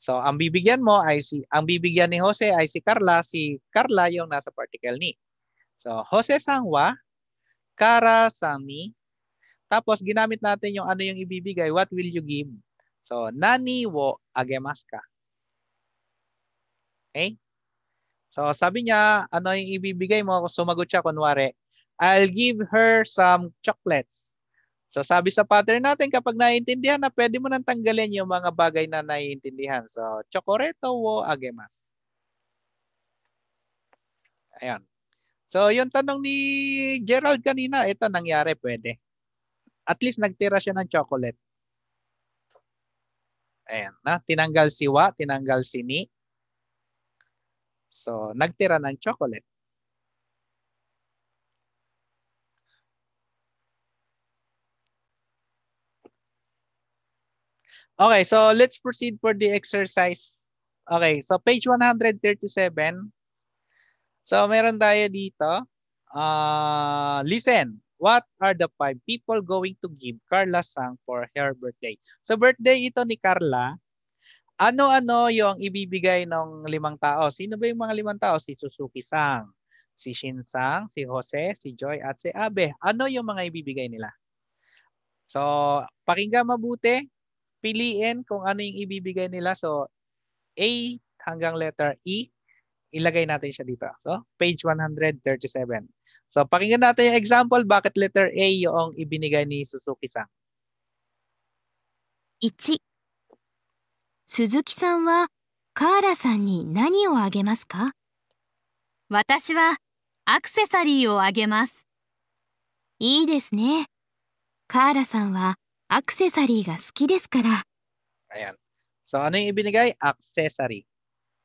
So, ang bibigyan mo ay si ang bibigyan ni Jose ay si Carla, si Carla yung nasa particle ni. So, Jose Sangwa, Cara Sangni. Tapos ginamit natin yung ano yung ibibigay, what will you give? So, nani wo agemasu ka? Okay? So, sabi niya, ano yung ibibigay mo? Sumagot siya kunwari, I'll give her some chocolates. So sabi sa pattern natin, kapag naiintindihan na, pwede mo nang tanggalin yung mga bagay na naiintindihan. So, chocoreto wo agemas. Ayan. So, yung tanong ni Gerald kanina, ito nangyari pwede. At least nagtira siya ng chocolate. Ayan na. Tinanggal si wa, tinanggal si ni. So, nagtira ng chocolate. Okay, so let's proceed for the exercise. Okay, so page 137. So meron tayo dito. Uh, listen, what are the five people going to give Carla sang for her birthday? So birthday ito ni Carla. Ano-ano yung ibibigay ng limang tao? Sino ba yung mga limang tao? Si Suzuki-sang, si Shin-sang, si Jose, si Joy, at si Abe. Ano yung mga ibibigay nila? So, pakinggan mabuti piliin kung ano yung ibibigay nila. So, A hanggang letter E, ilagay natin siya dito. So, page 137. So, pakinggan natin yung example bakit letter A yung ibinigay ni Suzuki-san. 1. Suzuki-san Kara-san wa wa ni nani agemasu agemasu. ka? Watashi 鈴木さんはカーラさんに何をあげますか私はアクセサリーをあげます。いいですね。カーラさんは accessory が好きですから。Ayan. So, ano yung ibinigay? Accessory.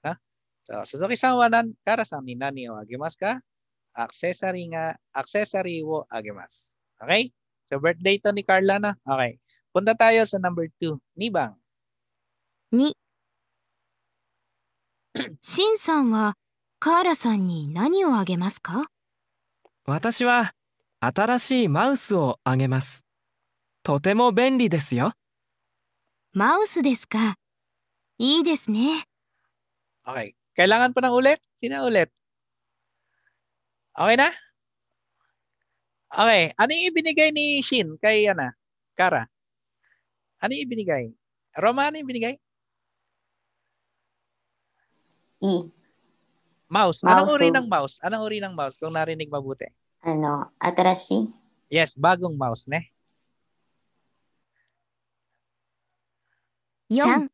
Ha? So, Suzuki-san wa nan, Kara-san ni nani o agimasu ka? Accessory nga, accessory wo agimasu. Okay? So, birthday to ni Carla na. Okay. Punta tayo sa number 2. Nibang. Ni. Shin-san wa カーラさんに何をあげますか私は新しいマウスをあげます。とても便利ですよ。マウスですか。いいですね。Okay. Kailangan pa ng ulit? Sina ulit? Okay na? Okay. Ano yung ibinigay ni Shin kay Ana? Kara? Ano yung ibinigay? Roma, ano yung binigay? E. Mouse. mouse. Anong uri ng mouse? Anong uri ng mouse? Kung narinig mabuti. Ano? Atarashi? Yes, bagong mouse, ne? 4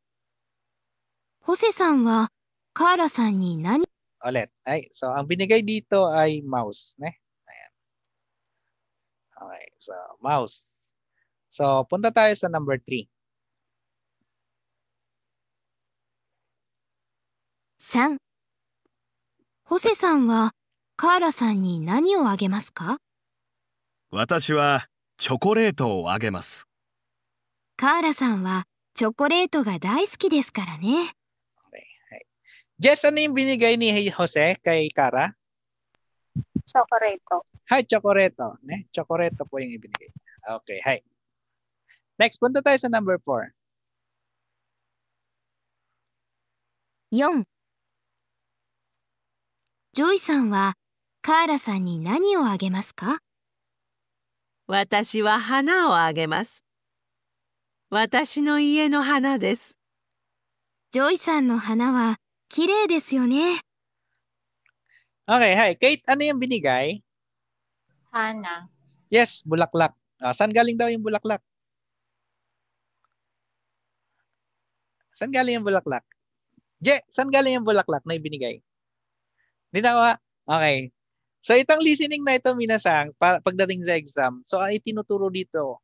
ホセさんはカーラさんに何 Ulit. Ay, so ang binigay dito ay mouse. Ne? Ayan. Okay, so mouse. So punta tayo sa number 3. 3. ホセさんはカーラさんに何をあげますか私はチョコレートをあげます。カーラさんはチョコレートが大好きですからね。じゃあ、何を見チョコレート。はい、チョコレート。ね、チョーはい。NEXT、ポントタイトル4。4ジョイさんはカーラさんに何をあげますか私は花をあげます。Okay, hi. Kate, ano yung binigay? Hana. Yes, bulaklak. Ah, saan galing daw yung bulaklak? Saan galing yung bulaklak? Je, saan galing yung bulaklak na ibinigay? Hindi Okay. So itong listening na ito, Minasang, pagdating sa exam, so ay tinuturo dito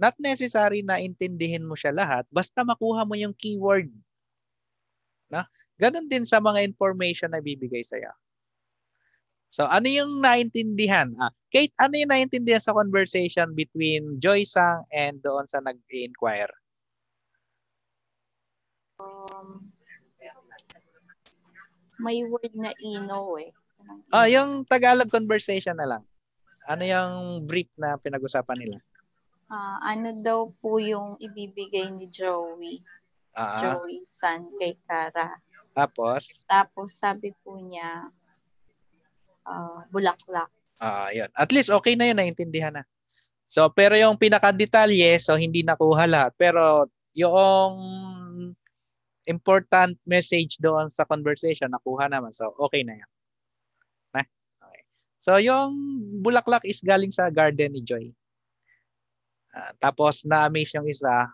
Not necessary na intindihin mo siya lahat, basta makuha mo yung keyword. No? Ganon din sa mga information na bibigay sa'yo. So, ano yung naintindihan? Ah, Kate, ano yung naintindihan sa conversation between Joy Sang and doon sa nag-inquire? Um, may word na ino eh. Ah, yung Tagalog conversation na lang. Ano yung brief na pinag-usapan nila? uh, ano daw po yung ibibigay ni Joey. Uh-huh. Joey San kay Kara. Tapos? Tapos sabi po niya, uh, bulaklak. Ah, uh, yun. At least okay na yun, naintindihan na. So, pero yung pinaka-detalye, so hindi nakuha lahat. Pero yung important message doon sa conversation, nakuha naman. So, okay na yan. Na? Okay. So, yung bulaklak is galing sa garden ni Joey. Ah, tapos na-amaze yung isa.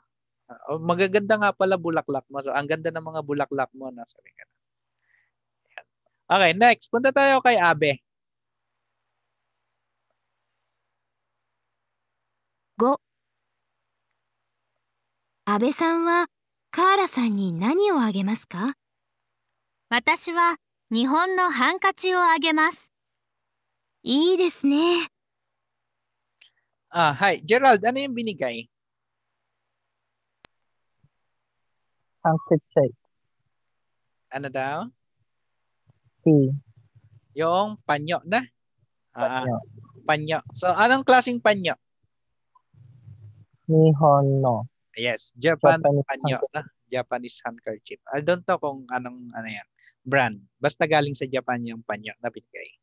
Uh, magaganda nga pala bulaklak mo. So, ang ganda ng mga bulaklak mo. No? Sabi ka na. Okay, next. Punta tayo kay Abe. Go. Abe-san Kara-san wa wa ni nani o o agemas agemas. ka? Watashi Nihon no 安倍さんはカーラさんに何をあげますか私は日本のハンカチをあげます。いいですね。Ah, hi. Gerald, ano yung binigay? Handkerchief. Ano daw? C. Yung panyo na? Ah, ah. Panyo. Ah, panyo. So, anong klaseng panyo? Nihon no. Yes, Japan Japanese panyo na. Japanese handkerchief. I don't know kung anong ano yan, brand. Basta galing sa Japan yung panyo na binigay.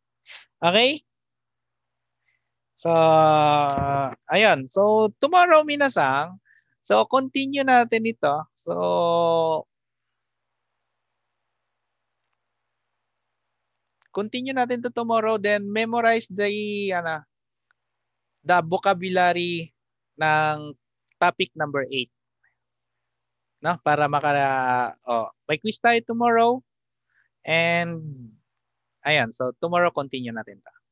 Okay? So, ayun. So, tomorrow, minasang. So, continue natin ito. So, continue natin to tomorrow. Then, memorize the, ano, the vocabulary ng topic number 8. No? Para maka, oh, may quiz tayo tomorrow. And, ayan. So, tomorrow continue natin to.